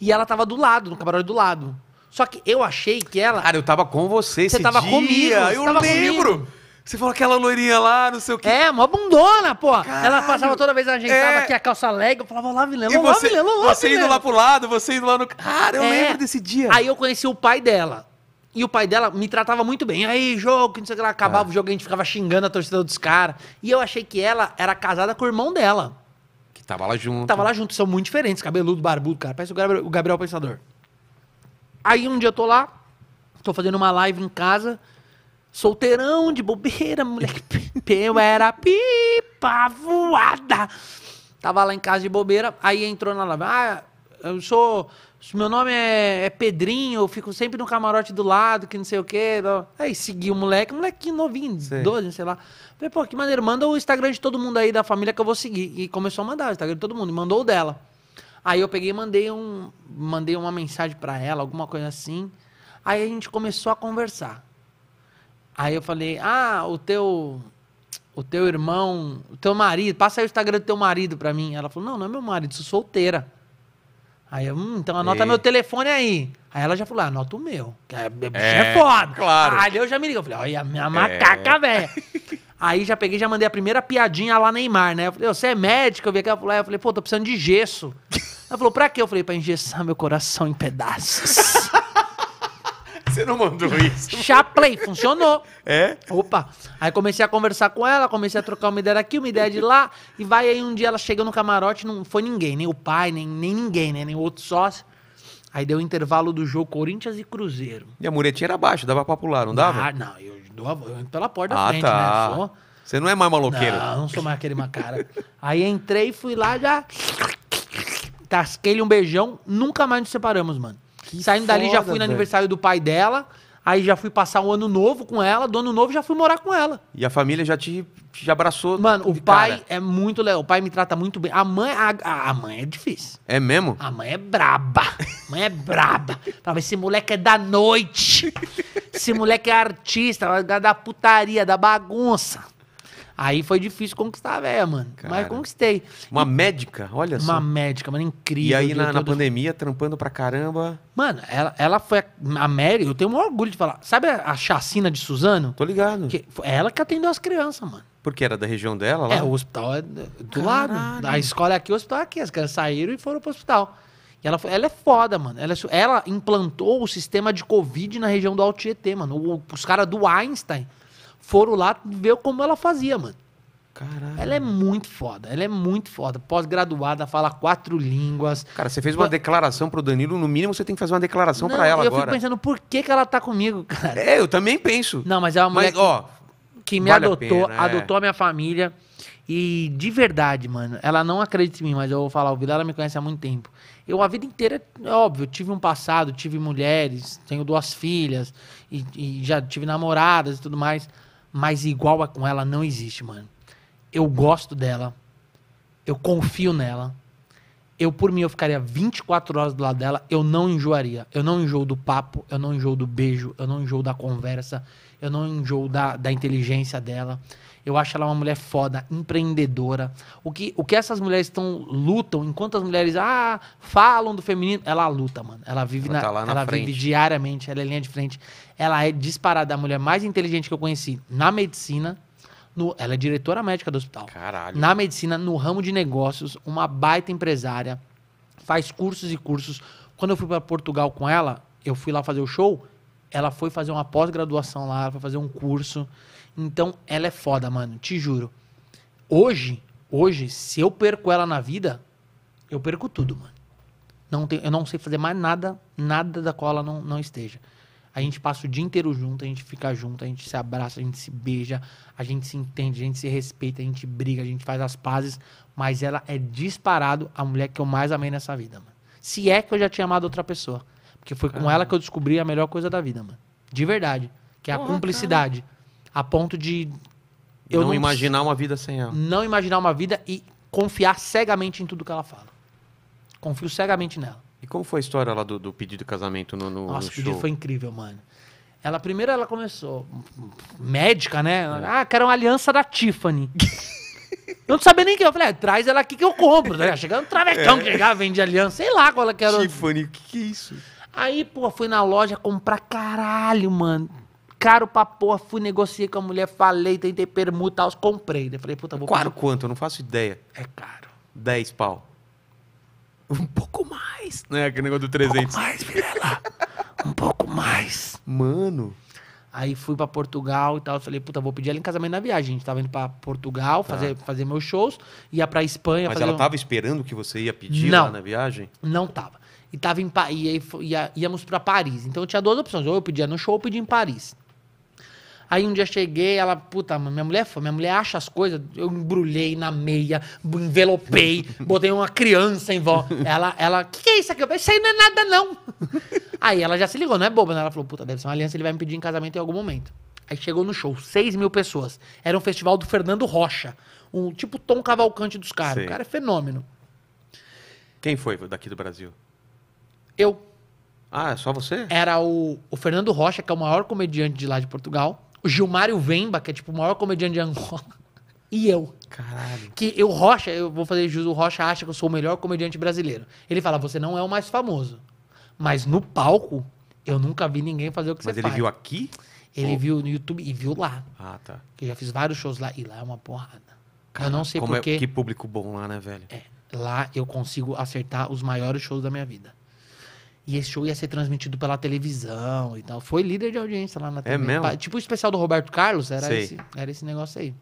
E ela tava do lado, no camarote do lado. Só que eu achei que ela. Cara, eu tava com você, Você tava dia. comigo. Eu tava lembro. Comigo. Você falou aquela loirinha lá, não sei o quê. É, uma bundona, pô. Caralho. Ela passava toda vez, ela ajeitava é. aqui a calça leg, eu falava, lá, Vilela, lá, você, lá, Você indo lá pro lado, você indo lá no... Cara, eu é. lembro desse dia. Aí eu conheci o pai dela. E o pai dela me tratava muito bem. Aí, jogo, não sei o que lá. Acabava é. o jogo, a gente ficava xingando a torcida dos caras. E eu achei que ela era casada com o irmão dela. Que tava lá junto. Tava lá junto, são muito diferentes. Cabeludo, barbudo, cara. Parece o Gabriel, o Gabriel Pensador. Aí um dia eu tô lá, tô fazendo uma live em casa, solteirão, de bobeira, moleque. Eu era pipa voada. Tava lá em casa de bobeira, aí entrou na live. Ah, eu sou. Meu nome é, é, Pedrinho, eu fico sempre no camarote do lado, que não sei o quê. Aí segui o moleque, molequinho novinho, sei. 12, sei lá. Falei, pô, que maneiro, manda o Instagram de todo mundo aí da família que eu vou seguir. E começou a mandar o Instagram de todo mundo, mandou o dela. Aí eu peguei e mandei, um, mandei uma mensagem para ela, alguma coisa assim. Aí a gente começou a conversar. Aí eu falei: "Ah, o teu o teu irmão, o teu marido, passa aí o Instagram do teu marido para mim". Ela falou: "Não, não é meu marido, sou solteira". Aí eu, hum, então anota Ei. meu telefone aí. Aí ela já falou, ah, anota o meu. Que é, é, é foda. Claro. Aí eu já me liguei. Eu falei, olha a minha macaca, é. velho. aí já peguei já mandei a primeira piadinha lá Neymar, né? Eu falei, você é médico? Eu vi aquela lá. Eu falei, pô, tô precisando de gesso. Ela falou, pra quê? Eu falei, pra engessar meu coração em pedaços. Você não mandou isso? Chapley, funcionou. É? Opa. Aí comecei a conversar com ela, comecei a trocar uma ideia daqui, uma ideia de lá. E vai aí um dia ela chega no camarote, não foi ninguém, nem o pai, nem, nem ninguém, né? Nem outro sócio. Aí deu o intervalo do jogo Corinthians e Cruzeiro. E a muretinha era baixa, dava pra pular, não dava? Ah, não, eu dou a eu entro pela porta da ah, frente, tá. né? Você não é mais maloqueiro? Não, não sou mais aquele macara. aí entrei, fui lá já. Tasquei-lhe um beijão, nunca mais nos separamos, mano. Que Saindo foda, dali, já fui no aniversário do pai dela. Aí já fui passar um ano novo com ela, do ano novo já fui morar com ela. E a família já te, te abraçou. Mano, o pai cara. é muito legal. O pai me trata muito bem. A mãe, a, a mãe é difícil. É mesmo? A mãe é braba. A mãe é braba. Fala, esse moleque é da noite. Esse moleque é artista, da putaria, da bagunça. Aí foi difícil conquistar a véia, mano. Cara. Mas conquistei. Uma e, médica, olha só. Uma médica, mano, incrível. E aí na, na pandemia, trampando pra caramba. Mano, ela, ela foi. A, a Mary, eu tenho um orgulho de falar. Sabe a, a chacina de Suzano? Tô ligado. Que, ela que atendeu as crianças, mano. Porque era da região dela lá? É, o hospital é do Caralho. lado. A escola é aqui, o hospital é aqui. As crianças saíram e foram pro hospital. E ela, foi, ela é foda, mano. Ela, é ela implantou o sistema de Covid na região do Altietê, mano. O, os caras do Einstein foram lá ver como ela fazia, mano. Caralho. Ela é muito foda, ela é muito foda. Pós-graduada, fala quatro línguas. Cara, você fez uma declaração pro Danilo, no mínimo você tem que fazer uma declaração para ela eu agora. Eu fico pensando por que, que ela tá comigo, cara. É, eu também penso. Não, mas é uma mulher mas, que, ó, que me vale adotou, a pena, é. adotou a minha família. E de verdade, mano, ela não acredita em mim, mas eu vou falar, o Vila, ela me conhece há muito tempo. Eu a vida inteira, é óbvio, tive um passado, tive mulheres, tenho duas filhas, e, e já tive namoradas e tudo mais mas igual a com ela não existe, mano. Eu gosto dela. Eu confio nela. Eu, por mim, eu ficaria 24 horas do lado dela, eu não enjoaria. Eu não enjoo do papo, eu não enjoo do beijo, eu não enjoo da conversa, eu não enjoo da, da inteligência dela. Eu acho ela uma mulher foda, empreendedora. O que, o que essas mulheres estão lutam, enquanto as mulheres ah, falam do feminino, ela luta, mano. Ela vive ela na, tá lá na ela frente. vive diariamente, ela é linha de frente. Ela é disparada a mulher mais inteligente que eu conheci na medicina. No, ela é diretora médica do hospital. Caralho. Na medicina, no ramo de negócios, uma baita empresária, faz cursos e cursos. Quando eu fui para Portugal com ela, eu fui lá fazer o show, ela foi fazer uma pós-graduação lá, foi fazer um curso. Então ela é foda, mano, te juro. Hoje, hoje, se eu perco ela na vida, eu perco tudo, mano. Não tem, eu não sei fazer mais nada, nada da qual ela não, não esteja. A gente passa o dia inteiro junto, a gente fica junto, a gente se abraça, a gente se beija, a gente se entende, a gente se respeita, a gente briga, a gente faz as pazes, mas ela é disparado a mulher que eu mais amei nessa vida, mano. Se é que eu já tinha amado outra pessoa. Porque foi com ah. ela que eu descobri a melhor coisa da vida, mano. De verdade. Que é a Porra, cumplicidade. Cara a ponto de eu não, não imaginar uma vida sem ela. Não imaginar uma vida e confiar cegamente em tudo que ela fala. Confio cegamente nela. E como foi a história lá do, do pedido de casamento no, no Nossa, no o pedido show? foi incrível, mano. Ela primeiro ela começou médica, né? É. Ah, quero uma aliança da Tiffany. eu não sabia nem que eu falei, ah, traz ela aqui que eu compro, né? Tá Chegando um travecão é. que chegava, vende aliança, sei lá qual ela é quer Tiffany, o que, que é isso? Aí, pô, fui na loja comprar caralho, mano caro pra porra, fui negociar com a mulher, falei, tentei permutar, os comprei. Né? Falei, puta, vou... Claro fazer... quanto, eu não faço ideia. É caro. 10 pau. Um pouco mais. Né, aquele negócio do 300. Um pouco mais, Virela. um pouco mais. Mano... Aí fui para Portugal e tal. Falei, puta, vou pedir ela em casamento na viagem. A gente tava indo pra Portugal tá. fazer, fazer meus shows, ia pra Espanha. Mas ela um... tava esperando que você ia pedir não, lá na viagem? Não tava. E tava em e aí, ia, íamos para Paris. Então eu tinha duas opções. Ou eu pedia no show ou eu pedia em Paris. Aí um dia cheguei, ela, puta, minha mulher, é minha mulher acha as coisas. Eu embrulhei na meia, envelopei, botei uma criança em volta. Ela, ela, que, que é isso aqui? Eu falei, isso aí não é nada, não. aí ela já se ligou, não é boba, né? Ela falou, puta, deve ser uma aliança, ele vai me pedir em casamento em algum momento. Aí chegou no show, 6 mil pessoas. Era um festival do Fernando Rocha, um tipo Tom Cavalcante dos caras. O cara é fenômeno. Quem foi daqui do Brasil? Eu. Ah, é só você? Era o, o Fernando Rocha, que é o maior comediante de lá de Portugal. Gilmário Vemba, que é tipo o maior comediante de Angola, e eu. Caralho. Que eu, Rocha, eu vou fazer jus, o Rocha acha que eu sou o melhor comediante brasileiro. Ele fala, você não é o mais famoso. Mas no palco, eu nunca vi ninguém fazer o que Mas você faz. Mas ele viu aqui? Ele Ou... viu no YouTube e viu lá. Ah, tá. Que eu já fiz vários shows lá. E lá é uma porrada. Cara, eu não sei como porque... É, que público bom lá, né, velho? É. Lá eu consigo acertar os maiores shows da minha vida. E esse show ia ser transmitido pela televisão e tal. Foi líder de audiência lá na TV. É mesmo? Tipo o especial do Roberto Carlos, era, esse, era esse negócio aí.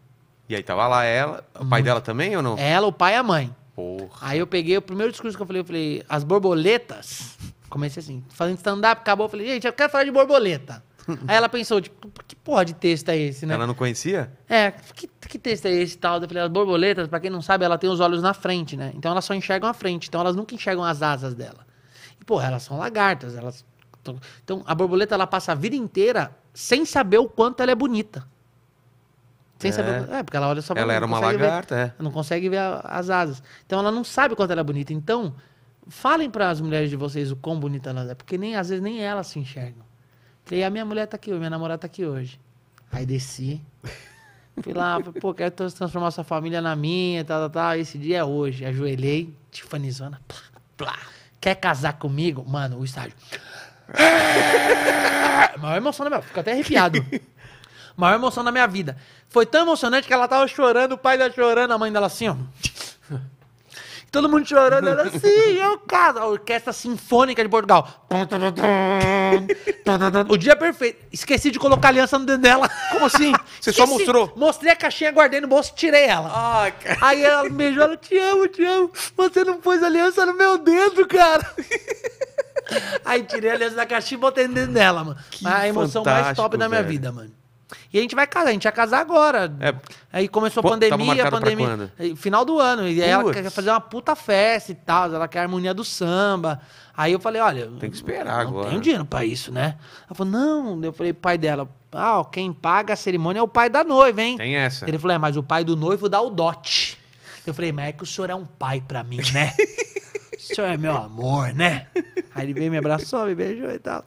E aí tava lá ela, o pai uhum. dela também ou não? Ela, o pai e a mãe. Porra. Aí eu peguei o primeiro discurso que eu falei, eu falei, as borboletas. Comecei assim, fazendo stand-up, acabou, eu falei, gente, eu quero falar de borboleta. Aí ela pensou, tipo, que porra de texto é esse, né? Ela não conhecia? É, que, que texto é esse tal? Eu falei, as borboletas, pra quem não sabe, ela tem os olhos na frente, né? Então elas só enxergam a frente, então elas nunca enxergam as asas dela. Pô, elas são lagartas, elas. Então, a borboleta ela passa a vida inteira sem saber o quanto ela é bonita. Sem é. saber. É, porque ela olha só pra Ela era uma lagarta, ver, é. Não consegue ver a, as asas. Então ela não sabe quanto ela é bonita. Então, falem para as mulheres de vocês o quão bonita ela é, porque nem às vezes nem elas se enxergam. Falei, a minha mulher tá aqui hoje, minha namorada tá aqui hoje. Aí desci. Fui lá, pô, quero transformar sua família na minha, tal, tal, tal. Esse dia é hoje. Ajoelhei, tifanizona, plá, plá quer casar comigo? Mano, o estádio. Maior emoção da minha Fico até arrepiado. Maior emoção da minha vida. Foi tão emocionante que ela tava chorando, o pai dela chorando, a mãe dela assim, ó. Todo mundo chorando, era assim, é o caso. A Orquestra Sinfônica de Portugal. o dia é perfeito. Esqueci de colocar a aliança no dedo dela. Como assim? Você Esqueci. só mostrou? Mostrei a caixinha, guardei no bolso, tirei ela. Aí ela me beijou, ela, te amo, te amo. Você não pôs aliança no meu dedo, cara. Aí tirei a aliança da caixinha e botei no dedo dela, mano. Que a emoção mais top da minha vida, mano. E a gente vai casar, a gente ia casar agora. É. Aí começou a pandemia, a pandemia. Final do ano. E aí ela quer fazer uma puta festa e tal. Ela quer a harmonia do samba. Aí eu falei, olha. Tem que esperar não agora. Não tem dinheiro pra isso, né? Ela falou, não. Eu falei, pai dela, ah, quem paga a cerimônia é o pai da noiva, hein? Tem essa. Ele falou, é, mas o pai do noivo dá o dote. Eu falei, mas é que o senhor é um pai pra mim, né? o senhor é meu amor, né? Aí ele veio, me abraçou, me beijou e tal.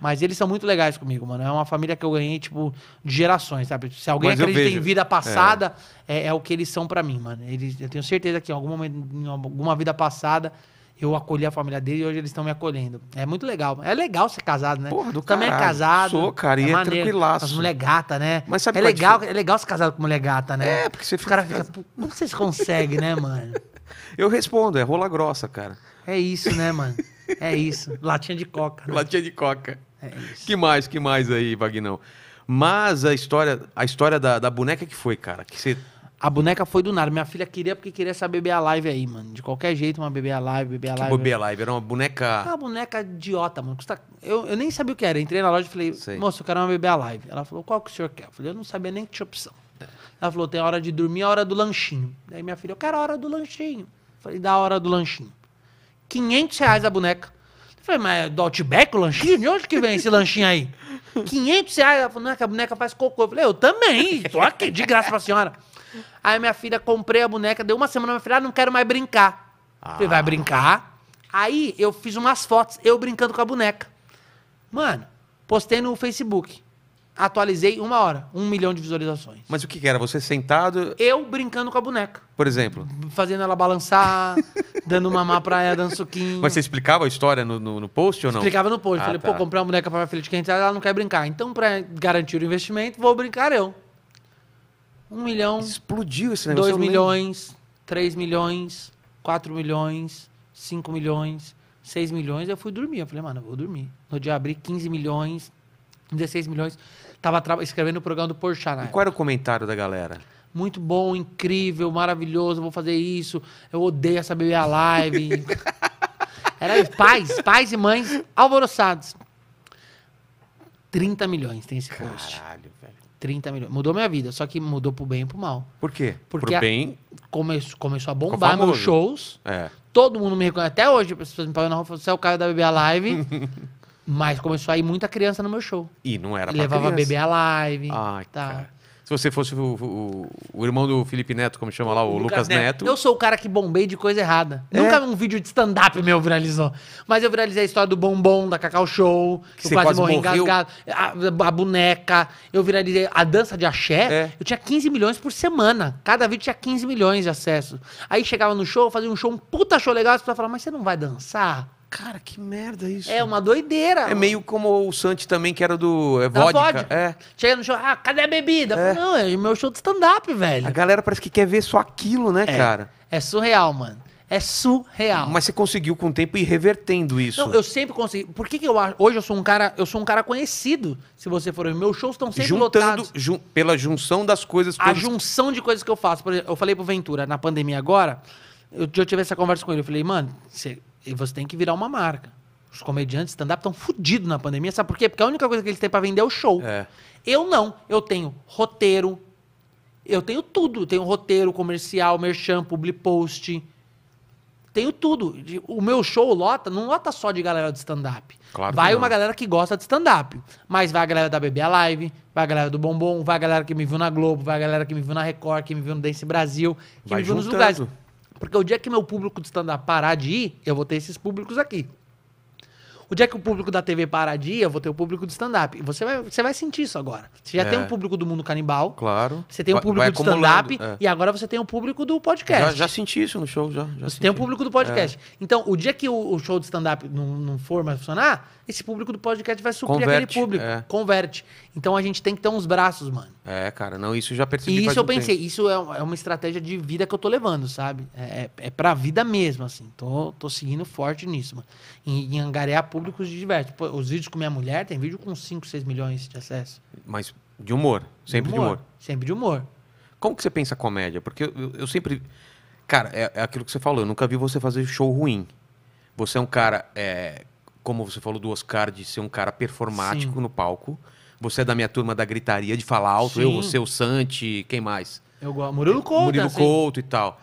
Mas eles são muito legais comigo, mano. É uma família que eu ganhei, tipo, de gerações, sabe? Se alguém Mas acredita em vida é. passada, é. É, é, o que eles são para mim, mano. Eles, eu tenho certeza que em algum momento, em alguma vida passada, eu acolhi a família dele e hoje eles estão me acolhendo. É muito legal. É legal ser casado, né? Porra, do Também é caralho. é casado. Sou, cara, é e é, é tranquilaço. As mulher gata, né? Mas sabe é, é legal, é, é legal ser casado com mulher gata, né? É, porque você fica... O cara fica... Como vocês conseguem, né, mano? Eu respondo, é rola grossa, cara. É isso, né, mano? É isso. Latinha de coca. Né? Latinha de coca. É que mais, que mais aí, Vagnão? Mas a história, a história da, da boneca que foi, cara? Que você... A boneca foi do nada. Minha filha queria porque queria essa bebê a live aí, mano. De qualquer jeito, uma bebê a live, bebê a live. Que bebê a live? Era uma boneca. uma boneca idiota, mano. Eu, eu nem sabia o que era. Entrei na loja e falei, Sei. moço, eu quero uma bebê a live. Ela falou, qual que o senhor quer? Eu falei, eu não sabia nem que tinha opção. É. Ela falou, tem a hora de dormir, a hora do lanchinho. Daí minha filha, eu quero a hora do lanchinho. Eu falei, dá a hora do lanchinho. 500 reais a boneca. Eu falei, mas é do Outback o lanchinho? De onde que vem esse lanchinho aí? 500 reais. Ela falou, não, é que a boneca faz cocô. Eu falei, eu também, tô aqui, de graça pra senhora. Aí minha filha, comprei a boneca, deu uma semana, minha filha, ah, não quero mais brincar. Ah. Falei, vai ah. brincar? Aí eu fiz umas fotos, eu brincando com a boneca. Mano, postei no Facebook. Atualizei uma hora, um milhão de visualizações. Mas o que, era? Você sentado? Eu brincando com a boneca. Por exemplo? Fazendo ela balançar, dando mamar pra ela, dando suquinho. Mas você explicava a história no, no, no post ou não? Explicava no post. Ah, Falei, tá. pô, comprei uma boneca pra minha filha de 500 ela não quer brincar. Então, pra garantir o investimento, vou brincar eu. Um milhão. Explodiu esse negócio. Dois milhões, três milhões, quatro milhões, cinco milhões, seis milhões. Eu fui dormir. Eu falei, mano, eu vou dormir. No dia abri 15 milhões, 16 milhões. Estava escrevendo o programa do Porchat E qual era o comentário da galera? Muito bom, incrível, maravilhoso, vou fazer isso. Eu odeio essa bebê a live. Era pais, pais e mães alvoroçados. 30 milhões tem esse post. Caralho, velho. 30 milhões. Mudou minha vida, só que mudou pro bem e pro mal. Por quê? Porque Pro bem, Come começou a bombar meus shows. é. Todo mundo me reconhece. Até hoje, as pessoas me pagam na rua e falam, você é o cara da Bebê Live. Mas começou a ir muita criança no meu show. E não era pra Levava criança. bebê à live. Ai, tá. cara. Se você fosse o, o, o, irmão do Felipe Neto, como chama lá, o Lucas, Lucas Neto. Neto. Eu sou o cara que bombei de coisa errada. É. Nunca um vídeo de stand-up meu viralizou. Mas eu viralizei a história do bombom, da Cacau Show, que quase, quase morri morreu. engasgado, a, a, boneca. Eu viralizei a dança de axé. É. Eu tinha 15 milhões por semana. Cada vídeo tinha 15 milhões de acessos. Aí chegava no show, fazia um show, um puta show legal, as pessoas falavam, mas você não vai dançar? Cara, que merda isso. É uma doideira. É meio como o Santi também, que era do. É vodka. vodka. É. Chega no show, ah, cadê a bebida? É. Não, é meu show de stand-up, velho. A galera parece que quer ver só aquilo, né, é. cara? É surreal, mano. É surreal. Mas você conseguiu com o tempo ir revertendo isso. Não, eu sempre consegui. Por que, que eu hoje eu sou um cara, eu sou um cara conhecido, se você for ver. Meus shows estão sempre Juntando, lotados. Jun, pela junção das coisas que A junção de coisas que eu faço. Por exemplo, eu falei pro Ventura na pandemia agora, eu, eu tive essa conversa com ele, eu falei: "Mano, você e você tem que virar uma marca. Os comediantes stand-up estão fodidos na pandemia, sabe por quê? Porque a única coisa que eles têm para vender é o show. É. Eu não. Eu tenho roteiro, eu tenho tudo. tenho roteiro, comercial, merchan, public post. Tenho tudo. O meu show lota, não lota só de galera de stand-up. Claro vai uma galera que gosta de stand-up. Mas vai a galera da Bebê Live, vai a galera do Bombom, vai a galera que me viu na Globo, vai a galera que me viu na Record, que me viu no Dance Brasil, que vai me viu nos lugares. Porque o dia que meu público de stand-up parar de ir, eu vou ter esses públicos aqui. O dia que o público da TV parar de ir, eu vou ter o público de stand-up. Você vai, você vai sentir isso agora. Você já é. tem um público do mundo canibal. Claro. Você tem um público vai, vai stand-up. É. E agora você tem um público do podcast. Já, já senti isso no show, já. já você senti. tem um público do podcast. É. Então, o dia que o, o show de stand-up não, não for mais funcionar, esse público do podcast vai suprir Converte, aquele público. É. Converte. Então a gente tem que ter uns braços, mano. É, cara, não, isso eu já percebi. E isso eu pensei, tempo. isso é, é, uma estratégia de vida que eu tô levando, sabe? É, é, é pra vida mesmo, assim. Tô, tô seguindo forte nisso, mano. Em, em angariar públicos de diversos. os vídeos com minha mulher, tem vídeo com 5, 6 milhões de acesso. Mas de humor, sempre de humor, de humor. Sempre de humor. Como que você pensa comédia? Porque eu, eu, eu sempre. Cara, é, é, aquilo que você falou, eu nunca vi você fazer show ruim. Você é um cara é, como você falou do Oscar, de ser um cara performático Sim. no palco. Você é da minha turma da gritaria, de falar alto. Sim. Eu, você, o Santi, quem mais? Eu gosto. Murilo Couto. Murilo assim. Couto e tal.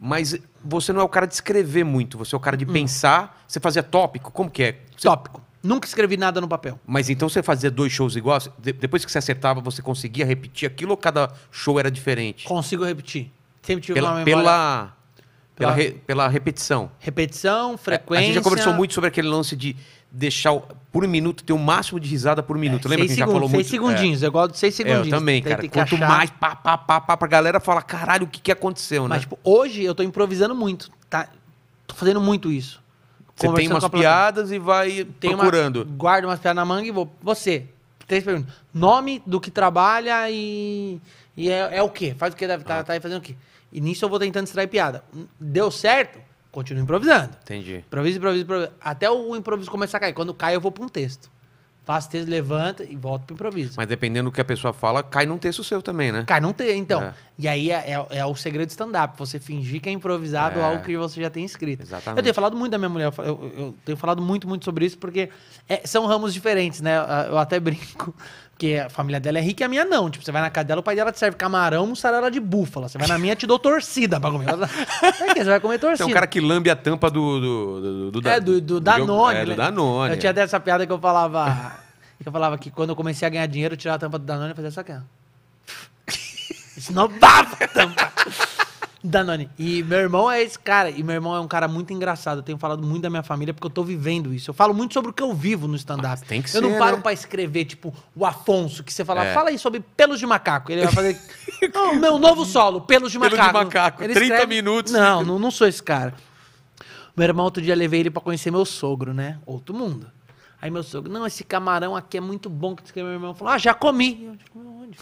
Mas você não é o cara de escrever muito. Você é o cara de hum. pensar. Você fazia tópico? Como que é? Você... Tópico. Nunca escrevi nada no papel. Mas então você fazia dois shows iguais? depois que você acertava, você conseguia repetir aquilo ou cada show era diferente? Consigo repetir. Sempre tive pela, uma memória... Pela pela, pela, re, pela repetição. Repetição, frequência. É, a gente já conversou muito sobre aquele lance de deixar por minuto ter o um máximo de risada por minuto. É, Lembra que a gente já falou muito? Seis segundinhos, é. eu gosto de seis segundinhos. É, eu também, cara. Quanto achar... mais pá, pá, pá, pá, pra galera falar, caralho, o que que aconteceu, né? Mas, tipo, hoje eu tô improvisando muito, tá? Tô fazendo muito isso. Você tem umas piadas e vai tem procurando. Uma, guardo umas piadas na manga e vou... Você, três perguntas. Nome do que trabalha e... E é, é o quê? Faz o que deve estar tá, ah. tá aí fazendo o quê? E nisso eu vou tentando extrair piada. Deu certo? Continuo improvisando. Entendi. Improviso, improviso, improviso. Até o improviso começar a cair. Quando cai, eu vou para um texto. Faço texto, levanta e volto pro improviso. Mas dependendo do que a pessoa fala, cai num texto seu também, né? Cai num texto, então. É. E aí é, é, é o segredo do stand-up. Você fingir que é improvisado é. algo que você já tem escrito. Exatamente. Eu tenho falado muito da minha mulher. Eu, eu tenho falado muito, muito sobre isso, porque é, são ramos diferentes, né? Eu até brinco porque a família dela é rica e a minha não. Tipo, você vai na casa dela, o pai dela te serve camarão, mussarela de búfala. Você vai na minha, te dou torcida pra comer. É que você vai comer torcida. Tem é um cara que lambe a tampa do... do, do, do, do é, do, do Danone. É, do né? Danone. Eu tinha é. até essa piada que eu falava... que eu falava que quando eu comecei a ganhar dinheiro, eu tirava a tampa do Danone e fazia essa aqui, isso não a tampa. Danone. E meu irmão é esse cara. E meu irmão é um cara muito engraçado. Eu tenho falado muito da minha família porque eu tô vivendo isso. Eu falo muito sobre o que eu vivo no stand-up. Ah, tem que eu ser. Eu não paro né? pra escrever, tipo, o Afonso, que você fala, é. fala aí sobre pelos de macaco. Ele vai fazer. não, meu novo solo, pelos de macaco. Pelos de macaco, ele 30 escreve... minutos. Não, não, não sou esse cara. Meu irmão, outro dia, levei ele para conhecer meu sogro, né? Outro mundo. Aí meu sogro, não, esse camarão aqui é muito bom que meu irmão falou, ah, já comi. Eu já tipo, comi onde?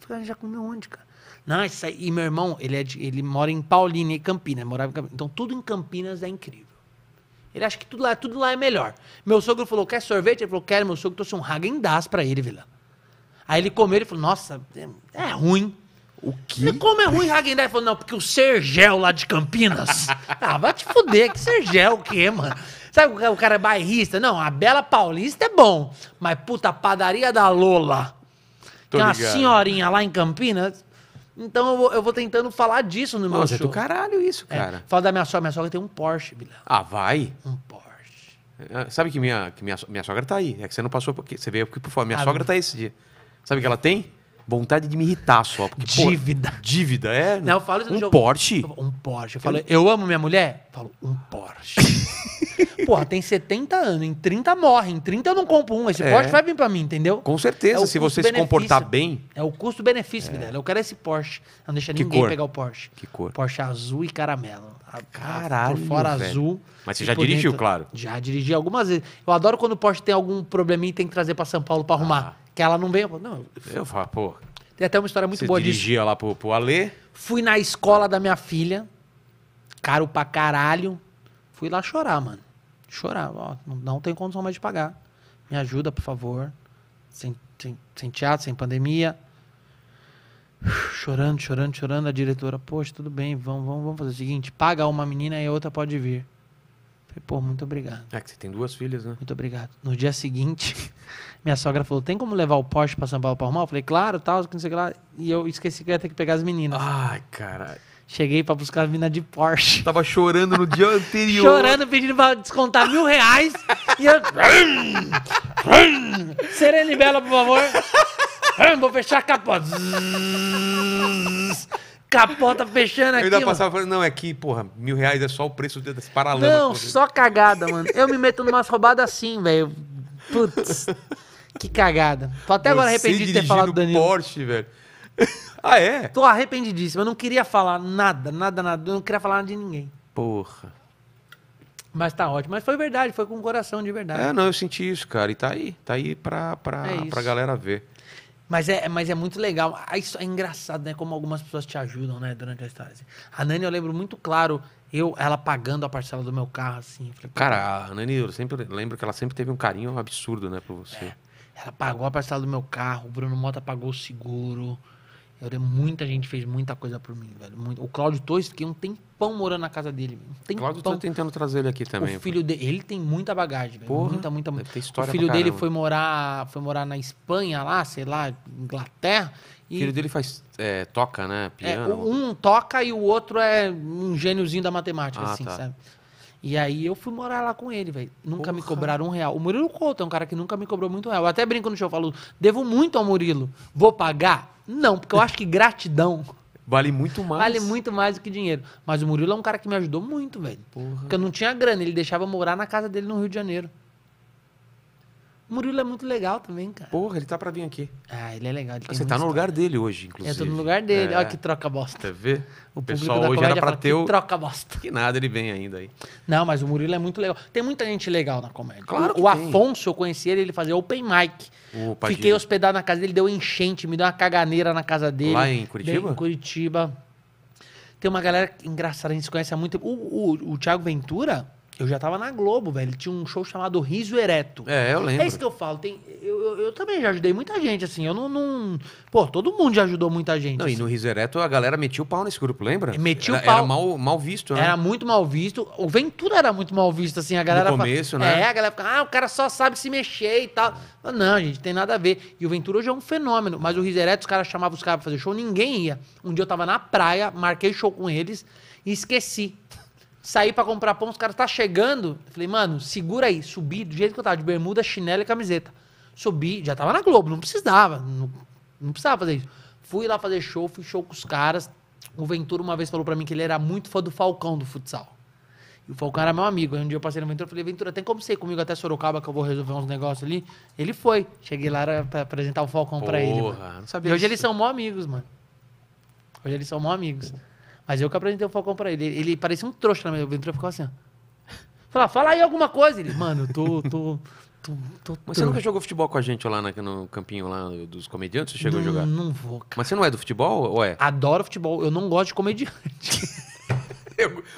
Eu falei, ah, já comi onde, cara? Não, isso aí, e meu irmão, ele, é de, ele mora em Paulínia, e Campinas, morava em Campinas. Então tudo em Campinas é incrível. Ele acha que tudo lá, tudo lá é melhor. Meu sogro falou: quer sorvete? Ele falou: quero, meu sogro trouxe um Hagen Dazs pra ele, Vila. Aí ele comeu, ele falou: nossa, é, é ruim. O quê? Ele, como é ruim Hagen Dazs? Ele falou: não, porque o Sergel lá de Campinas. ah, vai te fuder, que Sergel o quê, mano? Sabe é? o cara é bairrista? Não, a Bela Paulista é bom, mas puta, a padaria da Lola. Tô tem uma ligado. senhorinha lá em Campinas, então eu vou, eu vou tentando falar disso no meu Nossa, show. Nossa, é do caralho isso, é, cara. É, fala da minha sogra. Minha sogra tem um Porsche, Bilão. Ah, vai? Um Porsche. É, é, sabe que minha, que minha, minha sogra tá aí. É que você não passou porque Você veio aqui por fora. Minha ah, sogra tá aí esse dia. Sabe o que ela tem? Vontade de me irritar só. Porque, dívida. Pô, dívida, é? Não, eu falo isso no um jogo. Porsche? Um Porsche. Eu, falo, eu amo minha mulher? falo, um Porsche. Porra, tem 70 anos, em 30 morre, em 30 eu não compro um, esse é. Porsche vai vir pra mim, entendeu? Com certeza, é se você se comportar bem. É o custo-benefício, é. Eu quero esse Porsche. Não deixa ninguém cor? pegar o Porsche. Que cor? Porsche azul e caramelo. Caralho. Por fora velho. azul. Mas você já dirigiu, dentro. claro? Já dirigi algumas vezes. Eu adoro quando o Porsche tem algum probleminha e tem que trazer pra São Paulo pra arrumar. Ah. Que ela não vem. Não, eu falo, pô. Tem até uma história muito você boa disso. dirigia lá pro, pro Alê? Fui na escola da minha filha. Caro pra caralho. Fui lá chorar, mano chorar. Ó, não, tem condição mais de pagar. Me ajuda, por favor. Sem, sem, sem teatro, sem pandemia. Chorando, chorando, chorando. A diretora, poxa, tudo bem, vamos, vamos, vamos fazer o seguinte: paga uma menina e a outra pode vir. Falei, pô, muito obrigado. É que você tem duas filhas, né? Muito obrigado. No dia seguinte, minha sogra falou: tem como levar o Porsche para São Paulo para arrumar? Eu falei, claro, tal, não sei lá. E eu esqueci que ia ter que pegar as meninas. Ai, caralho. Cheguei pra buscar a mina de Porsche. Tava chorando no dia anterior. chorando, pedindo pra descontar mil reais. e eu. Serene Bela, por favor. Vou fechar a capota. capota fechando aqui. Eu ainda passava falando, não, é que, porra, mil reais é só o preço desse paralama. Não, só cagada, mano. Eu me meto numa roubada assim, velho. Putz, que cagada. Tô até agora arrependido de ter falado do Danilo. Porsche, velho. Ah, é? Tô arrependidíssimo. Eu não queria falar nada, nada, nada. Eu não queria falar nada de ninguém. Porra. Mas tá ótimo. Mas foi verdade, foi com o coração de verdade. É, não, eu senti isso, cara. E tá aí. Tá aí pra, pra, é pra galera ver. Mas é, mas é muito legal. Ah, isso é engraçado, né? Como algumas pessoas te ajudam, né? Durante a história. Assim. A Nani, eu lembro muito claro, eu, ela pagando a parcela do meu carro, assim. Falei, cara, a Nani, eu sempre lembro que ela sempre teve um carinho absurdo, né, por você. É. Ela pagou a parcela do meu carro, o Bruno Mota pagou o seguro. Velho, muita gente fez muita coisa por mim, velho. Muito. O Cláudio Torres, fiquei um tempão morando na casa dele. Um Cláudio tá tentando trazer ele aqui também. O filho dele, ele tem muita bagagem, velho. Porra, muita, muita, muita. O filho dele foi morar, foi morar na Espanha lá, sei lá, Inglaterra. E... O filho dele faz, é, toca, né? É, Piano. É, um toca e o outro é um gêniozinho da matemática, ah, assim, tá. sabe? E aí eu fui morar lá com ele, velho. Nunca Porra. me cobraram um real. O Murilo Couto é um cara que nunca me cobrou muito real. Eu até brinco no show, falo, devo muito ao Murilo. Vou pagar? Não, porque eu acho que gratidão. Vale muito mais. Vale muito mais do que dinheiro. Mas o Murilo é um cara que me ajudou muito, velho. Porque eu não tinha grana, ele deixava morar na casa dele no Rio de Janeiro. O Murilo é muito legal também, cara. Porra, ele tá pra vir aqui. Ah, ele é legal. Ele você tá no lugar dele hoje, inclusive. Eu tô no lugar dele. É. Olha que troca bosta. Quer ver? O, o pessoal hoje era pra ter o... troca bosta. Que nada, ele vem ainda aí. Não, mas o Murilo é muito legal. Tem muita gente legal na comédia. Claro o, o Afonso, eu conheci ele, ele fazia open mic. Opa, Fiquei hospedado na casa dele, deu enchente, me deu uma caganeira na casa dele. Lá em Curitiba? Dei em Curitiba. Tem uma galera engraçada, a gente se conhece há muito tempo. O, o, o Thiago Ventura... Eu já tava na Globo, velho. Tinha um show chamado Riso Ereto. É, eu lembro. É isso que eu falo. Tem, eu, eu, eu também já ajudei muita gente, assim. Eu não, não. Pô, todo mundo já ajudou muita gente. Não, assim. e no assim. Riso Ereto a galera metia o pau nesse grupo, lembra? Metia o pau. Era mal, mal visto, né? Era muito mal visto. O Ventura era muito mal visto, assim. A galera. No começo, fala, né? É, a galera fica, ah, o cara só sabe se mexer e tal. Mas não, gente, tem nada a ver. E o Ventura hoje é um fenômeno. Mas o Riso Ereto, os caras chamavam os caras pra fazer show, ninguém ia. Um dia eu tava na praia, marquei show com eles e esqueci saí para comprar pão, os caras tá chegando. Eu falei, mano, segura aí. Subi do jeito que eu tava, de bermuda, chinelo e camiseta. Subi, já tava na Globo, não precisava. Não, não precisava fazer isso. Fui lá fazer show, fui show com os caras. O Ventura uma vez falou para mim que ele era muito fã do Falcão do futsal. E o Falcão era meu amigo. Aí um dia eu passei no Ventura e falei, Ventura, tem como ser comigo até Sorocaba que eu vou resolver uns negócios ali? Ele foi. Cheguei lá pra apresentar o Falcão para ele. Porra, não sabia. E hoje isso. eles são mó amigos, mano. Hoje eles são mó amigos. Mas eu que apresentei o Falcão pra ele. Ele, ele parecia um trouxa na minha vida, ficou assim, ó. Fala, fala aí alguma coisa. Ele, mano, tô, tô, tô, tô, Mas você nunca jogou futebol com a gente lá na, no campinho lá dos comediantes? Você chegou não, a jogar? Não vou, cara. Mas você não é do futebol ou é? Adoro futebol. Eu não gosto de comediante.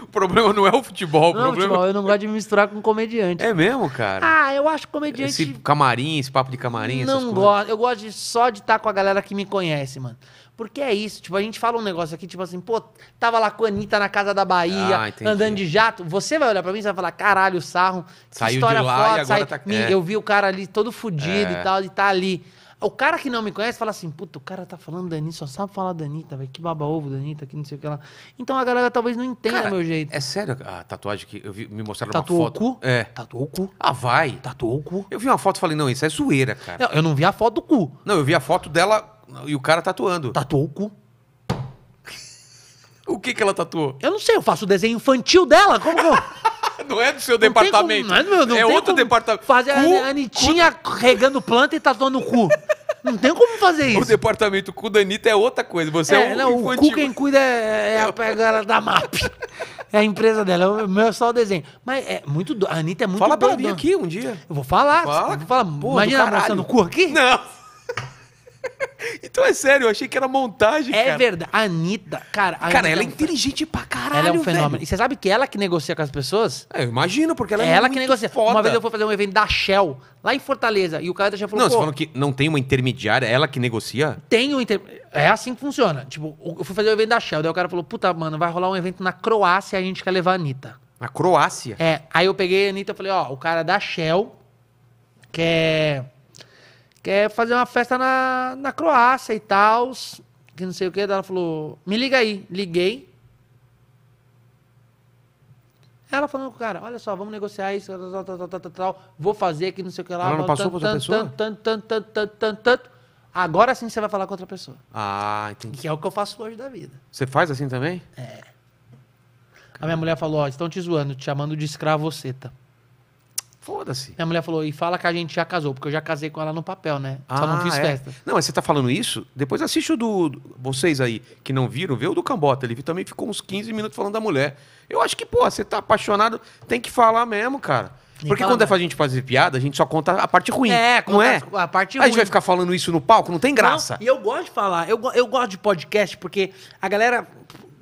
O problema não é o futebol, não, o problema... Futebol, eu não gosto de me misturar com comediante. É mesmo, cara? Ah, eu acho comediante... Esse camarim, esse papo de camarim, Não gosto. Eu gosto de, só de estar com a galera que me conhece, mano. Porque é isso, tipo, a gente fala um negócio aqui, tipo assim, pô, tava lá com a Anitta na casa da Bahia, ah, andando de jato. Você vai olhar pra mim e vai falar, caralho, sarro, Saiu história tá de lá foda, e agora sai... tá... é. Eu vi o cara ali todo fudido é. e tal, e tá ali. O cara que não me conhece fala assim, puta, o cara tá falando da Anitta, só sabe falar da Anitta, tá velho. Que baba ovo da Anitta, que não sei o que lá. Então a galera talvez não entenda cara, meu jeito. É sério a ah, tatuagem que eu vi, me mostraram Tatuou uma foto. Tatuou o cu? É. Tatuou o cu. Ah, vai. Tatuou o cu. Eu vi uma foto e falei, não, isso é zoeira, cara. Não, eu não vi a foto do cu. Não, eu vi a foto dela e o cara tatuando. Tatuou o cu. O que, que ela tatuou? Eu não sei, eu faço o desenho infantil dela. Como que eu... Não é do seu não departamento. Como, não, não é, é outro departamento. Fazer cu, a Anitinha cu... regando planta e tatuando o cu. Não tem como fazer isso. O departamento cu da Anitta é outra coisa. Você é, é um não, infantil. O cu quem cuida é, é a pegada da MAP. É a empresa dela. O meu é só o desenho. Mas é muito. Do... A Anitta é muito Fala doida. pra mim aqui um dia. Eu vou falar. Fala. Vou falar. Pô, Imagina ela mostrando o cu aqui? Não. Então é sério, eu achei que era montagem, é cara. verdade. A Anitta, cara. a Cara, Anitta ela é, é inteligente pra caralho, Ela é um fenômeno. velho. E você sabe que ela que negocia com as pessoas? É, eu imagino, porque ela é, ela que negocia. Foda. Uma vez eu fui fazer um evento da Shell, lá em Fortaleza, e o cara da Shell falou, Não, você falou que não tem uma intermediária, é ela que negocia? tem um... Inter... É assim que funciona. Tipo, eu fui fazer um evento da Shell, daí o cara falou, puta, mano, vai rolar um evento na Croácia, a gente quer levar a Anitta. Na Croácia? É, aí eu peguei a Anitta e falei, ó, o cara da Shell quer quer é fazer uma festa na, na Croácia e tal, que não sei o que. Ela falou, me liga aí. Liguei. Ela falou com o cara, olha só, vamos negociar isso, tal, tal, tal, tal, tal, vou fazer aqui, não sei o que lá. Ela não passou para outra pessoa? Tanto, tanto, tanto, tanto, tanto. tanto Agora sim você vai falar com outra pessoa. Ah, entendi. Que é o que eu faço hoje da vida. Você faz assim também? É. A minha mulher falou, ó, estão te zoando, te chamando de escravoceta. Foda-se. Minha mulher falou, e fala que a gente já casou, porque eu já casei com ela no papel, né? Só não ah, fiz é? festa. Não, mas você tá falando isso? Depois assiste o do, do. Vocês aí que não viram, vê o do Cambota. Ele também ficou uns 15 minutos falando da mulher. Eu acho que, pô, você tá apaixonado, tem que falar mesmo, cara. porque quando é pra gente fazer piada, a gente só conta a parte ruim. É, não é? A parte ruim. A gente vai ficar falando isso no palco, não tem graça. Não, e eu gosto de falar. Eu, eu gosto de podcast porque a galera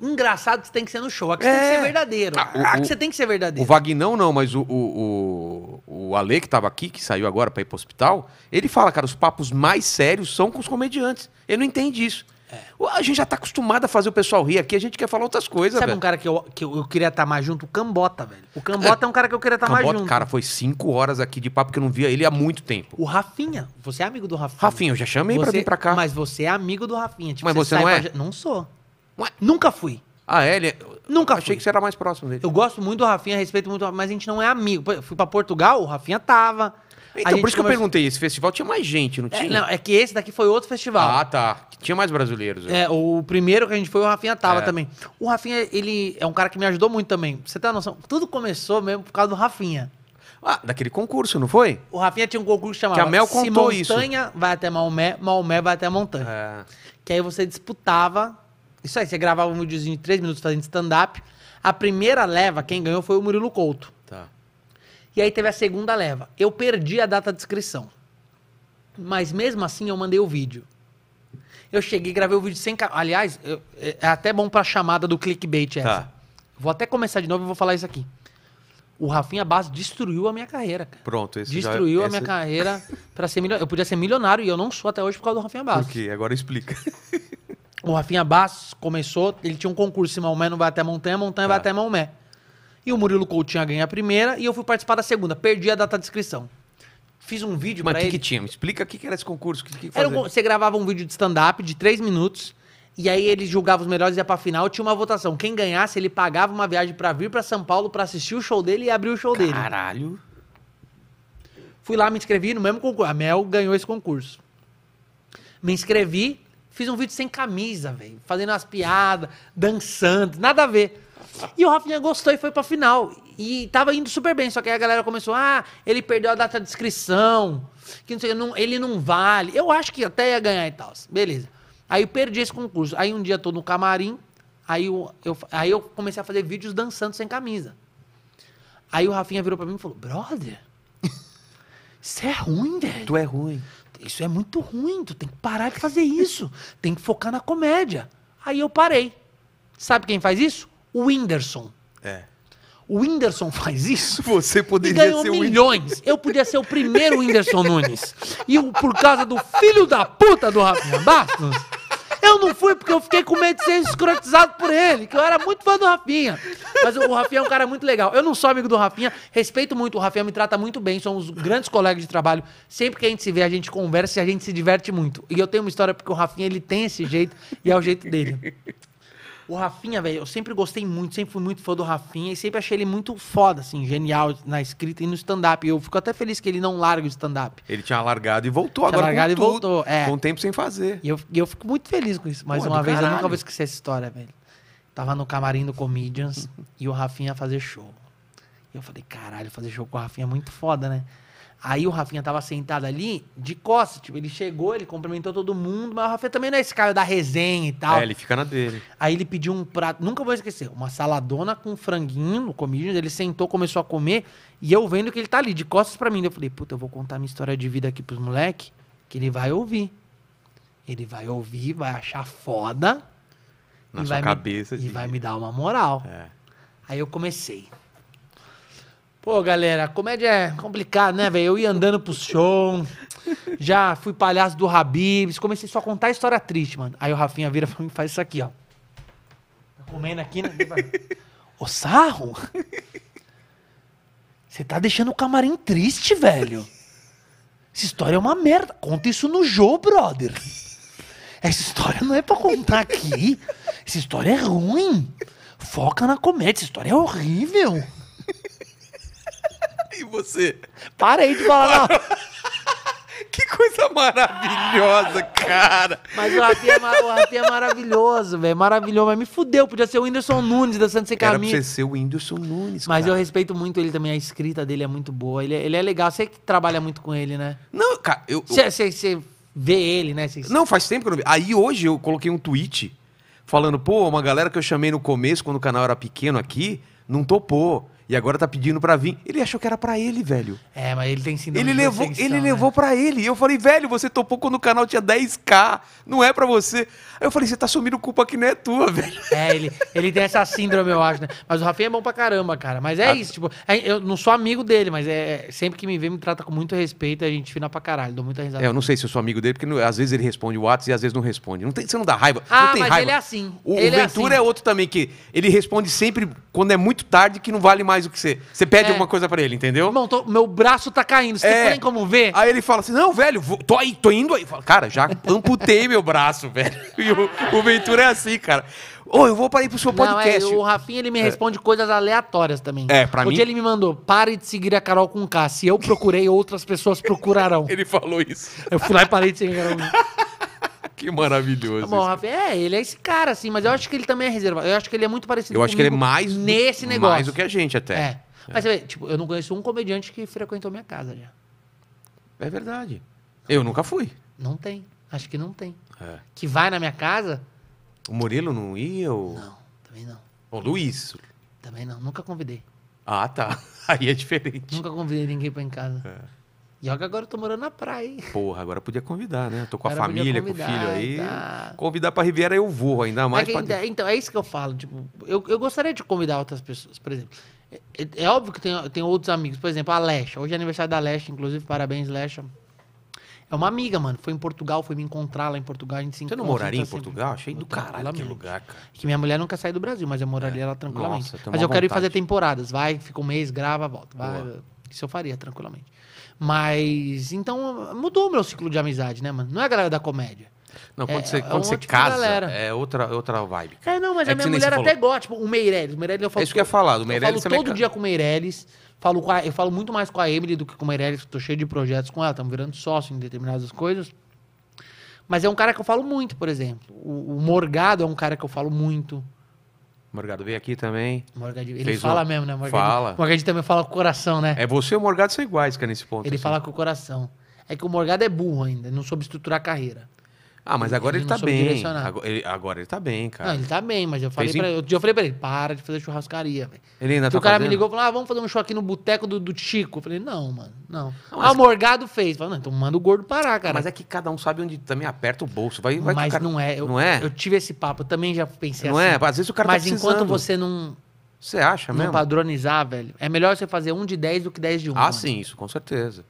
engraçado que você tem que ser no show. Aqui você tem que ser é. verdadeiro. Ah, aqui você tem que ser verdadeiro. O Vagnão não, mas o, o, o, o Ale, que estava aqui, que saiu agora para ir pro hospital, ele fala, cara, os papos mais sérios são com os comediantes. Ele não entende isso. É. A gente já tá acostumado a fazer o pessoal rir aqui, a gente quer falar outras coisas, Sabe velho. um cara que eu, que eu, eu queria estar tá mais junto? O Cambota, velho. O Cambota é, é um cara que eu queria estar tá mais junto. cara, foi cinco horas aqui de papo que eu não via ele há muito tempo. O Rafinha. Você é amigo do Rafinha. Rafinha, eu já chamei você, pra vir pra cá. Mas você é amigo do Rafinha. Tipo, mas você, você não é? Pra... Não sou. Ué, nunca fui. Ah, é? Ele... É- nunca Achei fui. que você era mais próximo dele. Eu gosto muito do Rafinha, respeito muito, mas a gente não é amigo. Eu fui para Portugal, o Rafinha tava. Então, por isso que eu perguntei, esse festival tinha mais gente, não é, tinha? É, não, é que esse daqui foi outro festival. Ah, tá. Tinha mais brasileiros. É, o primeiro que a gente foi, o Rafinha tava é. também. O Rafinha, ele é um cara que me ajudou muito também. Você tem a noção? Tudo começou mesmo por causa do Rafinha. Ah, daquele concurso, não foi? O Rafinha tinha um concurso chamado que a Mel contou Se montanha isso. vai até Maomé, Maomé vai até montanha. É. Que aí você disputava isso aí, você gravava um videozinho de três minutos fazendo stand-up. A primeira leva, quem ganhou foi o Murilo Couto. Tá. E aí teve a segunda leva. Eu perdi a data de inscrição. Mas mesmo assim eu mandei o vídeo. Eu cheguei e gravei o vídeo sem. Aliás, eu... É, é até bom pra chamada do clickbait essa. Tá. Vou até começar de novo e vou falar isso aqui. O Rafinha Bass destruiu a minha carreira, cara. Pronto, esse é- Destruiu já, esse... a minha carreira para ser milionário. Eu podia ser milionário e eu não sou até hoje por causa do Rafinha Bass. Ok, Agora explica. O Rafinha Bass começou, ele tinha um concurso em Maomé, não vai até Montanha, Montanha vai tá. até Maomé. E o Murilo Coutinho ganha a primeira e eu fui participar da segunda. Perdi a data de inscrição. Fiz um vídeo Mas pra o que, ele. que tinha? explica o que, que era esse concurso. que, que Era um- você gravava um vídeo de stand-up de três minutos, e aí ele julgava os melhores e ia pra final, tinha uma votação. Quem ganhasse, ele pagava uma viagem pra vir pra São Paulo pra assistir o show dele e abrir o show dele. Caralho. Fui lá, me inscrevi no mesmo concurso. A Mel ganhou esse concurso. Me inscrevi, Fiz um vídeo sem camisa, velho. Fazendo umas piadas, dançando, nada a ver. E o Rafinha gostou e foi pra final. E tava indo super bem, só que aí a galera começou, ah, ele perdeu a data de inscrição, que não sei, não, ele não vale. Eu acho que até ia ganhar e tal. Beleza. Aí eu perdi esse concurso. Aí um dia tô no camarim, aí eu, eu, aí eu comecei a fazer vídeos dançando sem camisa. Aí o Rafinha virou pra mim e falou, brother, isso é ruim, velho. Tu é ruim isso é muito ruim, tu tem que parar de fazer isso. tem que focar na comédia. Aí eu parei. Sabe quem faz isso? O Whindersson. É. O Whindersson faz isso. Você poderia e ganhou ser milhões. O eu podia ser o primeiro Whindersson Nunes. E por causa do filho da puta do Rafinha Bastos, eu não fui porque eu fiquei com medo de ser escrotizado por ele, que eu era muito fã do Rafinha. Mas o Rafinha é um cara muito legal. Eu não sou amigo do Rafinha, respeito muito o Rafinha, me trata muito bem, somos grandes colegas de trabalho. Sempre que a gente se vê, a gente conversa e a gente se diverte muito. E eu tenho uma história porque o Rafinha, ele tem esse jeito e é o jeito dele. O Rafinha, velho, eu sempre gostei muito, sempre fui muito fã do Rafinha e sempre achei ele muito foda, assim, genial na escrita e no stand-up. Eu fico até feliz que ele não larga o stand-up. Ele tinha largado e voltou tinha agora. largado e tudo, voltou, é. Com um tempo sem fazer. E eu, e eu fico muito feliz com isso. Mais Pô, é uma vez, caralho. eu nunca vou esquecer essa história, velho. Tava no camarim do Comedians e o Rafinha fazer show. E eu falei, caralho, fazer show com o Rafinha é muito foda, né? Aí o Rafinha tava sentado ali, de costas, tipo, ele chegou, ele cumprimentou todo mundo, mas o Rafinha também não é esse cara da resenha e tal. É, ele fica na dele. Aí ele pediu um prato, nunca vou esquecer, uma saladona com franguinho no ele sentou, começou a comer, e eu vendo que ele tá ali, de costas para mim. Eu falei, puta, eu vou contar minha história de vida aqui pros moleque, que ele vai ouvir. Ele vai ouvir, vai achar foda. Na e sua cabeça. Me, de... E vai me dar uma moral. É. Aí eu comecei. Pô, galera, comédia é complicado, né, velho? Eu ia andando pro show, já fui palhaço do Habibs, comecei só a contar história triste, mano. Aí o Rafinha vira pra mim e faz isso aqui, ó. Tá comendo aqui, né? Ô, sarro? Você tá deixando o camarim triste, velho. Essa história é uma merda. Conta isso no show, brother. Essa história não é pra contar aqui. Essa história é ruim. Foca na comédia. Essa história é horrível. E você? Parei de falar. Que coisa maravilhosa, cara. Mas o Rafinha, é o Rafinha é maravilhoso, velho. Maravilhoso. Mas me fudeu. Podia ser o Whindersson Nunes dançando sem Era caminho. Era ser o Whindersson Nunes, Mas cara. eu respeito muito ele também. A escrita dele é muito boa. Ele é, ele é legal. Você que trabalha muito com ele, né? Não, cara, eu... Você vê ele, né? Não, faz tempo que eu não vi. Aí hoje eu coloquei um tweet falando, pô, uma galera que eu chamei no começo, quando o canal era pequeno aqui, não topou. E agora tá pedindo pra vir. Ele achou que era pra ele, velho. É, mas ele tem síndrome ele de levou, Ele né? levou pra ele. E eu falei, velho, você topou quando o canal tinha 10k. Não é pra você. Aí eu falei, você tá assumindo culpa que não é tua, velho. É, ele, ele tem essa síndrome, eu acho, né? Mas o Rafinha é bom pra caramba, cara. Mas é ah. isso, tipo, é, eu não sou amigo dele, mas é, é sempre que me vê, me trata com muito respeito. A gente fina pra caralho. Dou muita risada. É, eu não sei se eu sou amigo dele, porque não, às vezes ele responde o WhatsApp e às vezes não responde. Não tem, você não dá raiva. Ah, mas raiva. ele é assim. O, ele o é Ventura é, assim. é outro também, que ele responde sempre quando é muito tarde que não vale mais o que você. Você pede é. alguma coisa para ele, entendeu? Irmão, tô, meu braço tá caindo, você é. tem como ver? Aí ele fala assim: não, velho, vou, tô aí, tô indo aí. Fala, cara, já amputei meu braço, velho. E o, o Ventura é assim, cara. Ô, oh, eu vou para ir pro seu podcast. Não, é, o Rafinha, ele me é. responde coisas aleatórias também. É, pra Porque mim... dia ele me mandou, pare de seguir a Carol com K. Se eu procurei, outras pessoas procurarão. ele falou isso. Eu fui lá e parei de seguir a Carol com K que maravilhoso. Tá bom, é, ele é esse cara, assim, mas eu acho que ele também é reservado. Eu acho que ele é muito parecido Eu acho que ele é mais nesse negócio. Mais do que a gente até. É. é. Mas você vê, tipo, eu não conheço um comediante que frequentou minha casa já. É verdade. Eu nunca fui. Não tem. Acho que não tem. É. Que vai na minha casa? O Murilo não ia? ou? Não, também não. o Luiz? Também não. Nunca convidei. Ah, tá. Aí é diferente. Nunca convidei ninguém pra ir em casa. É. E olha que agora eu tô morando na praia, hein? Porra, agora podia convidar, né? Eu tô com a agora família, com o filho aí. Tá. Convidar pra Riviera eu vou, ainda é mais. É pra... Então, é isso que eu falo. Tipo, eu, eu gostaria de convidar outras pessoas, por exemplo. É, é, é óbvio que tem, tem outros amigos, por exemplo, a Lesha. Hoje é aniversário da Lesha, inclusive, parabéns, Lesha. É uma amiga, mano. Foi em Portugal, foi me encontrar lá em Portugal. A gente se Você não moraria em assim, Portugal? Achei do caralho que lugar, cara. É que minha mulher nunca sair do Brasil, mas eu moraria é. lá tranquilamente. Nossa, eu mas eu vontade. quero ir fazer temporadas. Vai, fica um mês, grava, volta. Vai, isso eu faria tranquilamente. Mas, então, mudou o meu ciclo de amizade, né, mano? Não é a galera da comédia. Não, quando é, você, é quando é um você casa, é outra, outra vibe. Cara. É, não, mas é a minha mulher até gosta. Tipo, o Meirelles. O Meirelles eu falo. É isso que eu ia falar, do Meirelles. Eu falo todo dia com o Meirelles. Falo a, eu falo muito mais com a Emily do que com o Meirelles, tô cheio de projetos com ela, estamos virando sócio em determinadas coisas. Mas é um cara que eu falo muito, por exemplo. O, o Morgado é um cara que eu falo muito. Morgado veio aqui também. Morgado, ele fala o... mesmo, né? Morgado, fala. Morgado também fala com o coração, né? É você e o Morgado são iguais, cara, é nesse ponto. Ele assim. fala com o coração. É que o Morgado é burro ainda, não soube estruturar a carreira. Ah, mas agora ele, ele tá bem. Agora ele, agora ele tá bem, cara. Não, ele tá bem, mas eu falei Fez pra ele. Eu falei pra ele, para de fazer churrascaria, velho. Ele ainda então, tá O cara fazendo? me ligou e falou: ah, vamos fazer um show aqui no boteco do, do Chico. Eu falei, não, mano, não. não Ah, o Morgado fez. Falei, não, então manda o gordo parar, cara. Mas é que cada um sabe onde também aperta o bolso. Vai, vai mas cara... não é. Eu, não é? Eu tive esse papo, eu também já pensei não é? assim. Não é? Às vezes o cara mas tá Mas enquanto você não. Você acha não mesmo? Não padronizar, velho. É melhor você fazer um de 10 do que 10 de 1. Um, ah, mano. sim, isso, com certeza.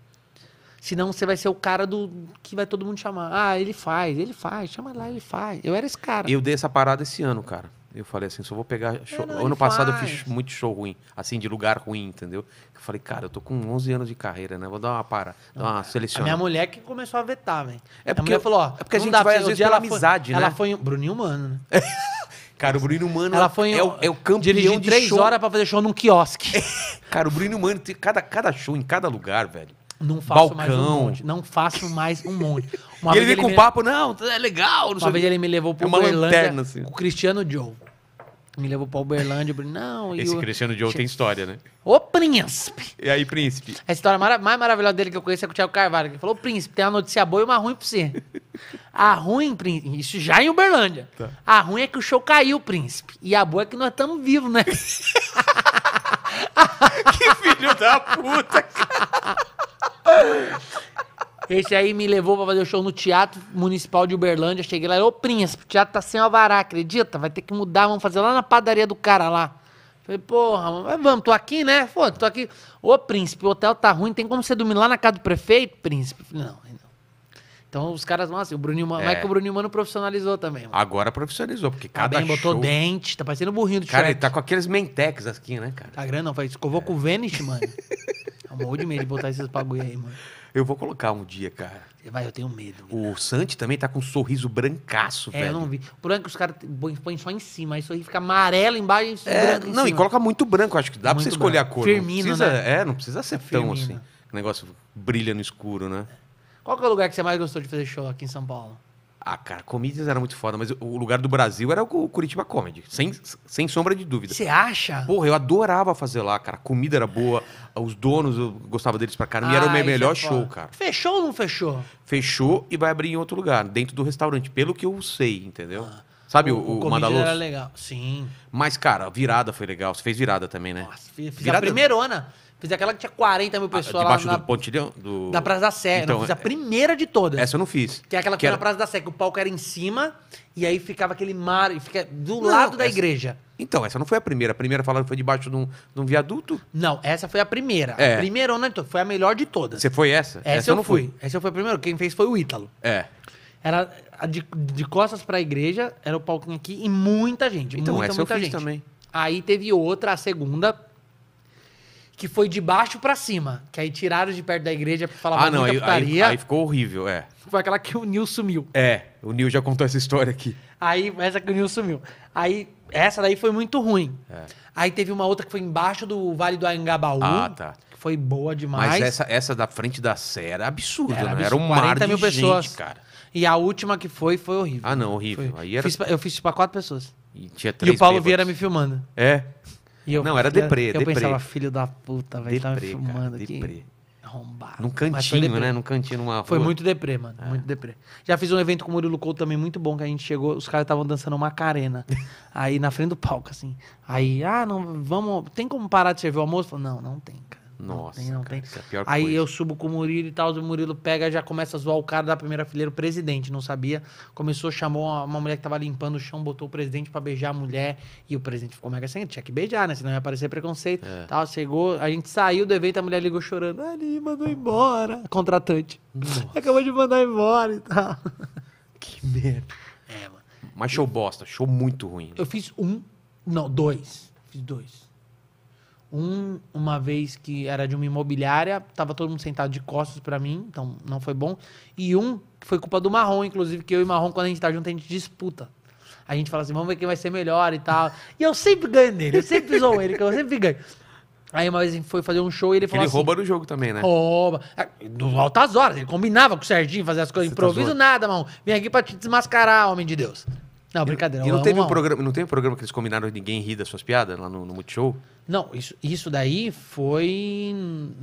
Senão você vai ser o cara do que vai todo mundo chamar. Ah, ele faz, ele faz, chama lá, ele faz. Eu era esse cara. Eu dei essa parada esse ano, cara. Eu falei assim, só vou pegar é, show. não, ano passado faz. eu fiz muito show ruim, assim, de lugar ruim, entendeu? Eu falei, cara, eu tô com 11 anos de carreira, né? Vou dar uma para, dar uma seleção. A minha mulher que começou a vetar, velho. É porque a falou, ó, é porque a gente dá, vai às vezes pela amizade, né? Ela foi um Bruninho humano, né? Cara, o Bruno Mano ela foi, é, o, é o campeão de três horas para fazer show num quiosque. cara, o Bruno Mano cada, cada show em cada lugar, velho. Não faço Balcão. mais um monte. Não faço mais um monte. Uma e ele vem com me... papo, não, é legal. Não uma sei vez que... ele me levou pro é uma Uberlândia lanterna, assim. com o Cristiano Joe. Me levou pra Uberlândia. Não, Esse o... Cristiano Joe che... tem história, né? Ô, príncipe! E aí, príncipe? A história mara... mais maravilhosa dele que eu conheço é com o Thiago Carvalho. Que falou, príncipe, tem uma notícia boa e uma ruim pra você. A ruim, príncipe... Isso já em Uberlândia. Tá. A ruim é que o show caiu, príncipe. E a boa é que nós estamos vivos, né? que filho da puta, cara! Esse aí me levou pra fazer o show no Teatro Municipal de Uberlândia. Cheguei lá, ô príncipe, o teatro tá sem alvará, acredita? Vai ter que mudar, vamos fazer lá na padaria do cara lá. Falei, porra, vamos, tô aqui, né? Foda, tô aqui. Ô príncipe, o hotel tá ruim, tem como você dormir lá na casa do prefeito, príncipe? Falei, não, então os caras, nossa, o Bruninho Mano. É. Mas que o Bruninho Mano profissionalizou também. Mano. Agora profissionalizou, porque tá cada tá bem, botou dente, tá parecendo o burrinho do Cara, Shrek. ele tá com aqueles mentex aqui, assim, né, cara? Tá grande, não, faz escovou é. com o Venice, mano. é um monte de medo de botar esses bagulho aí, mano. Eu vou colocar um dia, cara. Vai, eu tenho medo. O né? Santi também tá com um sorriso brancaço, é, velho. eu não vi. O branco os caras põem só em cima, aí sorriso fica amarelo embaixo e é, branco em Não, cima. e coloca muito branco, acho que dá muito pra você escolher branco. a cor. Firmino, não precisa, né? É, não precisa ser é tão assim. O negócio brilha no escuro, né? É. Qual que é o lugar que você mais gostou de fazer show aqui em São Paulo? Ah, cara, comedians era muito foda, mas o lugar do Brasil era o Curitiba Comedy, sem, sem sombra de dúvida. Você acha? Porra, eu adorava fazer lá, cara. A comida era boa, os donos, eu gostava deles pra caramba. Ah, e era o ah, meu é melhor é show, cara. Fechou ou não fechou? Fechou e vai abrir em outro lugar, dentro do restaurante, pelo que eu sei, entendeu? Ah, Sabe o, o, o Mandaluz? era legal, sim. Mas, cara, a virada foi legal. Você fez virada também, né? Nossa, fiz virada... a primeirona. Fiz aquela que tinha 40 mil ah, pessoas lá. Debaixo do pontilhão? Do... Da Praça da Sé. Então, não, fiz a é- primeira de todas. Essa eu não fiz. Que é aquela que, que era... na Praça da Sé, que o palco era em cima e aí ficava aquele mar, e fica do não, lado da igreja. Então, essa não foi a primeira. A primeira falaram que foi debaixo de um, de um viaduto. Não, essa foi a primeira. É. A primeira então, foi a melhor de todas. Você foi essa? Essa, essa eu não fui. fui. Essa foi a primeira. Quem fez foi o Ítalo. É. Era de, de costas para a igreja, era o palquinho aqui e muita gente. Então, muita, essa muita eu fiz gente. também. Aí teve outra, a segunda, que foi de baixo para cima. Que aí tiraram de perto da igreja pra falar ah, não, aí, aí, aí, ficou horrível, é. Foi aquela que o Nil sumiu. É, o Nil já contou essa história aqui. Aí, essa que o Nil sumiu. Aí, essa daí foi muito ruim. É. Aí teve uma outra que foi embaixo do Vale do Anhangabaú. Ah, tá. Que foi boa demais. Mas essa, essa da frente da Sé era absurda, era, né? Absurdo. Era um mar de mil gente, pessoas. cara. E a última que foi, foi horrível. Ah, não, horrível. Aí era... Fiz, eu fiz pra quatro pessoas. E, e o Paulo bêbados. Vieira me filmando. É? Eu, não, era deprê, eu, deprê. pensava, filho da puta, velho, tava tá me filmando cara, aqui. Deprê. Arrombado. Num cantinho, né? Num cantinho, numa Foi muito deprê, mano. É. Muito deprê. Já fiz um evento com o Murilo Couto também muito bom, que a gente chegou, os caras estavam dançando uma carena. aí na frente do palco, assim. Aí, ah, não, vamos. Tem como parar de servir o almoço? Falei, não, não tem, cara. Nossa, não tem, não cara, tem. É Aí coisa. eu subo com o Murilo e tal, o Murilo pega, já começa a zoar o cara da primeira fileira, o presidente, não sabia. Começou, chamou uma, mulher que tava limpando o chão, botou o presidente para beijar a mulher, e o presidente ficou mega sem, tinha que beijar, né? Senão ia aparecer preconceito. É. Tal, chegou, a gente saiu do evento, a mulher ligou chorando. Ali, mandou embora. Contratante. Nossa. Acabou de mandar embora e tal. Que merda. É, mano. Mas show bosta, show muito ruim. Né? Eu fiz um, não, dois. Fiz dois. Um, uma vez que era de uma imobiliária, tava todo mundo sentado de costas para mim, então não foi bom. E um que foi culpa do Marrom, inclusive, que eu e o Marrom, quando a gente tá junto, a gente disputa. A gente fala assim, vamos ver quem vai ser melhor e tal. E eu sempre ganho nele, eu sempre zoo ele, que eu sempre ganho. Aí uma vez a gente foi fazer um show e ele falou ele assim... Ele rouba no jogo também, né? Rouba. No ah, altas horas, ele combinava com o Serginho fazer as coisas, Você tá improviso tá nada, Marrom. Vem aqui pra te desmascarar, homem de Deus. Não, brincadeira. E não, teve um, programa, não tem um programa que eles combinaram ninguém rir das suas piadas lá no, no Multishow? Não, isso, isso daí foi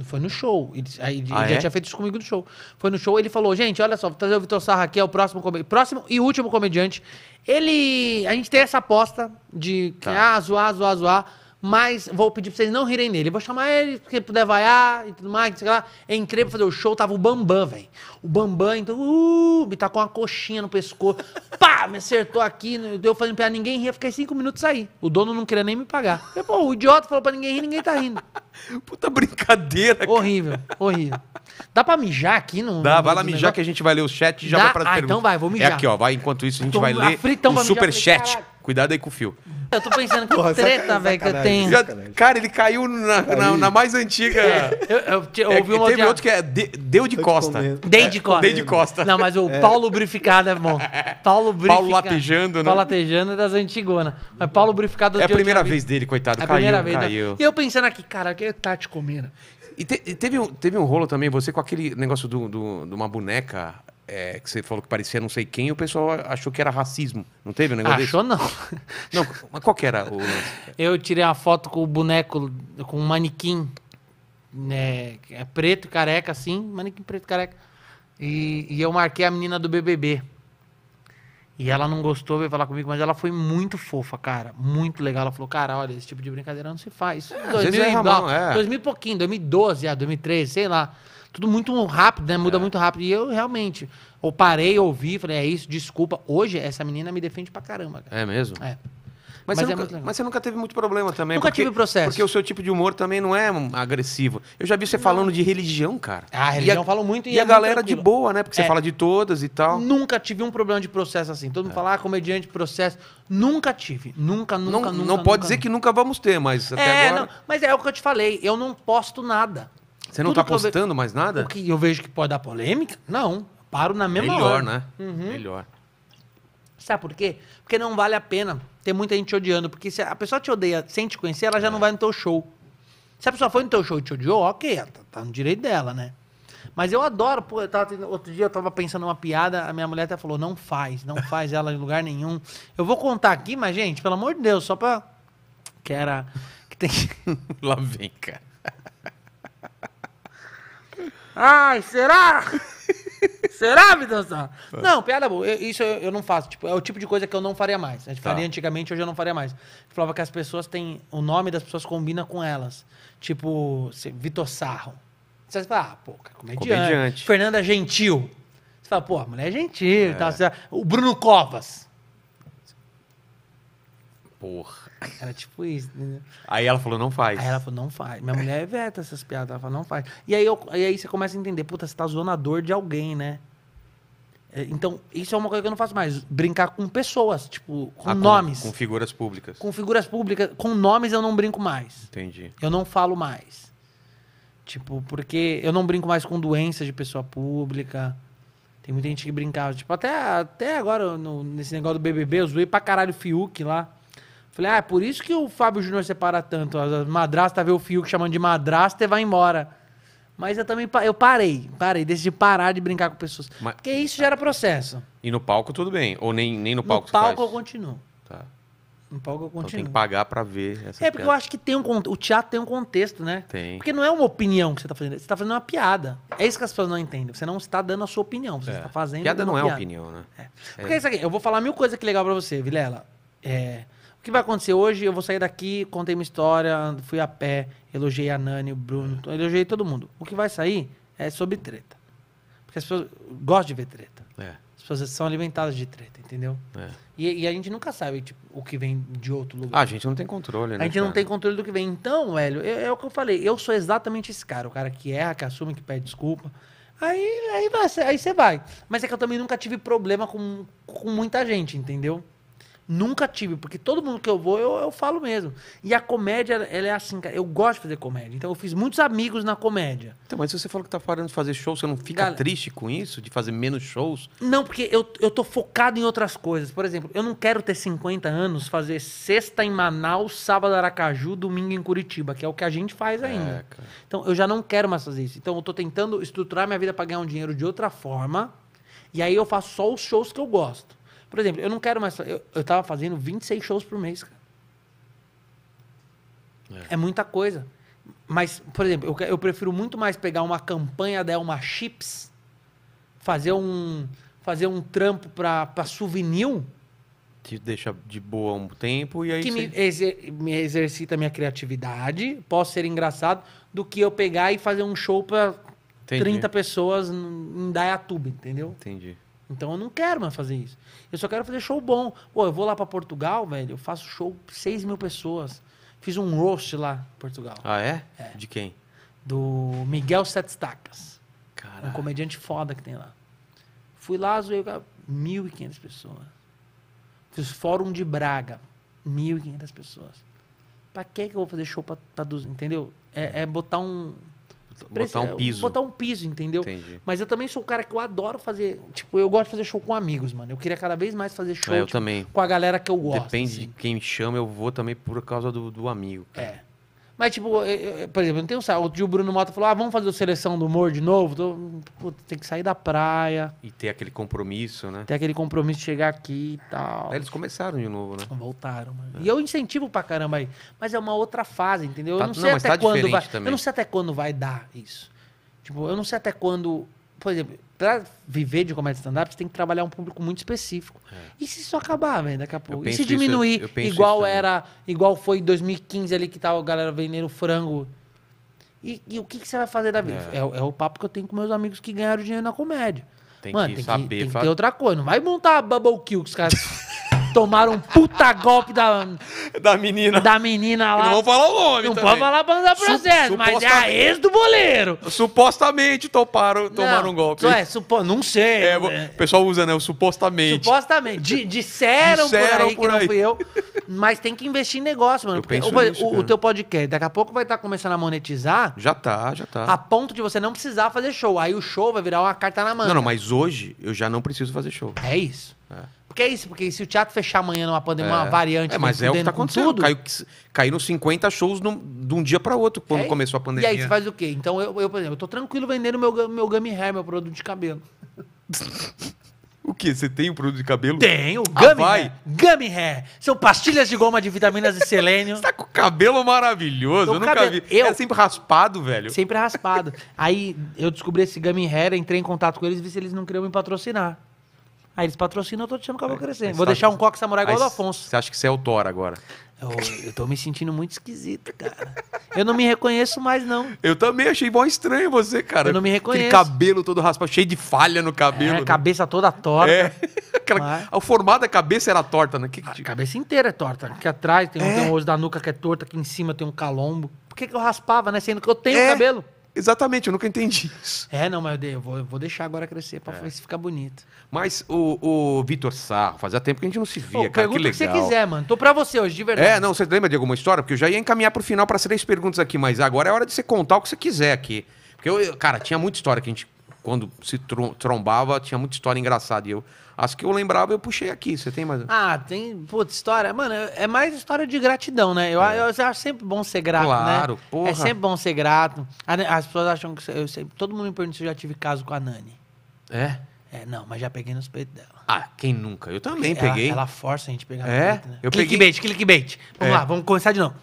foi no show. Ele, aí, ah, ele é? já tinha feito isso comigo no show. Foi no show, ele falou, gente, olha só, vou trazer o Vitor Sarra aqui, é o próximo, próximo e último comediante. Ele... A gente tem essa aposta de tá. ah, zoar, zoar, zoar mas vou pedir pra vocês não rirem nele. Vou chamar ele, porque puder vaiar e tudo mais, não sei lá. É Entrei pra fazer o show, tava o Bambam, velho. O Bambam, então, uh, me tá tacou uma coxinha no pescoço. Pá, me acertou aqui, deu né? fazendo piada, ninguém ria. Fiquei cinco minutos aí. O dono não queria nem me pagar. Eu, pô, o idiota falou pra ninguém rir, ninguém tá rindo. Puta brincadeira, cara. Horrível, horrível. Dá pra mijar aqui? No, Dá, no, vai lá mijar que a gente vai ler o chat e já Dá? vai pra ah, então vai, vou é mijar. É aqui, ó, vai. Enquanto isso, a gente Tô vai ler o superchat. Cuidado aí com o fio. Eu tô pensando que Porra, treta, velho, que eu tenho. Já, cara, ele caiu na, na, na mais antiga. É, eu, eu, eu, é, ouvi é, uma Teve outro que é de, Deu de Costa. Dei de Costa. Dei de Costa. Não, mas o é. Paulo lubrificado é bom. Paulo Brificado. Paulo Latejando, né? Paulo Latejando é das antigonas. Mas Paulo lubrificado É a primeira vez dele, coitado. É a primeira caiu, vez. Né? Caiu. Né? E eu pensando aqui, cara, que tá te comendo. E, te, e teve, um, teve um rolo também, você com aquele negócio de do, do, do, uma boneca é, que você falou que parecia não sei quem, e o pessoal achou que era racismo. Não teve um negócio Achou desse? não. Não, mas qual que era o lance? Eu tirei a foto com o boneco, com um manequim né, é preto, careca assim, manequim preto, careca. E, e eu marquei a menina do BBB. E ela não gostou, veio falar comigo, mas ela foi muito fofa, cara. Muito legal. Ela falou, cara, olha, esse tipo de brincadeira não se faz. É, 2000 é Ramon, é. 2000 e pouquinho, 2012, 2013, é, sei lá. Tudo muito rápido, né? Muda é. muito rápido. E eu realmente, eu parei, ouvi, falei, é isso, desculpa. Hoje, essa menina me defende pra caramba. Cara. É mesmo? É. Mas, mas, você, é nunca, mas você nunca teve muito problema também. Nunca porque, tive processo. Porque o seu tipo de humor também não é agressivo. Eu já vi você não. falando de religião, cara. Ah, religião a, muito. E, e é a galera de boa, né? Porque você é. fala de todas e tal. Nunca tive um problema de processo assim. Todo mundo é. fala, ah, comediante, processo. Nunca tive. Nunca, nunca, não, nunca. Não nunca, pode nunca, dizer que nunca vamos ter, mas até é, agora... Não, mas é o que eu te falei. Eu não posto nada. Você não Tudo tá postando mais nada? O que eu vejo que pode dar polêmica? Não. Paro na mesma Melhor, hora. Melhor, né? Uhum. Melhor. Sabe por quê? Porque não vale a pena tem muita gente te odiando. Porque se a pessoa te odeia sem te conhecer, ela já é. não vai no teu show. Se a pessoa foi no teu show e te odiou, ok, tá, tá no direito dela, né? Mas eu adoro, pô, eu tava, outro dia eu tava pensando numa piada, a minha mulher até falou, não faz, não faz ela em lugar nenhum. Eu vou contar aqui, mas, gente, pelo amor de Deus, só pra. Que era. Que tem. Lá vem, cara. Ai, será? Será, Vitor Não, piada boa. Eu, isso eu, eu, não faço. Tipo, é o tipo de coisa que eu não faria mais. A gente tá. faria antigamente, hoje eu não faria mais. Eu falava que as pessoas têm. O nome das pessoas combina com elas. Tipo, Vitor Sarro. Você fala, ah, pô, comediante. comediante. Fernanda Gentil. Você fala, pô, a mulher é gentil. É. Tá, o Bruno Covas. Porra. Era tipo isso, entendeu? Aí ela falou, não faz. Aí ela falou, não faz. Minha mulher é veta essas piadas. Ela falou, não faz. E aí, eu, e aí você começa a entender, puta, você tá zoando a dor de alguém, né? É, então, isso é uma coisa que eu não faço mais. Brincar com pessoas, tipo, com ah, nomes. Com, com figuras públicas. Com figuras públicas. Com nomes eu não brinco mais. Entendi. Eu não falo mais. Tipo, porque eu não brinco mais com doenças de pessoa pública. Tem muita gente que brincava. Tipo, até, até agora, no, nesse negócio do BBB, eu zoei pra caralho o Fiuk lá. Falei, ah, é por isso que o Fábio Júnior separa tanto. a madrasta vê o Fiuk chamando de madrasta e vai embora. Mas eu também eu parei, parei, decidi parar de brincar com pessoas. Mas... Porque isso gera processo. E no palco tudo bem? Ou nem, nem no palco No palco faz? eu continuo. Tá. No palco eu continuo. Então tem que pagar para ver é, essa É porque piadas. eu acho que tem um o teatro tem um contexto, né? Tem. Porque não é uma opinião que você tá fazendo, você tá fazendo uma piada. É isso que as pessoas não entendem. Você não está dando a sua opinião, você é. está fazendo Piada não é opinião, né? É. é. Porque é. isso aqui, eu vou falar mil coisas que é legal para você, Vilela. É o que vai acontecer hoje? Eu vou sair daqui, contei minha história, fui a pé, elogiei a Nani, o Bruno, é. elogiei todo mundo. O que vai sair é sobre treta. Porque as pessoas gostam de ver treta. É. As pessoas são alimentadas de treta, entendeu? É. E, e, a gente nunca sabe tipo, o que vem de outro lugar. Ah, a gente não tem controle, né? A gente cara? não tem controle do que vem. Então, velho, é, é, o que eu falei. Eu sou exatamente esse cara. O cara que erra, que assume, que pede desculpa. Aí, aí, vai, aí você vai. Mas é que eu também nunca tive problema com, com muita gente, entendeu? Nunca tive, porque todo mundo que eu vou, eu, eu falo mesmo. E a comédia, ela é assim, cara. Eu gosto de fazer comédia. Então eu fiz muitos amigos na comédia. Então, mas você falou que tá parando de fazer shows, você não fica Galera, triste com isso? De fazer menos shows? Não, porque eu, eu tô focado em outras coisas. Por exemplo, eu não quero ter 50 anos, fazer sexta em Manaus, sábado em Aracaju, domingo em Curitiba, que é o que a gente faz é, ainda. É, então eu já não quero mais fazer isso. Então eu tô tentando estruturar minha vida para ganhar um dinheiro de outra forma. E aí eu faço só os shows que eu gosto. Por exemplo, eu não quero mais. Eu, eu tava fazendo 26 shows por mês, cara. É. é muita coisa. Mas, por exemplo, eu, eu prefiro muito mais pegar uma campanha da Elma Chips, fazer um, fazer um trampo para souvenir. Te deixa de boa um tempo e aí. Que você... me, exer, me exercita a minha criatividade, posso ser engraçado, do que eu pegar e fazer um show para 30 pessoas em Dayatuba, entendeu? Entendi. Então eu não quero mais fazer isso. Eu só quero fazer show bom. Pô, eu vou lá para Portugal, velho, eu faço show 6 mil pessoas. Fiz um roast lá em Portugal. Ah, é? é. De quem? Do Miguel Sete Stacas. Caralho. Um comediante foda que tem lá. Fui lá, zoei 1.500 pessoas. Fiz Fórum de Braga. 1.500 pessoas. Pra que, que eu vou fazer show pra, pra Entendeu? É, é botar um, botar um piso. Botar um piso, entendeu? Entendi. Mas eu também sou um cara que eu adoro fazer. Tipo, eu gosto de fazer show com amigos, mano. Eu queria cada vez mais fazer show é, eu tipo, também. com a galera que eu gosto. Depende assim. de quem me chama, eu vou também por causa do, do amigo. Cara. É. Mas, tipo, por exemplo, não tem um saco. Outro dia o Bruno Mota falou: ah, vamos fazer a seleção do humor de novo. Tô, tem que sair da praia. E ter aquele compromisso, né? Ter aquele compromisso de chegar aqui e tal. Aí eles começaram de novo, né? Voltaram, é. E eu incentivo pra caramba aí. Mas é uma outra fase, entendeu? Tá, eu não sei não, até tá quando vai. Também. Eu não sei até quando vai dar isso. Tipo, eu não sei até quando por exemplo, para viver de comédia stand-up, você tem que trabalhar um público muito específico. É. E se isso acabar, velho, daqui a pouco? E se diminuir, isso, igual era, igual foi em 2015 ali que tava a galera vendendo frango. E, e o que, que, você vai fazer da vida? É. É, é. o papo que eu tenho com meus amigos que ganharam dinheiro na comédia. Tem Mano, que tem saber. Que, tem que ter outra coisa. Não vai montar a Bubble Kill que os caras... tomaram um puta golpe da. Da menina. Da menina lá. Não vou falar o nome, Não pode falar banda processo, Su mas é a ex do boleiro. Supostamente toparam, tomaram não, um golpe. É, supo, não sei. É, né? O pessoal usa, né? O supostamente. Supostamente. disseram, disseram por aí por que aí. não fui eu. Mas tem que investir em negócio, mano. Eu porque o, nisso, o, o, teu podcast, daqui a pouco vai estar tá começando a monetizar. Já tá, já tá. A ponto de você não precisar fazer show. Aí o show vai virar uma carta na mão. Não, não, mas hoje eu já não preciso fazer show. É isso. Porque é isso, porque se o teatro fechar amanhã numa pandemia, é. uma variante. É, mas é o que tá acontecendo. Tudo, caiu, caíram 50 shows num, de um dia para outro quando é começou a pandemia. E aí você faz o quê? Então, eu, eu por exemplo, eu tô tranquilo vendendo meu, meu Gummy Hair, meu produto de cabelo. o quê? Você tem o um produto de cabelo? Tenho, ah, Gummy ah, Hair. Gummy Hair. São pastilhas de goma de vitaminas e selênio. Você tá com cabelo maravilhoso, eu nunca cabelo. vi. É eu, é sempre raspado, velho. Sempre raspado. aí eu descobri esse Gummy Hair, entrei em contato com eles e vi se eles não queriam me patrocinar. Aí eles patrocinam, eu tô deixando o cabelo é, crescer. Vou tá- deixar um coque samurai igual do Afonso. Você acha que você é o Thor agora? Eu, eu tô me sentindo muito esquisito, cara. Eu não me reconheço mais, não. Eu também achei bom estranho você, cara. Eu não me reconheço. Aquele cabelo todo raspado, cheio de falha no cabelo. É, né? cabeça toda torta. É. Aquela, O formato da cabeça era torta, né? Que, que... A cabeça inteira é torta. Aqui atrás tem, é. um, tem um é. osso da nuca que é torta, aqui em cima tem um calombo. Por que, que eu raspava, né? Sendo que eu tenho é. cabelo. Exatamente, eu nunca entendi isso. É, não, mas eu vou, vou deixar agora crescer pra é. ficar bonito. Mas o, o Vitor Sarro, fazia tempo que a gente não se via, Ô, cara, que legal. o que você quiser, mano. Tô pra você hoje, de verdade. É, não, você lembra de alguma história? Porque eu já ia encaminhar pro final para três perguntas aqui, mas agora é hora de você contar o que você quiser aqui. Porque, eu, cara, tinha muita história que a gente, quando se trombava, tinha muita história engraçada. E eu as que eu lembrava, eu puxei aqui. Você tem mais? Ah, tem. Putz, história. Mano, é mais história de gratidão, né? Eu, é. eu acho sempre bom ser grato, né? claro, né? Porra. É sempre bom ser grato. As pessoas acham que. Eu sempre, todo mundo me pergunta se eu já tive caso com a Nani. É? É, não, mas já peguei nos peitos dela. Ah, quem nunca? Eu também ela, peguei. Ela força a gente pegar é? no peito, né? Eu clickbait, peguei... clickbait. Vamos é. lá, vamos começar de novo.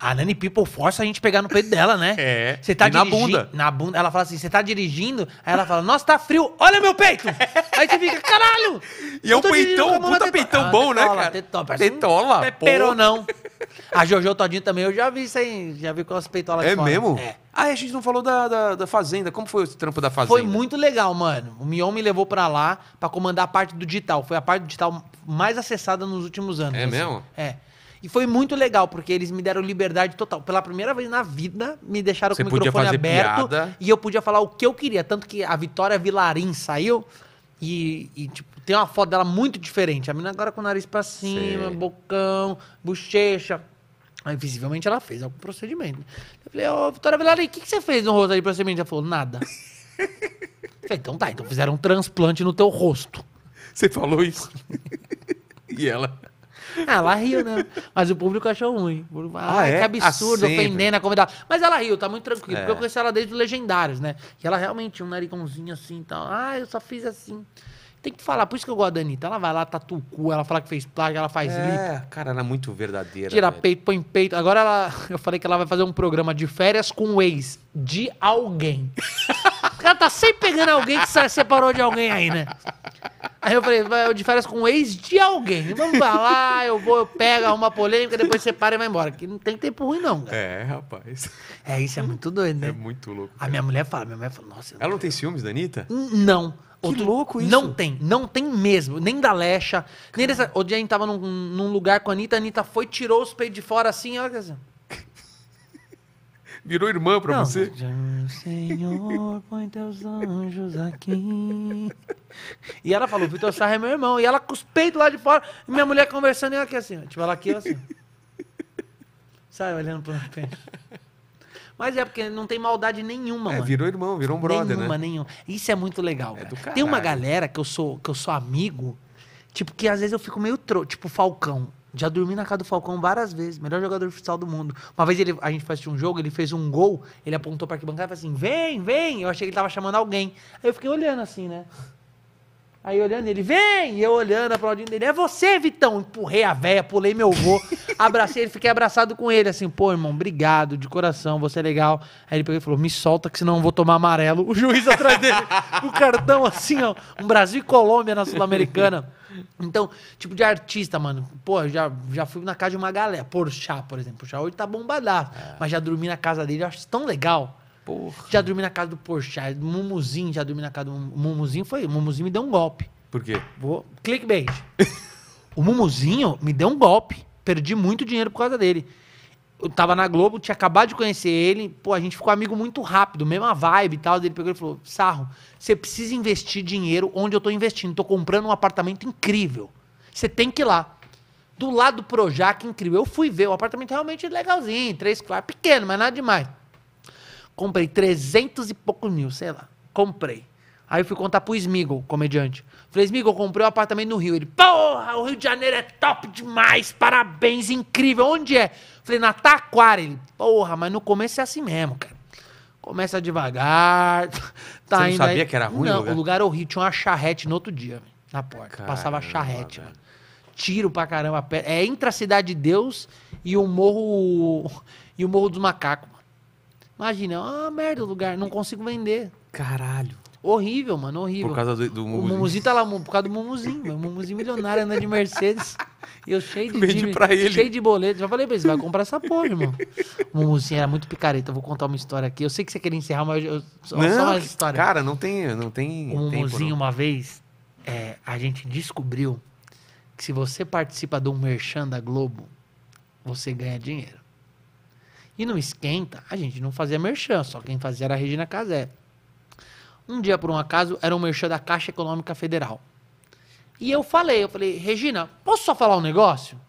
A Nani People força a gente pegar no peito dela, né? É. Você tá dirigindo na bunda. Na bunda. Ela fala assim: você tá dirigindo? Aí ela fala: nossa, tá frio, olha meu peito! Aí você fica, caralho! E é um peitão, puta peitão ah, bom, né, tetola, né, cara? Tetola, parece tetola, um pepero, não. A Jojo Todinho também, eu já vi isso aí, já vi com as peitolas É fora. mesmo? É. Ah, a gente não falou da, da, da, Fazenda. Como foi o trampo da Fazenda? Foi muito legal, mano. O Mion me levou pra lá pra comandar a parte do digital. Foi a parte do digital mais acessada nos últimos anos. É assim. mesmo? É. E foi muito legal, porque eles me deram liberdade total. Pela primeira vez na vida, me deixaram Você com o microfone aberto. Piada. E eu podia falar o que eu queria. Tanto que a Vitória Vilarim saiu e, e tipo, tem uma foto dela muito diferente. A menina agora com o nariz pra cima, bocão, bochecha. Aí, visivelmente, ela fez algum procedimento. Eu falei, ô, Vitória Vilarim, o que, que você fez no rosto ali de procedimento? Ela falou, nada. eu falei, então tá, então fizeram um transplante no teu rosto. Você falou isso? e ela... Ah, ela riu, né? Mas o público achou ruim. Ah, ah é? que absurdo, ah, ofendendo a comunidade. Mas ela riu, tá muito tranquilo. É. Porque eu conheci ela desde os Legendários, né? Que ela realmente tinha um narigãozinho assim e tal. Ah, eu só fiz assim. Tem que falar, por isso que eu gosto da Anitta. Ela vai lá, tatu o cu, ela fala que fez plaga, ela faz é, cara, ela é muito verdadeira. Tira velho. peito, põe peito. Agora ela. Eu falei que ela vai fazer um programa de férias com o ex de alguém. ela tá sempre pegando alguém que se separou de alguém aí, né? Aí eu falei, vai de férias com o ex de alguém. Vamos pra lá, eu vou, eu pego, arrumo polêmica, depois separa e vai embora. Que não tem tempo ruim, não, cara. É, rapaz. É, isso é muito doido, né? É muito louco. Cara. A minha mulher fala, minha mulher fala, nossa. Ela não, não tem ciúmes da Anitta? Não. Que louco isso. Não tem, não tem mesmo. Nem da Lecha, Caramba. nem dessa. O dia a gente tava num, num, lugar com a Anitta, a Anitta foi, tirou os peitos de fora assim, olha assim. Virou irmã pra não. você? Senhor, põe teus anjos aqui. E ela falou, Vitor Sarra é meu irmão. E ela com os peitos lá de fora, e minha mulher conversando, e ela aqui assim, tipo, ela aqui, assim. Sai olhando pro peito. Mas é porque não tem maldade nenhuma, é, mano. virou irmão, virou um brother, nenhuma, né? Nenhuma, Isso é muito legal, é cara. Tem uma galera que eu sou que eu sou amigo, tipo que às vezes eu fico meio tro... tipo Falcão. Já dormi na casa do Falcão várias vezes, melhor jogador de futsal do mundo. Uma vez ele, a gente fez um jogo, ele fez um gol, ele apontou para arquibancada e falou assim: "Vem, vem". Eu achei que ele tava chamando alguém. Aí eu fiquei olhando assim, né? Aí olhando ele, vem! E eu olhando, aplaudindo ele, é você, Vitão! Empurrei a véia, pulei meu vô, abracei ele, fiquei abraçado com ele, assim, pô, irmão, obrigado, de coração, você é legal. Aí ele pegou e falou, me solta que senão eu vou tomar amarelo. O juiz atrás dele, o cartão assim, ó, um Brasil e Colômbia na Sul-Americana. Então, tipo de artista, mano. Pô, já, já fui na casa de uma galera. chá, por exemplo. chá hoje tá bombadaço. É. Mas já dormi na casa dele. Eu acho tão legal. Porra. Já dormi na casa do Porchat, Mumuzinho, já dormi na casa do Mumuzinho. Foi, o Mumuzinho me deu um golpe. Por quê? Vou, clickbait. o Mumuzinho me deu um golpe. Perdi muito dinheiro por causa dele. Eu tava na Globo, tinha acabado de conhecer ele. Pô, a gente ficou amigo muito rápido, mesma vibe e tal. Ele pegou e falou: Sarro, você precisa investir dinheiro onde eu tô investindo. Tô comprando um apartamento incrível. Você tem que ir lá do lado do Projac, incrível. Eu fui ver, o apartamento realmente legalzinho, três quartos, pequeno, mas nada demais. Comprei 300 e poucos mil, sei lá. Comprei. Aí eu fui contar pro Smigol, comediante. Falei, Smigol, comprei um apartamento no Rio. Ele, porra, o Rio de Janeiro é top demais, parabéns, incrível. Onde é? Falei, na Taquara. Ele, porra, mas no começo é assim mesmo, cara. Começa devagar. Tá Você não sabia aí. que era ruim não, o lugar? o Rio horrível. Tinha uma charrete no outro dia, na porta. Caramba, Passava charrete, mano. Tiro pra caramba. É entre a Cidade de Deus e o Morro... E o Morro dos Macacos, Imagina, é uma merda o lugar, não consigo vender. Caralho. Horrível, mano, horrível. Por causa do, do Mumuzinho. O Mumuzinho tá lá, por causa do Mumuzinho. O Mumuzinho milionário anda de Mercedes. E eu cheio de Vende de, pra ele. cheio de boleto. Já falei pra ele, você vai comprar essa porra, irmão. O Mumuzinho era muito picareta, eu vou contar uma história aqui. Eu sei que você queria encerrar, mas eu, só, não, só uma história. Cara, não tem. Não tem o Mumuzinho, tempo, não. uma vez, é, a gente descobriu que se você participa de um merchan da Globo, você ganha dinheiro. E no Esquenta, a gente não fazia merchan, só quem fazia era a Regina Casé. Um dia, por um acaso, era um merchan da Caixa Econômica Federal. E eu falei, eu falei, Regina, posso só falar um negócio?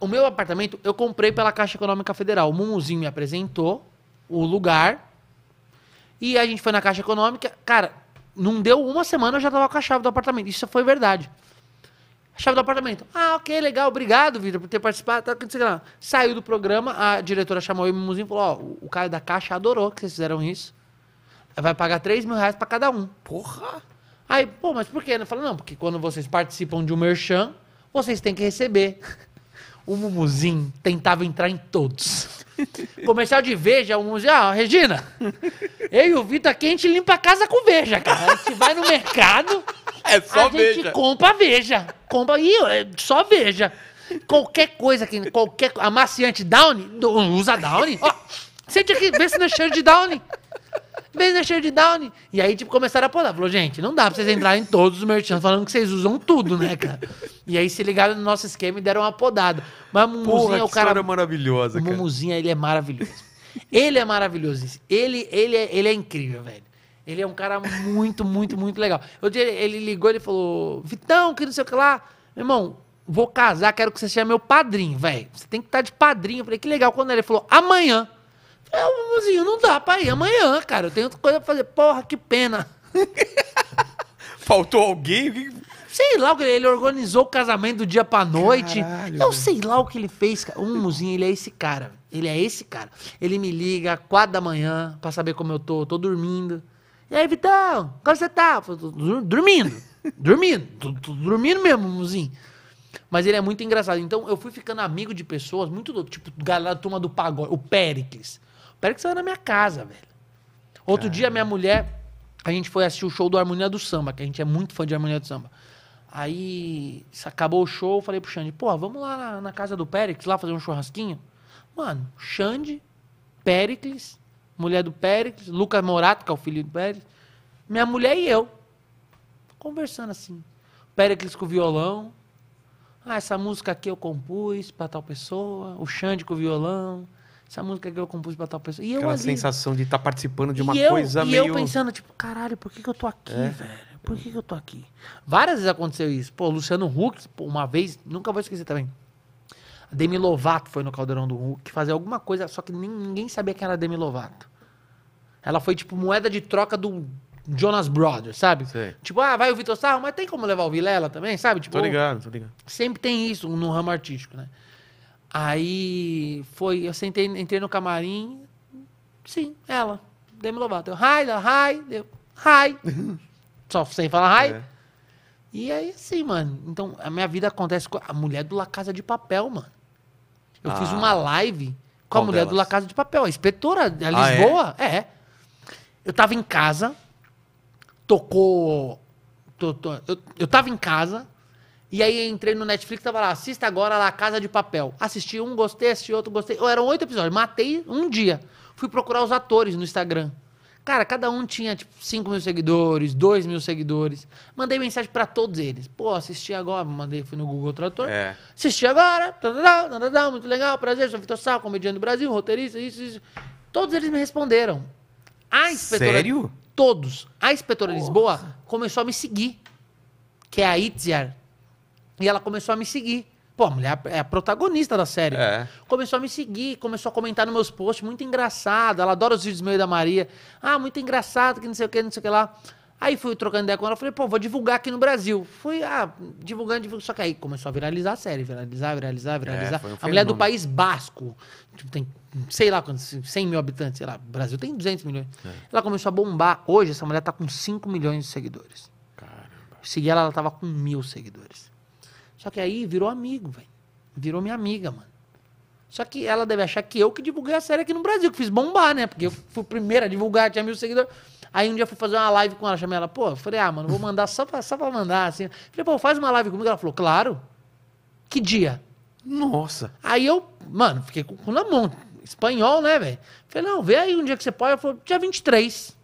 O meu apartamento eu comprei pela Caixa Econômica Federal. O Mumuzinho me apresentou o lugar. E a gente foi na Caixa Econômica. Cara, não deu uma semana eu já tava com a chave do apartamento. Isso foi verdade a chave do apartamento. Ah, ok, legal, obrigado, Vitor, por ter participado. Tá, sei lá. Saiu do programa, a diretora chamou o Mumuzinho e falou: ó, oh, o cara da caixa adorou que vocês fizeram isso. Vai pagar 3 mil reais pra cada um. Porra! Aí, pô, mas por quê? ele falou, não, porque quando vocês participam de um merchan, vocês têm que receber. O Mumuzinho tentava entrar em todos. Comercial de Veja, o Mumuzinho, ah, Regina, eu e o Vitor aqui, a gente limpa a casa com Veja, cara. A gente vai no mercado é só a veja. gente compra veja. Compra e é, só veja. Qualquer coisa que. Qualquer, amaciante Downy, usa Downy. Ó, sente aqui, vê se não é cheiro de Downy. Vê se não é cheiro de Downy. E aí, tipo, começaram a podar. Falou, gente, não dá pra vocês entrarem em todos os merchan falando que vocês usam tudo, né, cara? E aí se ligaram no nosso esquema e deram uma podada. Mas o Mumuzinho é o cara. História maravilhosa, o cara. O Mumuzinho, ele é maravilhoso. Ele é maravilhoso. Ele, ele, é, ele é incrível, velho. Ele é um cara muito, muito, muito legal. Eu, ele ligou, ele falou, Vitão, que não sei o que lá. Meu irmão, vou casar, quero que você seja meu padrinho, velho. Você tem que estar tá de padrinho. Eu falei, que legal. Quando ele falou, amanhã. Eu falei, ah, mozinho, não dá pra ir amanhã, cara. Eu tenho outra coisa pra fazer. Porra, que pena. Faltou alguém? Sei lá, o que ele organizou o casamento do dia pra noite. Caralho, eu sei lá o que ele fez, cara. Um mozinho, ele é esse cara. Ele é esse cara. Ele me liga, quatro da manhã, pra saber como eu tô. Eu tô dormindo. E aí, Vitão, como você tá? Dormindo, dormindo, tô, tô dormindo mesmo, mozinho. Mas ele é muito engraçado. Então eu fui ficando amigo de pessoas muito do tipo, galera turma do pagode, o Pericles. O Pericles era na minha casa, velho. Outro Caramba. dia minha mulher, a gente foi assistir o show do Harmonia do Samba, que a gente é muito fã de Harmonia do Samba. Aí acabou o show, eu falei pro Xande, pô, vamos lá na, na casa do Pericles, lá fazer um churrasquinho. Mano, Xande, Pericles, mulher do Pérez, Lucas Morato, que é o filho do Pérez, minha mulher e eu. Conversando assim. Péricles com o violão. Ah, essa música aqui eu compus para tal pessoa. O Xande com o violão. Essa música aqui eu compus para tal pessoa. E eu Aquela ali, sensação de estar tá participando de uma eu, coisa e meio... E eu pensando, tipo, caralho, por que, que eu tô aqui, é. velho? Por que, que eu tô aqui? Várias vezes aconteceu isso. Pô, Luciano Huck, pô, uma vez, nunca vou esquecer também. Demi Lovato foi no Caldeirão do Hulk fazer alguma coisa, só que ninguém sabia quem era Demi Lovato. Ela foi tipo moeda de troca do Jonas Brothers, sabe? Sei. Tipo, ah, vai o Vitor Sarro, mas tem como levar o Vilela também, sabe? Tipo, tô ligado, tô ligado. Sempre tem isso no ramo artístico, né? Aí foi, eu sentei, entrei no camarim, sim, ela, Demi Lovato. Eu, hi, hi, deu, hi. Só sem falar hi. É. E aí, assim, mano. Então, a minha vida acontece com a mulher do La Casa de Papel, mano. Eu ah. fiz uma live com Qual a mulher delas? do La Casa de Papel, a inspetora da Lisboa. Ah, é? é. Eu tava em casa, tocou. Tô, tô, eu, eu tava em casa, e aí entrei no Netflix, tava lá, assista agora lá Casa de Papel. Assisti um, gostei, assisti outro, gostei. Oh, eram oito episódios, matei um dia. Fui procurar os atores no Instagram. Cara, cada um tinha, tipo, 5 mil seguidores, 2 mil seguidores. Mandei mensagem para todos eles. Pô, assisti agora, mandei, fui no Google Trator. É. Assisti agora, muito legal, prazer, sou Vitor Sal, comediante do Brasil, roteirista, isso, isso. Todos eles me responderam. A inspetora. Sério? Todos. A inspetora Lisboa começou a me seguir, que é a Itziar. E ela começou a me seguir. Pô, a mulher é a protagonista da série. É. Começou a me seguir, começou a comentar nos meus posts, muito engraçado. Ela adora os vídeos meio da Maria. Ah, muito engraçado, que não sei o que, não sei o que lá. Aí fui trocando ideia com ela, falei, pô, vou divulgar aqui no Brasil. Fui, ah, divulgando, divulgando. Só que aí começou a viralizar a série, viralizar, viralizar, é, viralizar. É, um a mulher é do País Basco. Tipo, tem sei lá, 100 mil habitantes, sei lá, o Brasil tem 200 milhões. É. Ela começou a bombar. Hoje, essa mulher tá com 5 milhões de seguidores. Caramba. segui ela, ela tava com mil seguidores. Só que aí virou amigo, velho. Virou minha amiga, mano. Só que ela deve achar que eu que divulguei a série aqui no Brasil, que fiz bombar, né? Porque eu fui o primeiro a divulgar, tinha mil seguidores. Aí um dia eu fui fazer uma live com ela, chamei ela, pô, falei, ah, mano, vou mandar só pra, só pra mandar, assim. Falei, pô, faz uma live comigo. Ela falou, claro. Que dia? Nossa. Aí eu, mano, fiquei com, com na mão espanhol, né, velho? Falei, não, vê aí um dia é que você pode. Ela falou, dia 23.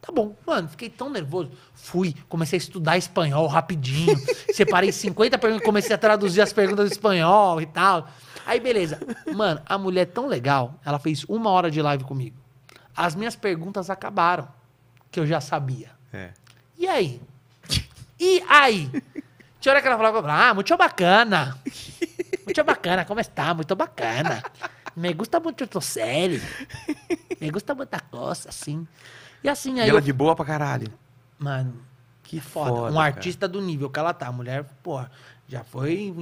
Tá bom. Mano, fiquei tão nervoso. Fui, comecei a estudar espanhol rapidinho. Separei 50 perguntas, comecei a traduzir as perguntas do espanhol e tal. Aí, beleza. Mano, a mulher é tão legal, ela fez uma hora de live comigo. As minhas perguntas acabaram, que eu já sabia. É. E aí? E aí? Tinha hora que ela falava, ah, muito bacana. Muito bacana, como é está? Muito bacana. Me gusta muito tu série. Me gusta muita coisa, assim. E assim. E aí ela eu... de boa pra caralho. Mano, que foda. foda um artista do nível que ela tá. A mulher, porra, já foi.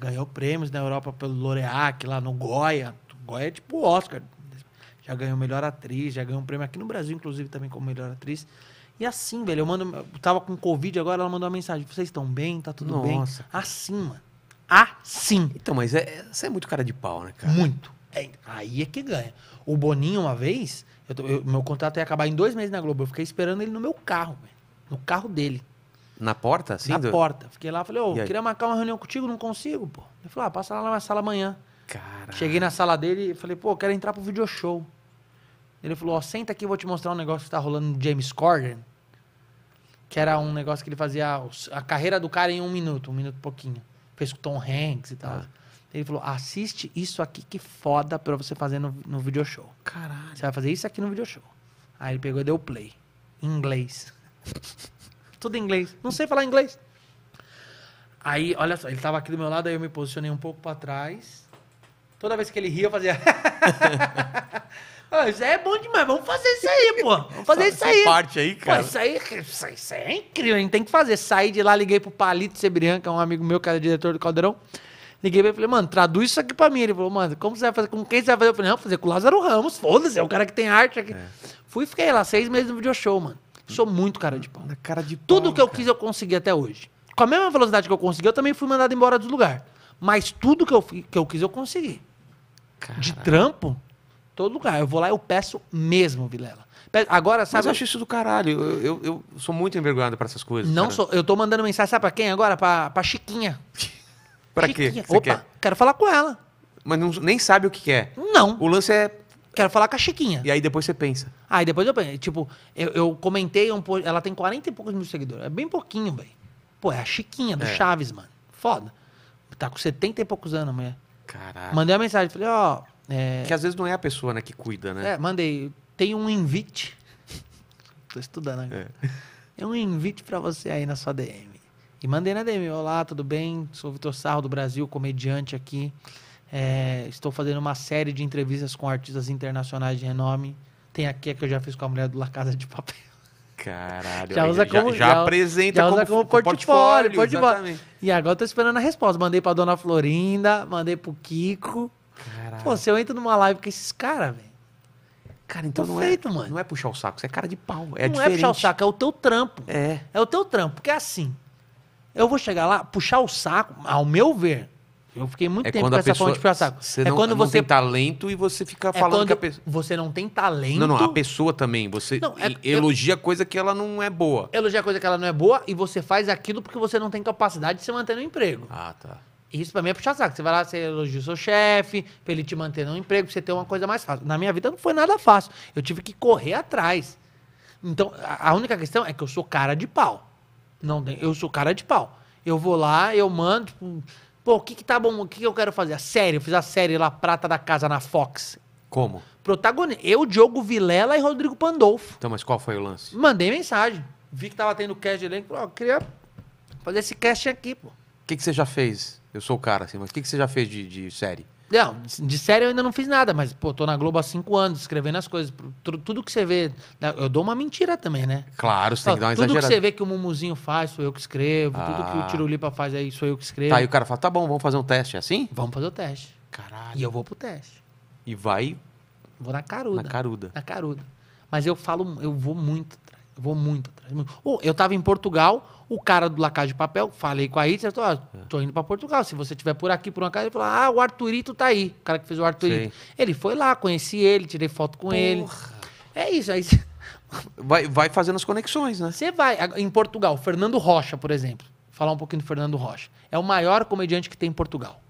Ganhou prêmios na Europa pelo Loreac, lá no Goya. Goya é tipo Oscar. Já ganhou melhor atriz, já ganhou um prêmio aqui no Brasil, inclusive, também como melhor atriz. E assim, velho, eu mando. Eu tava com Covid agora, ela mandou uma mensagem. Vocês estão bem? Tá tudo Nossa. bem? Assim, mano. Assim. Então, mas é, você é muito cara de pau, né, cara? Muito. É, aí é que ganha. O Boninho, uma vez, eu eu, meu contrato ia acabar em dois meses na Globo. Eu fiquei esperando ele no meu carro, velho, no carro dele. Na porta, assim? Na do... porta. Fiquei lá, falei, ô, oh, queria marcar uma reunião contigo, não consigo, pô. Ele falou, ah, passa lá na minha sala amanhã. Caraca. Cheguei na sala dele e falei, pô, quero entrar pro video show. Ele falou, ó, oh, senta aqui, vou te mostrar um negócio que tá rolando no James Corden. Que era um negócio que ele fazia a carreira do cara em um minuto, um minuto e pouquinho. Fez com Tom Hanks e tal. Ah. Ele falou: assiste isso aqui que foda pra você fazer no, no video show. Caralho. Você vai fazer isso aqui no video show. Aí ele pegou e deu play. Em inglês. Tudo em inglês. Não sei falar inglês. Aí, olha só, ele tava aqui do meu lado, aí eu me posicionei um pouco para trás. Toda vez que ele ria, eu fazia. Ah, isso aí é bom demais, vamos fazer isso aí, pô. Vamos fazer isso aí. Essa parte aí, cara. Pô, isso, aí, isso, isso aí é incrível, a gente tem que fazer. Saí de lá, liguei pro Palito Sebrian, que é um amigo meu, que era diretor do Caldeirão. Liguei pra ele e falei, mano, traduz isso aqui pra mim. Ele falou, mano, como você vai fazer? Com quem você vai fazer? Eu falei, não, fazer com o Lázaro Ramos, foda-se, é o cara que tem arte aqui. É. Fui e fiquei lá seis meses no video show, mano. Sou muito cara de pau. Na cara de pau. Tudo que eu cara. quis eu consegui até hoje. Com a mesma velocidade que eu consegui, eu também fui mandado embora do lugar. Mas tudo que eu, que eu quis eu consegui. Caralho. De trampo, todo lugar. Eu vou lá, e eu peço mesmo, Vilela. Agora, sabe? Mas eu acho isso do caralho. Eu, eu, eu sou muito envergonhado para essas coisas. Não cara. sou. Eu tô mandando mensagem, sabe pra quem agora? Pra, pra Chiquinha. Pra que, quê? Opa, quer? quero falar com ela. Mas não, nem sabe o que, é. Não. O lance é. Quero falar com a Chiquinha. E aí depois você pensa. Aí depois eu penso. Tipo, eu, eu comentei um pouco. Ela tem 40 e poucos mil seguidores. É bem pouquinho, velho. Pô, é a Chiquinha do é. Chaves, mano. Foda. Tá com 70 e poucos anos, mulher. Caralho. Mandei uma mensagem, falei, ó. é... Que às vezes não é a pessoa né, que cuida, né? É, mandei. Tem um invite. Tô estudando agora. É. um invite pra você aí na sua DM. E mandei na DM: Olá, tudo bem? Sou Vitor Sarro do Brasil, comediante aqui. É, estou fazendo uma série de entrevistas com artistas internacionais de renome. Tem aqui a que eu já fiz com a mulher do La Casa de Papel. Caralho, já, usa como, já, já, já apresenta já usa como, como portfólio, portfólio, portfólio. E agora estou tô esperando a resposta. Mandei pra dona Florinda, mandei pro Kiko. Caralho. Pô, se eu entro numa live com esses caras, velho. Cara, então não é feito, é, mano. não é puxar o saco, isso é cara de pau. É não é diferente. é puxar o saco, é o teu trampo. É. É o teu trampo, porque é assim. Eu vou chegar lá, puxar o saco, ao meu ver. Eu fiquei muito é tempo com essa pessoa, de puxar saco. Você é não, quando não você tem talento e você fica é falando que a pessoa. Você não tem talento. Não, não, a pessoa também. Você não, é... elogia coisa que ela não é boa. Elogia coisa que ela não é boa e você faz aquilo porque você não tem capacidade de se manter no emprego. Ah, tá. Isso pra mim é puxar saco. Você vai lá, você elogia o seu chefe, pra ele te manter no emprego, pra você ter uma coisa mais fácil. Na minha vida não foi nada fácil. Eu tive que correr atrás. Então, a única questão é que eu sou cara de pau. Não tem. Eu sou cara de pau. Eu vou lá, eu mando, tipo, pô, o que que tá bom, o que que eu quero fazer? A série, eu fiz a série lá, Prata da Casa na Fox. Como? Protagonista. Eu, Diogo Vilela e Rodrigo Pandolfo. Então, mas qual foi o lance? Mandei mensagem. Vi que tava tendo cast de elenco, ó, queria fazer esse cast aqui, pô. O que que você já fez? Eu sou o cara, assim, mas o que que você já fez de, de série? Não, de série eu ainda não fiz nada, mas, pô, tô na Globo há cinco anos, escrevendo as coisas. Tudo que você vê. Né, eu dou uma mentira também, né? Claro, você tem que dar uma tudo exagerada. Tudo que você vê que o Mumuzinho faz, sou eu que escrevo. Ah. Tudo que o ah. Tirulipa faz aí, sou eu que escrevo. Tá, e o cara fala, tá bom, vamos fazer um teste. É assim? Vamos fazer o teste. Caralho. E eu vou pro teste. E vai. Vou na caruda. Na caruda. Na caruda. Mas eu falo, eu vou muito atrás. Eu vou muito atrás. Oh, eu tava em Portugal o cara do Lacar de Papel, falei com a Itz, tô, ah, é. tô indo para Portugal. Se você tiver por aqui, por uma casa, ele falou: Ah, o Arturito tá aí. O cara que fez o Arturito. Sim. Ele foi lá, conheci ele, tirei foto com Porra. ele. É isso, aí. Vai, vai fazendo as conexões, né? Você vai. Em Portugal, Fernando Rocha, por exemplo. Falar um pouquinho do Fernando Rocha. É o maior comediante que tem em Portugal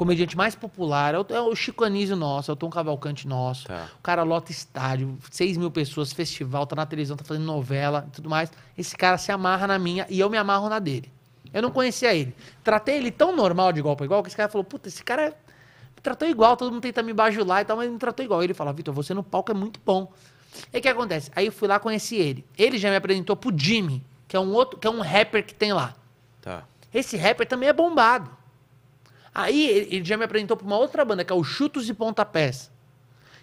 comediante mais popular, é o, é o Chico Anísio nosso, é o Tom Cavalcante nosso. Tá. O cara lota estádio, 6 mil pessoas, festival, tá na televisão, tá fazendo novela e tudo mais. Esse cara se amarra na minha e eu me amarro na dele. Eu não conhecia ele. Tratei ele tão normal, de igual para igual, que esse cara falou, puta, esse cara é, me tratou igual, todo mundo tenta me bajular e tal, mas ele me tratou igual. Ele falou, Vitor, você no palco é muito bom. E o que acontece? Aí eu fui lá, conheci ele. Ele já me apresentou pro Jimmy, que é um outro, que é um rapper que tem lá. Tá. Esse rapper também é bombado. Aí ele já me apresentou para uma outra banda, que é o Chutos e Pontapés.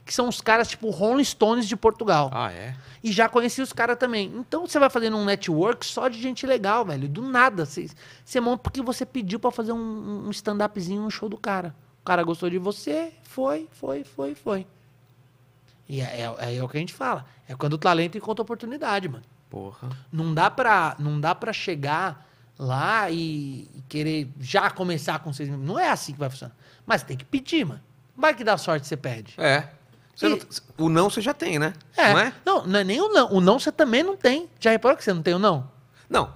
Que são os caras tipo Rolling Stones de Portugal. Ah, é? E já conheci os caras também. Então você vai fazendo um network só de gente legal, velho. Do nada. Você, você monta porque você pediu para fazer um, um stand-upzinho, um show do cara. O cara gostou de você, foi, foi, foi, foi. E é, é, é, é o que a gente fala. É quando o talento encontra oportunidade, mano. Porra. Não dá pra, não dá pra chegar lá e, e querer já começar com seis mil. Não é assim que vai funcionar. Mas tem que pedir, mano. Vai que dá sorte, você pede. É. E... Não, o não você já tem, né? É. Não é? Não, não é nem o não. O não você também não tem. Já reparou que você não tem o não? Não.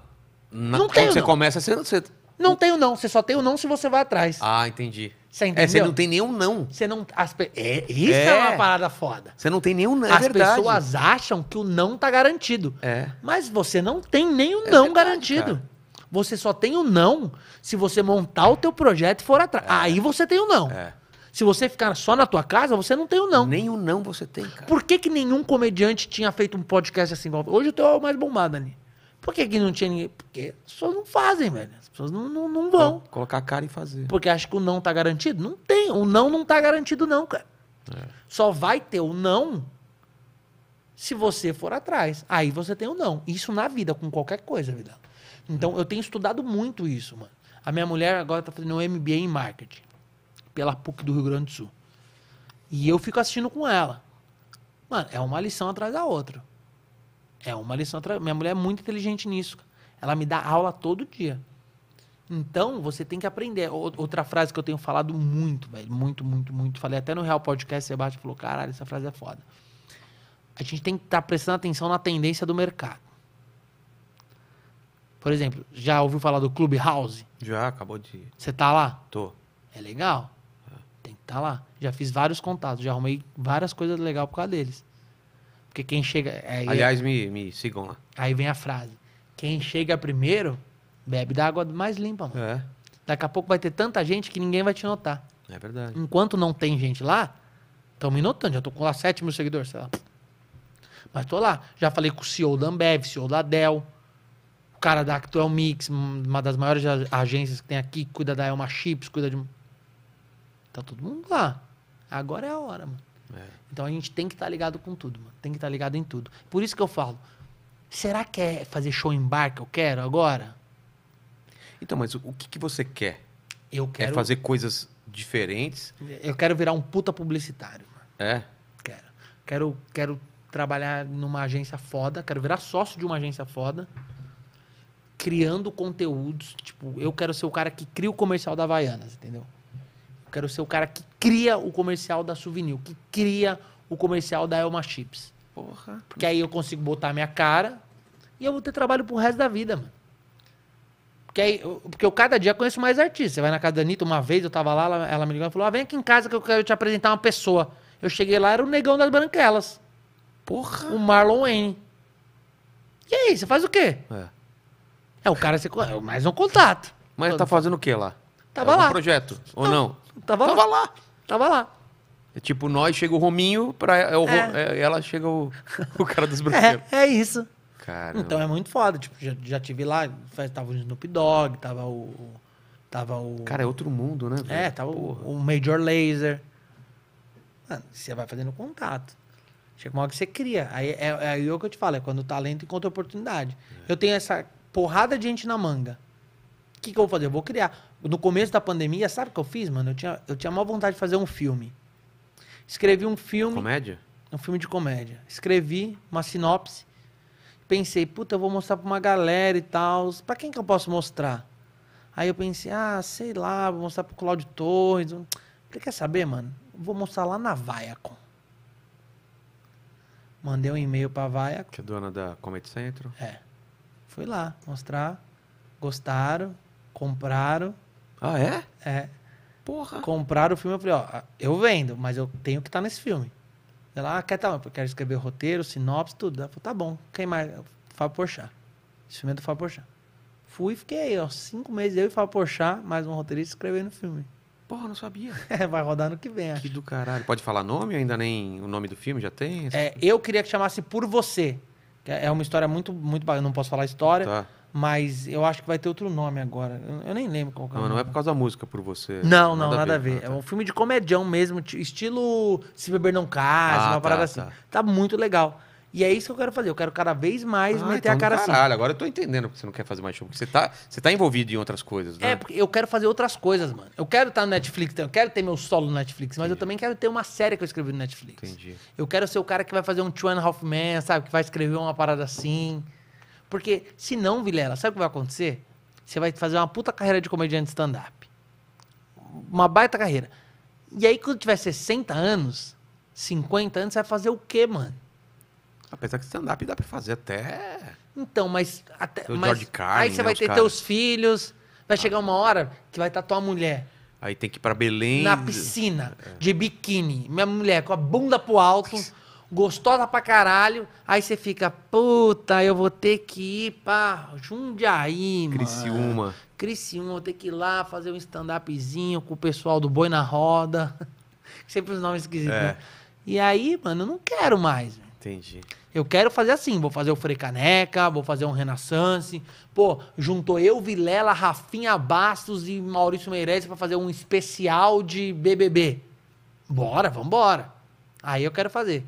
Na, não tem você não. começa, sendo você... Não tem o não. Você só tem o não se você vai atrás. Ah, entendi. Você entendeu? É, você não tem nenhum não. Você não. As, é, isso é. é uma parada foda. Você não tem nenhum não. É as verdade. pessoas acham que o não tá garantido. É. Mas você não tem nenhum é não verdade, garantido. Cara. Você só tem o um não se você montar o teu projeto e for atrás. É. Aí você tem o um não. É. Se você ficar só na tua casa, você não tem o um não. Nem o não você tem, cara. Por que, que nenhum comediante tinha feito um podcast assim? Hoje o teu é o mais bombado, Dani. Por que, que não tinha ninguém? Porque as pessoas não fazem, velho. As pessoas não, não, não vão. colocar a cara e fazer. Porque acha que o não tá garantido? Não tem. O não não tá garantido, não, cara. É. Só vai ter o não se você for atrás. Aí você tem o não. Isso na vida, com qualquer coisa, vida. Então, eu tenho estudado muito isso, mano. A minha mulher agora está fazendo um MBA em marketing pela PUC do Rio Grande do Sul. E eu fico assistindo com ela. Mano, é uma lição atrás da outra. É uma lição atrás. Minha mulher é muito inteligente nisso. Ela me dá aula todo dia. Então, você tem que aprender. Outra frase que eu tenho falado muito, velho. Muito, muito, muito. Falei até no Real Podcast, Sebastião falou: caralho, essa frase é foda. A gente tem que estar tá prestando atenção na tendência do mercado. Por exemplo, já ouviu falar do Clubhouse? Já, acabou de. Você tá lá? Tô. É legal? É. Tem que estar tá lá. Já fiz vários contatos, já arrumei várias coisas legais por causa deles. Porque quem chega. É, é Aliás, me, me sigam lá. Aí vem a frase: quem chega primeiro, bebe da água mais limpa, mano. É. Daqui a pouco vai ter tanta gente que ninguém vai te notar. É verdade. Enquanto não tem gente lá, estão me notando. Já tô com lá 7 mil seguidores, sei lá. Mas tô lá. Já falei com o CEO da Ambev, CEO da Dell cara da Actual é Mix, uma das maiores agências que tem aqui, cuida da Elma Chips, cuida de. Tá todo mundo lá. Agora é a hora, mano. É. Então a gente tem que estar tá ligado com tudo, mano. Tem que estar tá ligado em tudo. Por isso que eu falo, será que é fazer show em bar que eu quero agora? Então, mas o que, que você quer? Eu é quero. É fazer coisas diferentes. Eu quero virar um puta publicitário, mano. É? Quero. Quero, quero trabalhar numa agência foda, quero virar sócio de uma agência foda criando conteúdos. Tipo, eu quero ser o cara que cria o comercial da Havaianas, entendeu? Eu quero ser o cara que cria o comercial da Souvenir, que cria o comercial da Elma Chips. Porra. Porque aí eu consigo botar a minha cara e eu vou ter trabalho pro resto da vida, mano. Porque, aí, eu, porque eu cada dia conheço mais artistas. Você vai na casa da Anitta, uma vez eu tava lá, ela, ela me ligou e falou: ah, vem aqui em casa que eu quero te apresentar uma pessoa. Eu cheguei lá, era o negão das branquelas. Porra. O Marlon Wayne. E aí, você faz o quê? É. É, o cara, é mais um contato. Mas tá fazendo o que lá? Tava Algum lá. projeto, ou não? Tava, tava lá. lá. Tava lá. É tipo, nós chega o Rominho, pra, é o, é. é. ela chega o, o cara dos é, brasileiros. É, é isso. Caramba. Então é muito foda. Tipo, já, já tive lá, tava o Snoop Dogg, tava o. Tava o. Cara, é outro mundo, né? Velho? É, tava o, o, Major Laser. Mano, você vai fazendo contato. Chega uma hora que você cria. Aí é, é, aí é o que eu te falo, é quando o talento encontra oportunidade. É. Eu tenho essa porrada de gente na manga. O que, que eu vou fazer? Eu vou criar. No começo da pandemia, sabe o que eu fiz, mano? Eu tinha, eu tinha maior vontade de fazer um filme. Escrevi um filme. Comédia? Um filme de comédia. Escrevi uma sinopse. Pensei, puta, eu vou mostrar pra uma galera e tal. Pra quem que eu posso mostrar? Aí eu pensei, ah, sei lá, vou mostrar pro Claudio Torres. Você quer saber, mano? Vou mostrar lá na Viacom. Mandei um e-mail pra Viacom. Que é dona da Comedy Centro. É. Fui lá mostrar. Gostaram, compraram. Ah, é? É. Porra. Compraram o filme, eu falei, ó, eu vendo, mas eu tenho que estar tá nesse filme. Ela, ah, quer tal, tá, eu quero escrever roteiro, sinopse, tudo. Ela falou, tá bom, quem mais? Fábio Porchat. Esse filme é do Fábio Porchat. Fui, fiquei aí, ó, cinco meses, eu e Fábio Porchat, mais um roteirista, escrevendo o filme. Porra, não sabia. É, vai rodar no que vem, acho. Que do caralho. Pode falar nome? Ainda nem o nome do filme já tem? É, eu queria que chamasse Por Você. É uma história muito, muito bacana. Não posso falar história, tá. mas eu acho que vai ter outro nome agora. Eu, nem lembro qual que é. Não, não é por causa da música, por você. Não, não, nada, nada a ver. ver. Ah, é tá. É um filme de comedião mesmo, estilo Se Beber Não Case, ah, uma parada tá, assim. Tá. tá muito legal. E é isso que eu quero fazer. Eu quero cada vez mais ah, meter então a cara assim. caralho, assim. agora eu tô entendendo porque você não quer fazer mais show. Porque você tá, você tá envolvido em outras coisas, né? É, porque eu quero fazer outras coisas, mano. Eu quero estar tá no Netflix, eu quero ter meu solo no Netflix, mas Entendi. eu também quero ter uma série que eu escrevi no Netflix. Entendi. Eu quero ser o cara que vai fazer um Two Half Man, sabe? Que vai escrever uma parada assim. Porque se não, Vilela, sabe o que vai acontecer? Você vai fazer uma puta carreira de comediante stand-up. Uma baita carreira. E aí, quando tiver 60 anos, 50 anos, você vai fazer o quê, mano? Apesar que stand-up dá pra fazer até. Então, mas. Até, mas George Carlin, aí você né, vai ter caras. teus filhos, vai ah. chegar uma hora que vai estar tua mulher. Aí tem que ir pra Belém. Na piscina, é. de biquíni. Minha mulher com a bunda pro alto, gostosa pra caralho. Aí você fica, puta, eu vou ter que ir pra Jundiaí, mano. Criciúma. Criciúma, vou ter que ir lá fazer um stand-upzinho com o pessoal do Boi na Roda. Sempre os nomes esquisitos, é. né? E aí, mano, eu não quero mais, velho. Entendi. Eu quero fazer assim, vou fazer o Caneca, vou fazer um Renaissance. Pô, juntou eu, Vilela, Rafinha Bastos e Maurício Meirelles para fazer um especial de BBB. Bora, vambora. Aí eu quero fazer.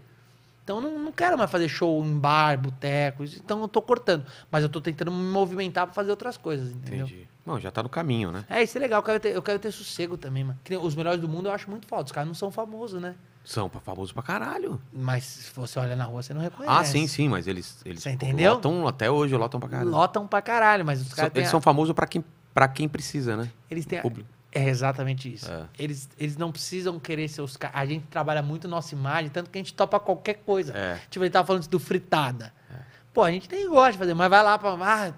Então não, não quero mais fazer show em bar, boteco. Então eu tô cortando. Mas eu tô tentando me movimentar para fazer outras coisas, entendeu? Entendi. Bom, já tá no caminho, né? É, isso é legal. Eu quero ter, eu quero ter sossego também, mano. Os melhores do mundo eu acho muito foda. Os caras não são famosos, né? São famosos pra caralho. Mas se você olha na rua, você não reconhece. Ah, sim, sim, mas eles, eles você entendeu? lotam até hoje, lotam pra caralho. Lotam pra caralho, mas os caras. Eles a... são famosos pra quem, pra quem precisa, né? Eles têm. O público. É exatamente isso. É. Eles, eles não precisam querer ser os caras. A gente trabalha muito nossa imagem, tanto que a gente topa qualquer coisa. É. Tipo, ele tava falando do fritada. É. Pô, a gente nem gosta de fazer, mas vai lá pra, ah,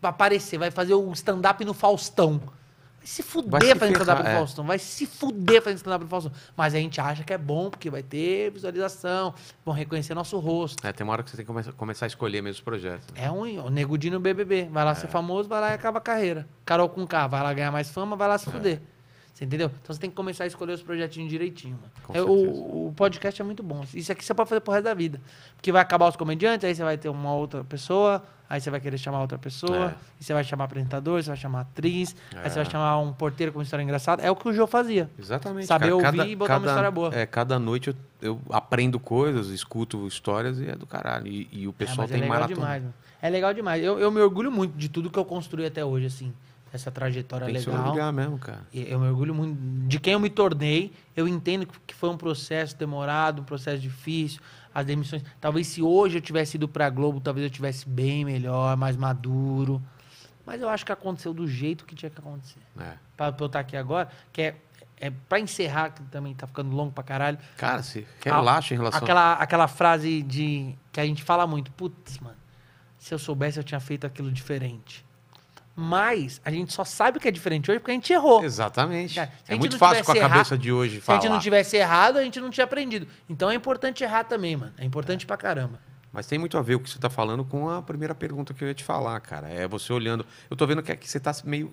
pra aparecer, vai fazer o stand-up no Faustão se fuder fazendo stand-up do é. Faustão. Vai se fuder fazendo stand-up do Faustão. Mas a gente acha que é bom, porque vai ter visualização, vão reconhecer nosso rosto. É, tem uma hora que você tem que começar a escolher mesmo os projetos. Né? É ruim. O Negudinho BBB. Vai lá é. ser famoso, vai lá e acaba a carreira. Carol com K, vai lá ganhar mais fama, vai lá se é. fuder. É. Você entendeu? Então você tem que começar a escolher os projetinhos direitinho, mano. É, o, o, podcast é muito bom. Isso aqui você pode fazer pro resto da vida. Porque vai acabar os comediantes, aí você vai ter uma outra pessoa, aí você vai querer chamar outra pessoa, é. você vai chamar apresentador, você vai chamar atriz, é. aí você vai é. chamar um porteiro com uma história engraçada. É o que o João fazia. Exatamente. Saber ouvir e botar cada, uma história boa. É, cada noite eu, eu, aprendo coisas, escuto histórias e é do caralho. E, e o ah, pessoal é tem é legal maratona. Demais, mano. É legal demais. Eu, eu me orgulho muito de tudo que eu construí até hoje, assim essa trajetória legal. Tem que se orgulhar mesmo, cara. Eu me orgulho muito de quem eu me tornei. Eu entendo que foi um processo demorado, um processo difícil, as demissões. Talvez se hoje eu tivesse ido para a Globo, talvez eu tivesse bem melhor, mais maduro. Mas eu acho que aconteceu do jeito que tinha que acontecer. É. Para eu estar tá aqui agora, que é, é para encerrar, que também tá ficando longo pra caralho. Cara, se relaxa em relação... Aquela, aquela frase de que a gente fala muito. Putz, mano, se eu soubesse eu tinha feito aquilo diferente. Mas a gente só sabe que é diferente hoje porque a gente errou. Exatamente. É, é muito fácil com a errar, cabeça de hoje falar. Se a gente não tivesse errado, a gente não tinha aprendido. Então é importante errar também, mano. É importante é. pra caramba. Mas tem muito a ver o que você está falando com a primeira pergunta que eu ia te falar, cara. É você olhando. Eu estou vendo que aqui você está meio.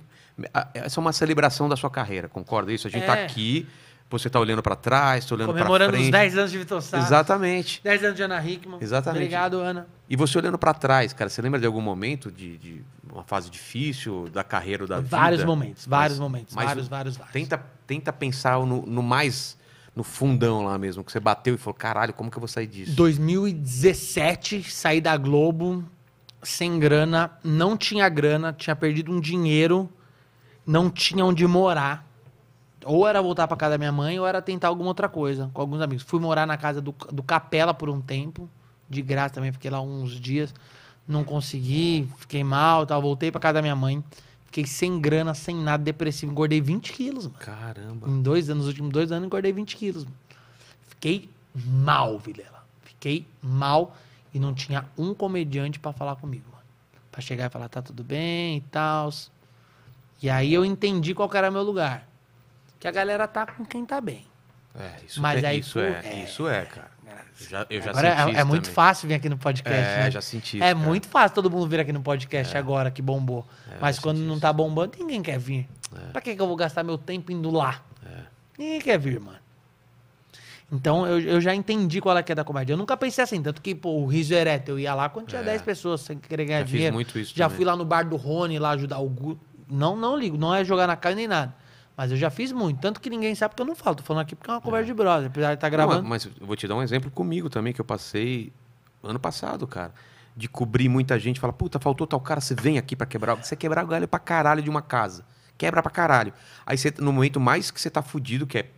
É, essa é uma celebração da sua carreira, concorda isso? A gente está é. aqui você está olhando para trás, está olhando para frente. Comemorando os 10 anos de Vitor Sá. Exatamente. 10 anos de Ana Hickman. Exatamente. Obrigado, Ana. E você olhando para trás, cara, você lembra de algum momento de, de, uma fase difícil da carreira ou da vários vida? Vários momentos, vários mas, momentos, mas vários, vários, vários. Tenta, tenta pensar no, no mais no fundão lá mesmo, que você bateu e falou, caralho, como que eu vou sair disso? 2017, saí da Globo sem grana, não tinha grana, tinha perdido um dinheiro, não tinha onde morar ou era voltar para casa da minha mãe, ou era tentar alguma outra coisa com alguns amigos. Fui morar na casa do, do Capela por um tempo, de graça também, fiquei lá uns dias, não consegui, fiquei mal tal. Voltei para casa da minha mãe, fiquei sem grana, sem nada, depressivo. Engordei 20 quilos, mano. Caramba. Em dois anos, nos últimos dois anos, engordei 20 quilos. Mano. Fiquei mal, Vilela. Fiquei mal e não tinha um comediante para falar comigo, mano. Pra chegar e falar, tá tudo bem e tal. E aí eu entendi qual era meu lugar que a galera tá com quem tá bem. É, isso Mas é, aí, isso, é, é, isso é, cara. Já, eu já agora senti é, é isso é muito fácil vir aqui no podcast. É, né? já senti. É isso, é cara. muito fácil todo mundo vir aqui no podcast é. agora que bombou. É, Mas quando não tá bombando, ninguém quer vir. É. Pra que, que eu vou gastar meu tempo indo lá? É. Ninguém quer vir, mano. Então eu, eu já entendi qual é que é da comédia. Eu nunca pensei assim, tanto que pô, o riso ereto, eu ia lá quando tinha 10 pessoas sem querer ganhar já dinheiro. Fiz muito isso já também. fui lá no bar do Rony lá ajudar o Gu. Não, não ligo, não é jogar na cara nem nada. Mas eu já fiz muito, tanto que ninguém sabe que eu não falo. Tô falando aqui porque é uma é. conversa é. de brother, apesar de estar tá gravando. Não, mas eu vou te dar um exemplo comigo também, que eu passei ano passado, cara. De cobrir muita gente, falar, puta, faltou tal cara, você vem aqui para quebrar. Você quebrar o galho pra caralho de uma casa. Quebra pra caralho. Aí você, no momento mais que você tá fudido, que é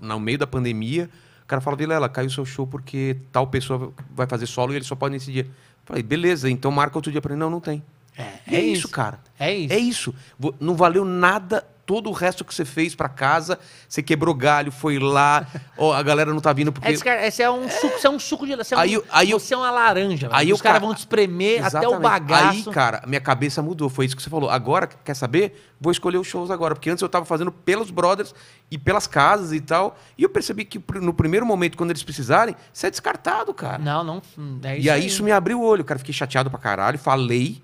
no meio da pandemia, o cara fala, Vilela, caiu seu show porque tal pessoa vai fazer solo e ele só pode nesse dia. falei, beleza, então marca outro dia para ele. Não, não tem. É, é, é isso, isso, cara. É isso. É isso. Não valeu nada todo o resto que você fez para casa, você quebrou galho, foi lá, ó, a galera não tá vindo porque... Esse, cara, esse é um é. suco, é um suco de... Você é, um, aí, você eu, é uma laranja, aí os caras cara, vão te espremer exatamente. até o bagaço. Aí, cara, minha cabeça mudou, foi isso que você falou. Agora, quer saber? Vou escolher os shows agora, porque antes eu tava fazendo pelos brothers e pelas casas e tal, e eu percebi que no primeiro momento, quando eles precisarem, você é descartado, cara. Não, não... É e aí, aí, isso me abriu o olho, cara, fiquei chateado pra caralho, falei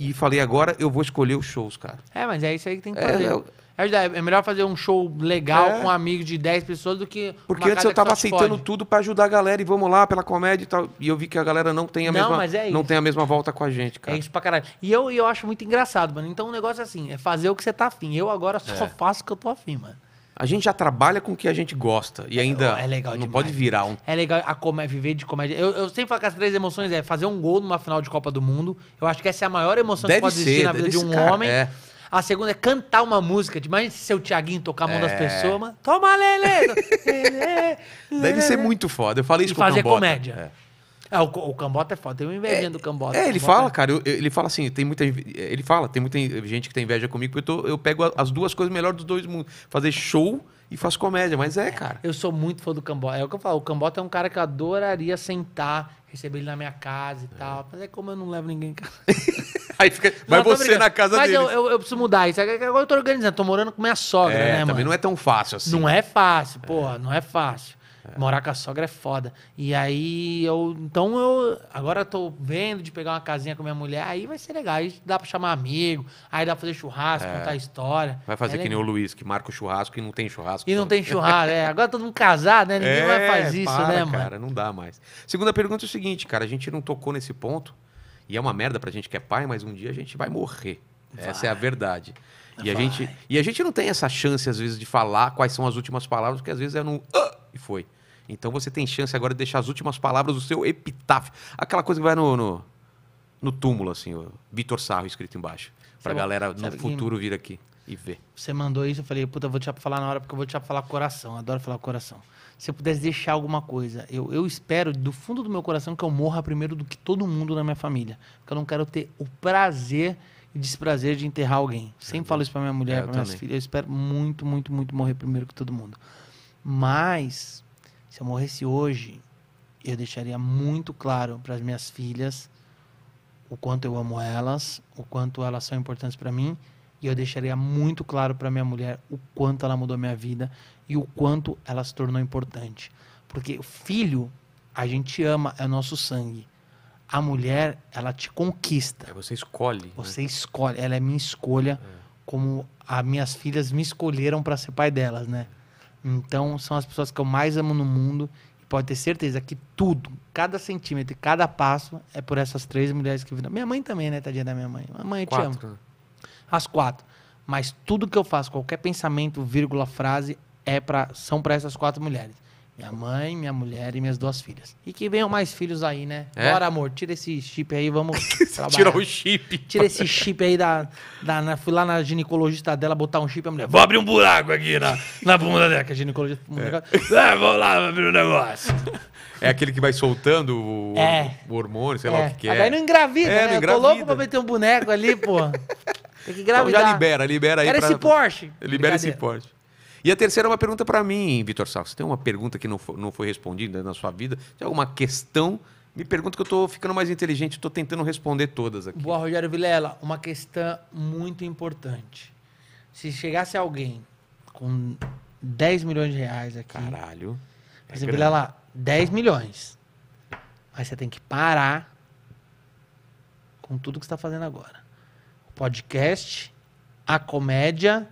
e falei, agora eu vou escolher os shows, cara. É, mas é isso aí que tem que é, fazer. É, eu... É, é melhor fazer um show legal é. com um amigo de 10 pessoas do que. Porque antes eu tava aceitando pode. tudo para ajudar a galera e vamos lá pela comédia e tal. E eu vi que a galera não tem a, não, mesma, é não tem a mesma volta com a gente, é cara. É isso pra caralho. E eu, eu acho muito engraçado, mano. Então o negócio é assim: é fazer o que você tá afim. Eu agora só é. faço o que eu tô afim, mano a gente já trabalha com o que a gente gosta e ainda é legal não demais. pode virar um. É legal a comé viver de comédia. Eu, eu, sempre falo que as três emoções é fazer um gol numa final de Copa do Mundo. Eu acho que essa é a maior emoção deve que pode ser, existir na vida de um cara, homem. É. A segunda é cantar uma música. Imagina se seu Tiaguinho tocar a mão é. das pessoas, mano. Toma, Lele! deve ser muito foda. Eu falei isso e com o Fazer comédia. É. É o, o Cambota é foda, tem uma invejinha é, do Cambota. É, ele é fala, é... cara, eu, ele fala assim, tem muita. Ele fala, tem muita gente que tem inveja comigo, porque eu, tô, eu pego as duas coisas melhores dos dois mundos. Fazer show e faço comédia, mas é, cara. Eu sou muito fã do Cambota. É o que eu falo, o Cambota é um cara que eu adoraria sentar, receber ele na minha casa e é. tal. Mas é como eu não levo ninguém em casa. Aí fica, Mas você brincando. na casa mas dele. Mas eu, eu, eu, preciso mudar isso. É agora eu tô organizando, tô morando com minha sogra, é, né, também mano? Também não é tão fácil assim. Não é fácil, porra, não é fácil. Morar com a sogra é foda. E aí eu. Então eu. Agora eu tô vendo de pegar uma casinha com minha mulher, aí vai ser legal. Aí dá pra chamar amigo, aí dá pra fazer churrasco, é. contar história. Vai fazer é que legal. nem o Luiz, que marca o churrasco e não tem churrasco. E não tem churrasco, é. Agora todo mundo casado, né? Ninguém é, fazer isso, para, né, mano? Cara, não dá mais. Segunda pergunta é o seguinte, cara, a gente não tocou nesse ponto, e é uma merda pra gente que é pai, mas um dia a gente vai morrer. Vai. Essa é a verdade. E a, gente, e a gente não tem essa chance, às vezes, de falar quais são as últimas palavras, porque às vezes é num. Ah", e foi. Então você tem chance agora de deixar as últimas palavras do seu epitáfio. Aquela coisa que vai no, no, no túmulo, assim, o Vitor Sarro escrito embaixo. Pra Sabe, galera no futuro vir aqui e ver. Você mandou isso, eu falei, puta, eu vou te falar na hora, porque eu vou te falar coração. Adoro falar coração. Se eu pudesse deixar alguma coisa, eu, eu espero do fundo do meu coração que eu morra primeiro do que todo mundo na minha família. Porque eu não quero ter o prazer e desprazer de enterrar alguém. É Sempre falo isso pra minha mulher, é, pra minhas também. filhas. Eu espero muito, muito, muito morrer primeiro que todo mundo. Mas se eu morresse hoje, eu deixaria muito claro para as minhas filhas o quanto eu amo elas, o quanto elas são importantes para mim, e eu deixaria muito claro para minha mulher o quanto ela mudou minha vida e o quanto ela se tornou importante. Porque o filho, a gente ama, é o nosso sangue. A mulher, ela te conquista. É, você escolhe. Né? Você né? escolhe, ela é minha escolha, é. como as minhas filhas me escolheram para ser pai delas, né? Então, são as pessoas que eu mais amo no mundo. E pode ter certeza que tudo, cada centímetro, cada passo é por essas três mulheres que viram. Minha mãe também, né, tadinha da minha mãe. Mamãe, eu quatro. te amo. As quatro. Mas tudo que eu faço, qualquer pensamento, vírgula, frase, é pra, são para essas quatro mulheres. Minha mãe, minha mulher e minhas duas filhas. E que venham mais filhos aí, né? É? Bora, amor, tira esse chip aí, vamos. tira o chip. Tira esse chip aí da. da fui lá na ginecologista dela botar um chip a mulher. Vou abrir um buraco aqui na, na bunda dela, que a ginecologista. É. Ah, vamos lá abrir um negócio. É aquele que vai soltando o, é. o hormônio, sei é. lá o que, que ah, é. Aí não engravida, é, né? Não engravida. Eu tô louco pra meter um boneco ali, pô. Tem que engravidar. Então já libera, libera aí. Libera pra... esse Porsche. Libera esse Porsche. E a terceira é uma pergunta para mim, Vitor Salles. Tem uma pergunta que não foi, não foi respondida na sua vida? Tem alguma questão? Me pergunta que eu estou ficando mais inteligente, estou tentando responder todas aqui. Boa, Rogério Vilela. Uma questão muito importante. Se chegasse alguém com 10 milhões de reais aqui. Caralho. É você 10 milhões. Mas você tem que parar com tudo que você está fazendo agora. O podcast, a comédia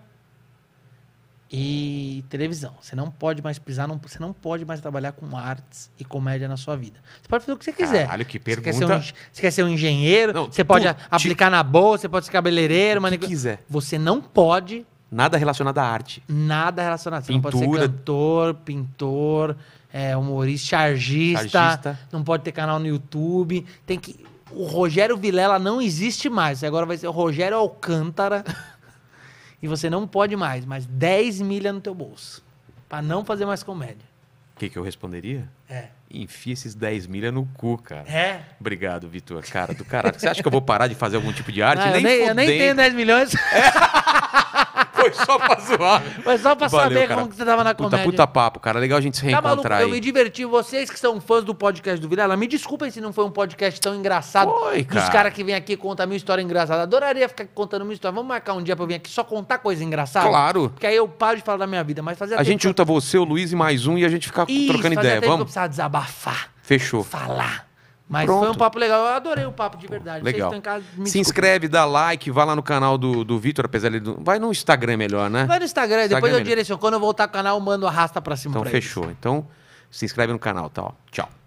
e televisão. Você não pode mais pisar, não, você não pode mais trabalhar com artes e comédia na sua vida. Você pode fazer o que você quiser. Caralho, que pergunta. Você quer ser um, você quer ser um engenheiro, não, você pode aplicar na bolsa, você pode ser cabeleireiro, manic... quiser. Você não pode. Nada relacionado à arte. Nada relacionado. Você Pintura. não pode ser cantor, pintor, é, humorista, chargista, chargista. Não pode ter canal no YouTube. Tem que. O Rogério Vilela não existe mais. Agora vai ser o Rogério Alcântara. e você não pode mais, mas 10 milha no teu bolso. para não fazer mais comédia. O que, que eu responderia? É. Enfia esses 10 milha no cu, cara. É. Obrigado, Vitor. Cara do caralho. Você acha que eu vou parar de fazer algum tipo de arte? Não, nem eu, nem, eu nem tenho 10 milhões. É. Foi só pra zoar. Foi só pra Valeu, saber cara. como que você tava na puta, comédia. Puta papo, cara. Legal a gente se tá reencontrar maluco? aí. Eu me diverti. Vocês que são fãs do podcast do Vilela, me desculpem se não foi um podcast tão engraçado. Foi, cara. caras que vêm aqui contar minha história engraçada. Adoraria ficar contando minha história. Vamos marcar um dia pra eu vir aqui só contar coisa engraçada? Claro. Porque aí eu paro de falar da minha vida. Mas fazer A gente junta que... você, o Luiz e mais um e a gente fica Isso, trocando ideia. Vamos? Eu precisava desabafar. Fechou. Falar. Mas Pronto. foi um papo legal. Eu adorei o papo de verdade. Legal. Vocês casa, Se inscreve, dá like, vai lá no canal do, do Vitor, apesar dele. Vai no Instagram melhor, né? Vai no Instagram, Instagram depois eu direciono. Quando eu voltar ao canal, eu mando arrasta pra cima. Então fechou. Eles. Então se inscreve no canal, tá? Ó. Tchau.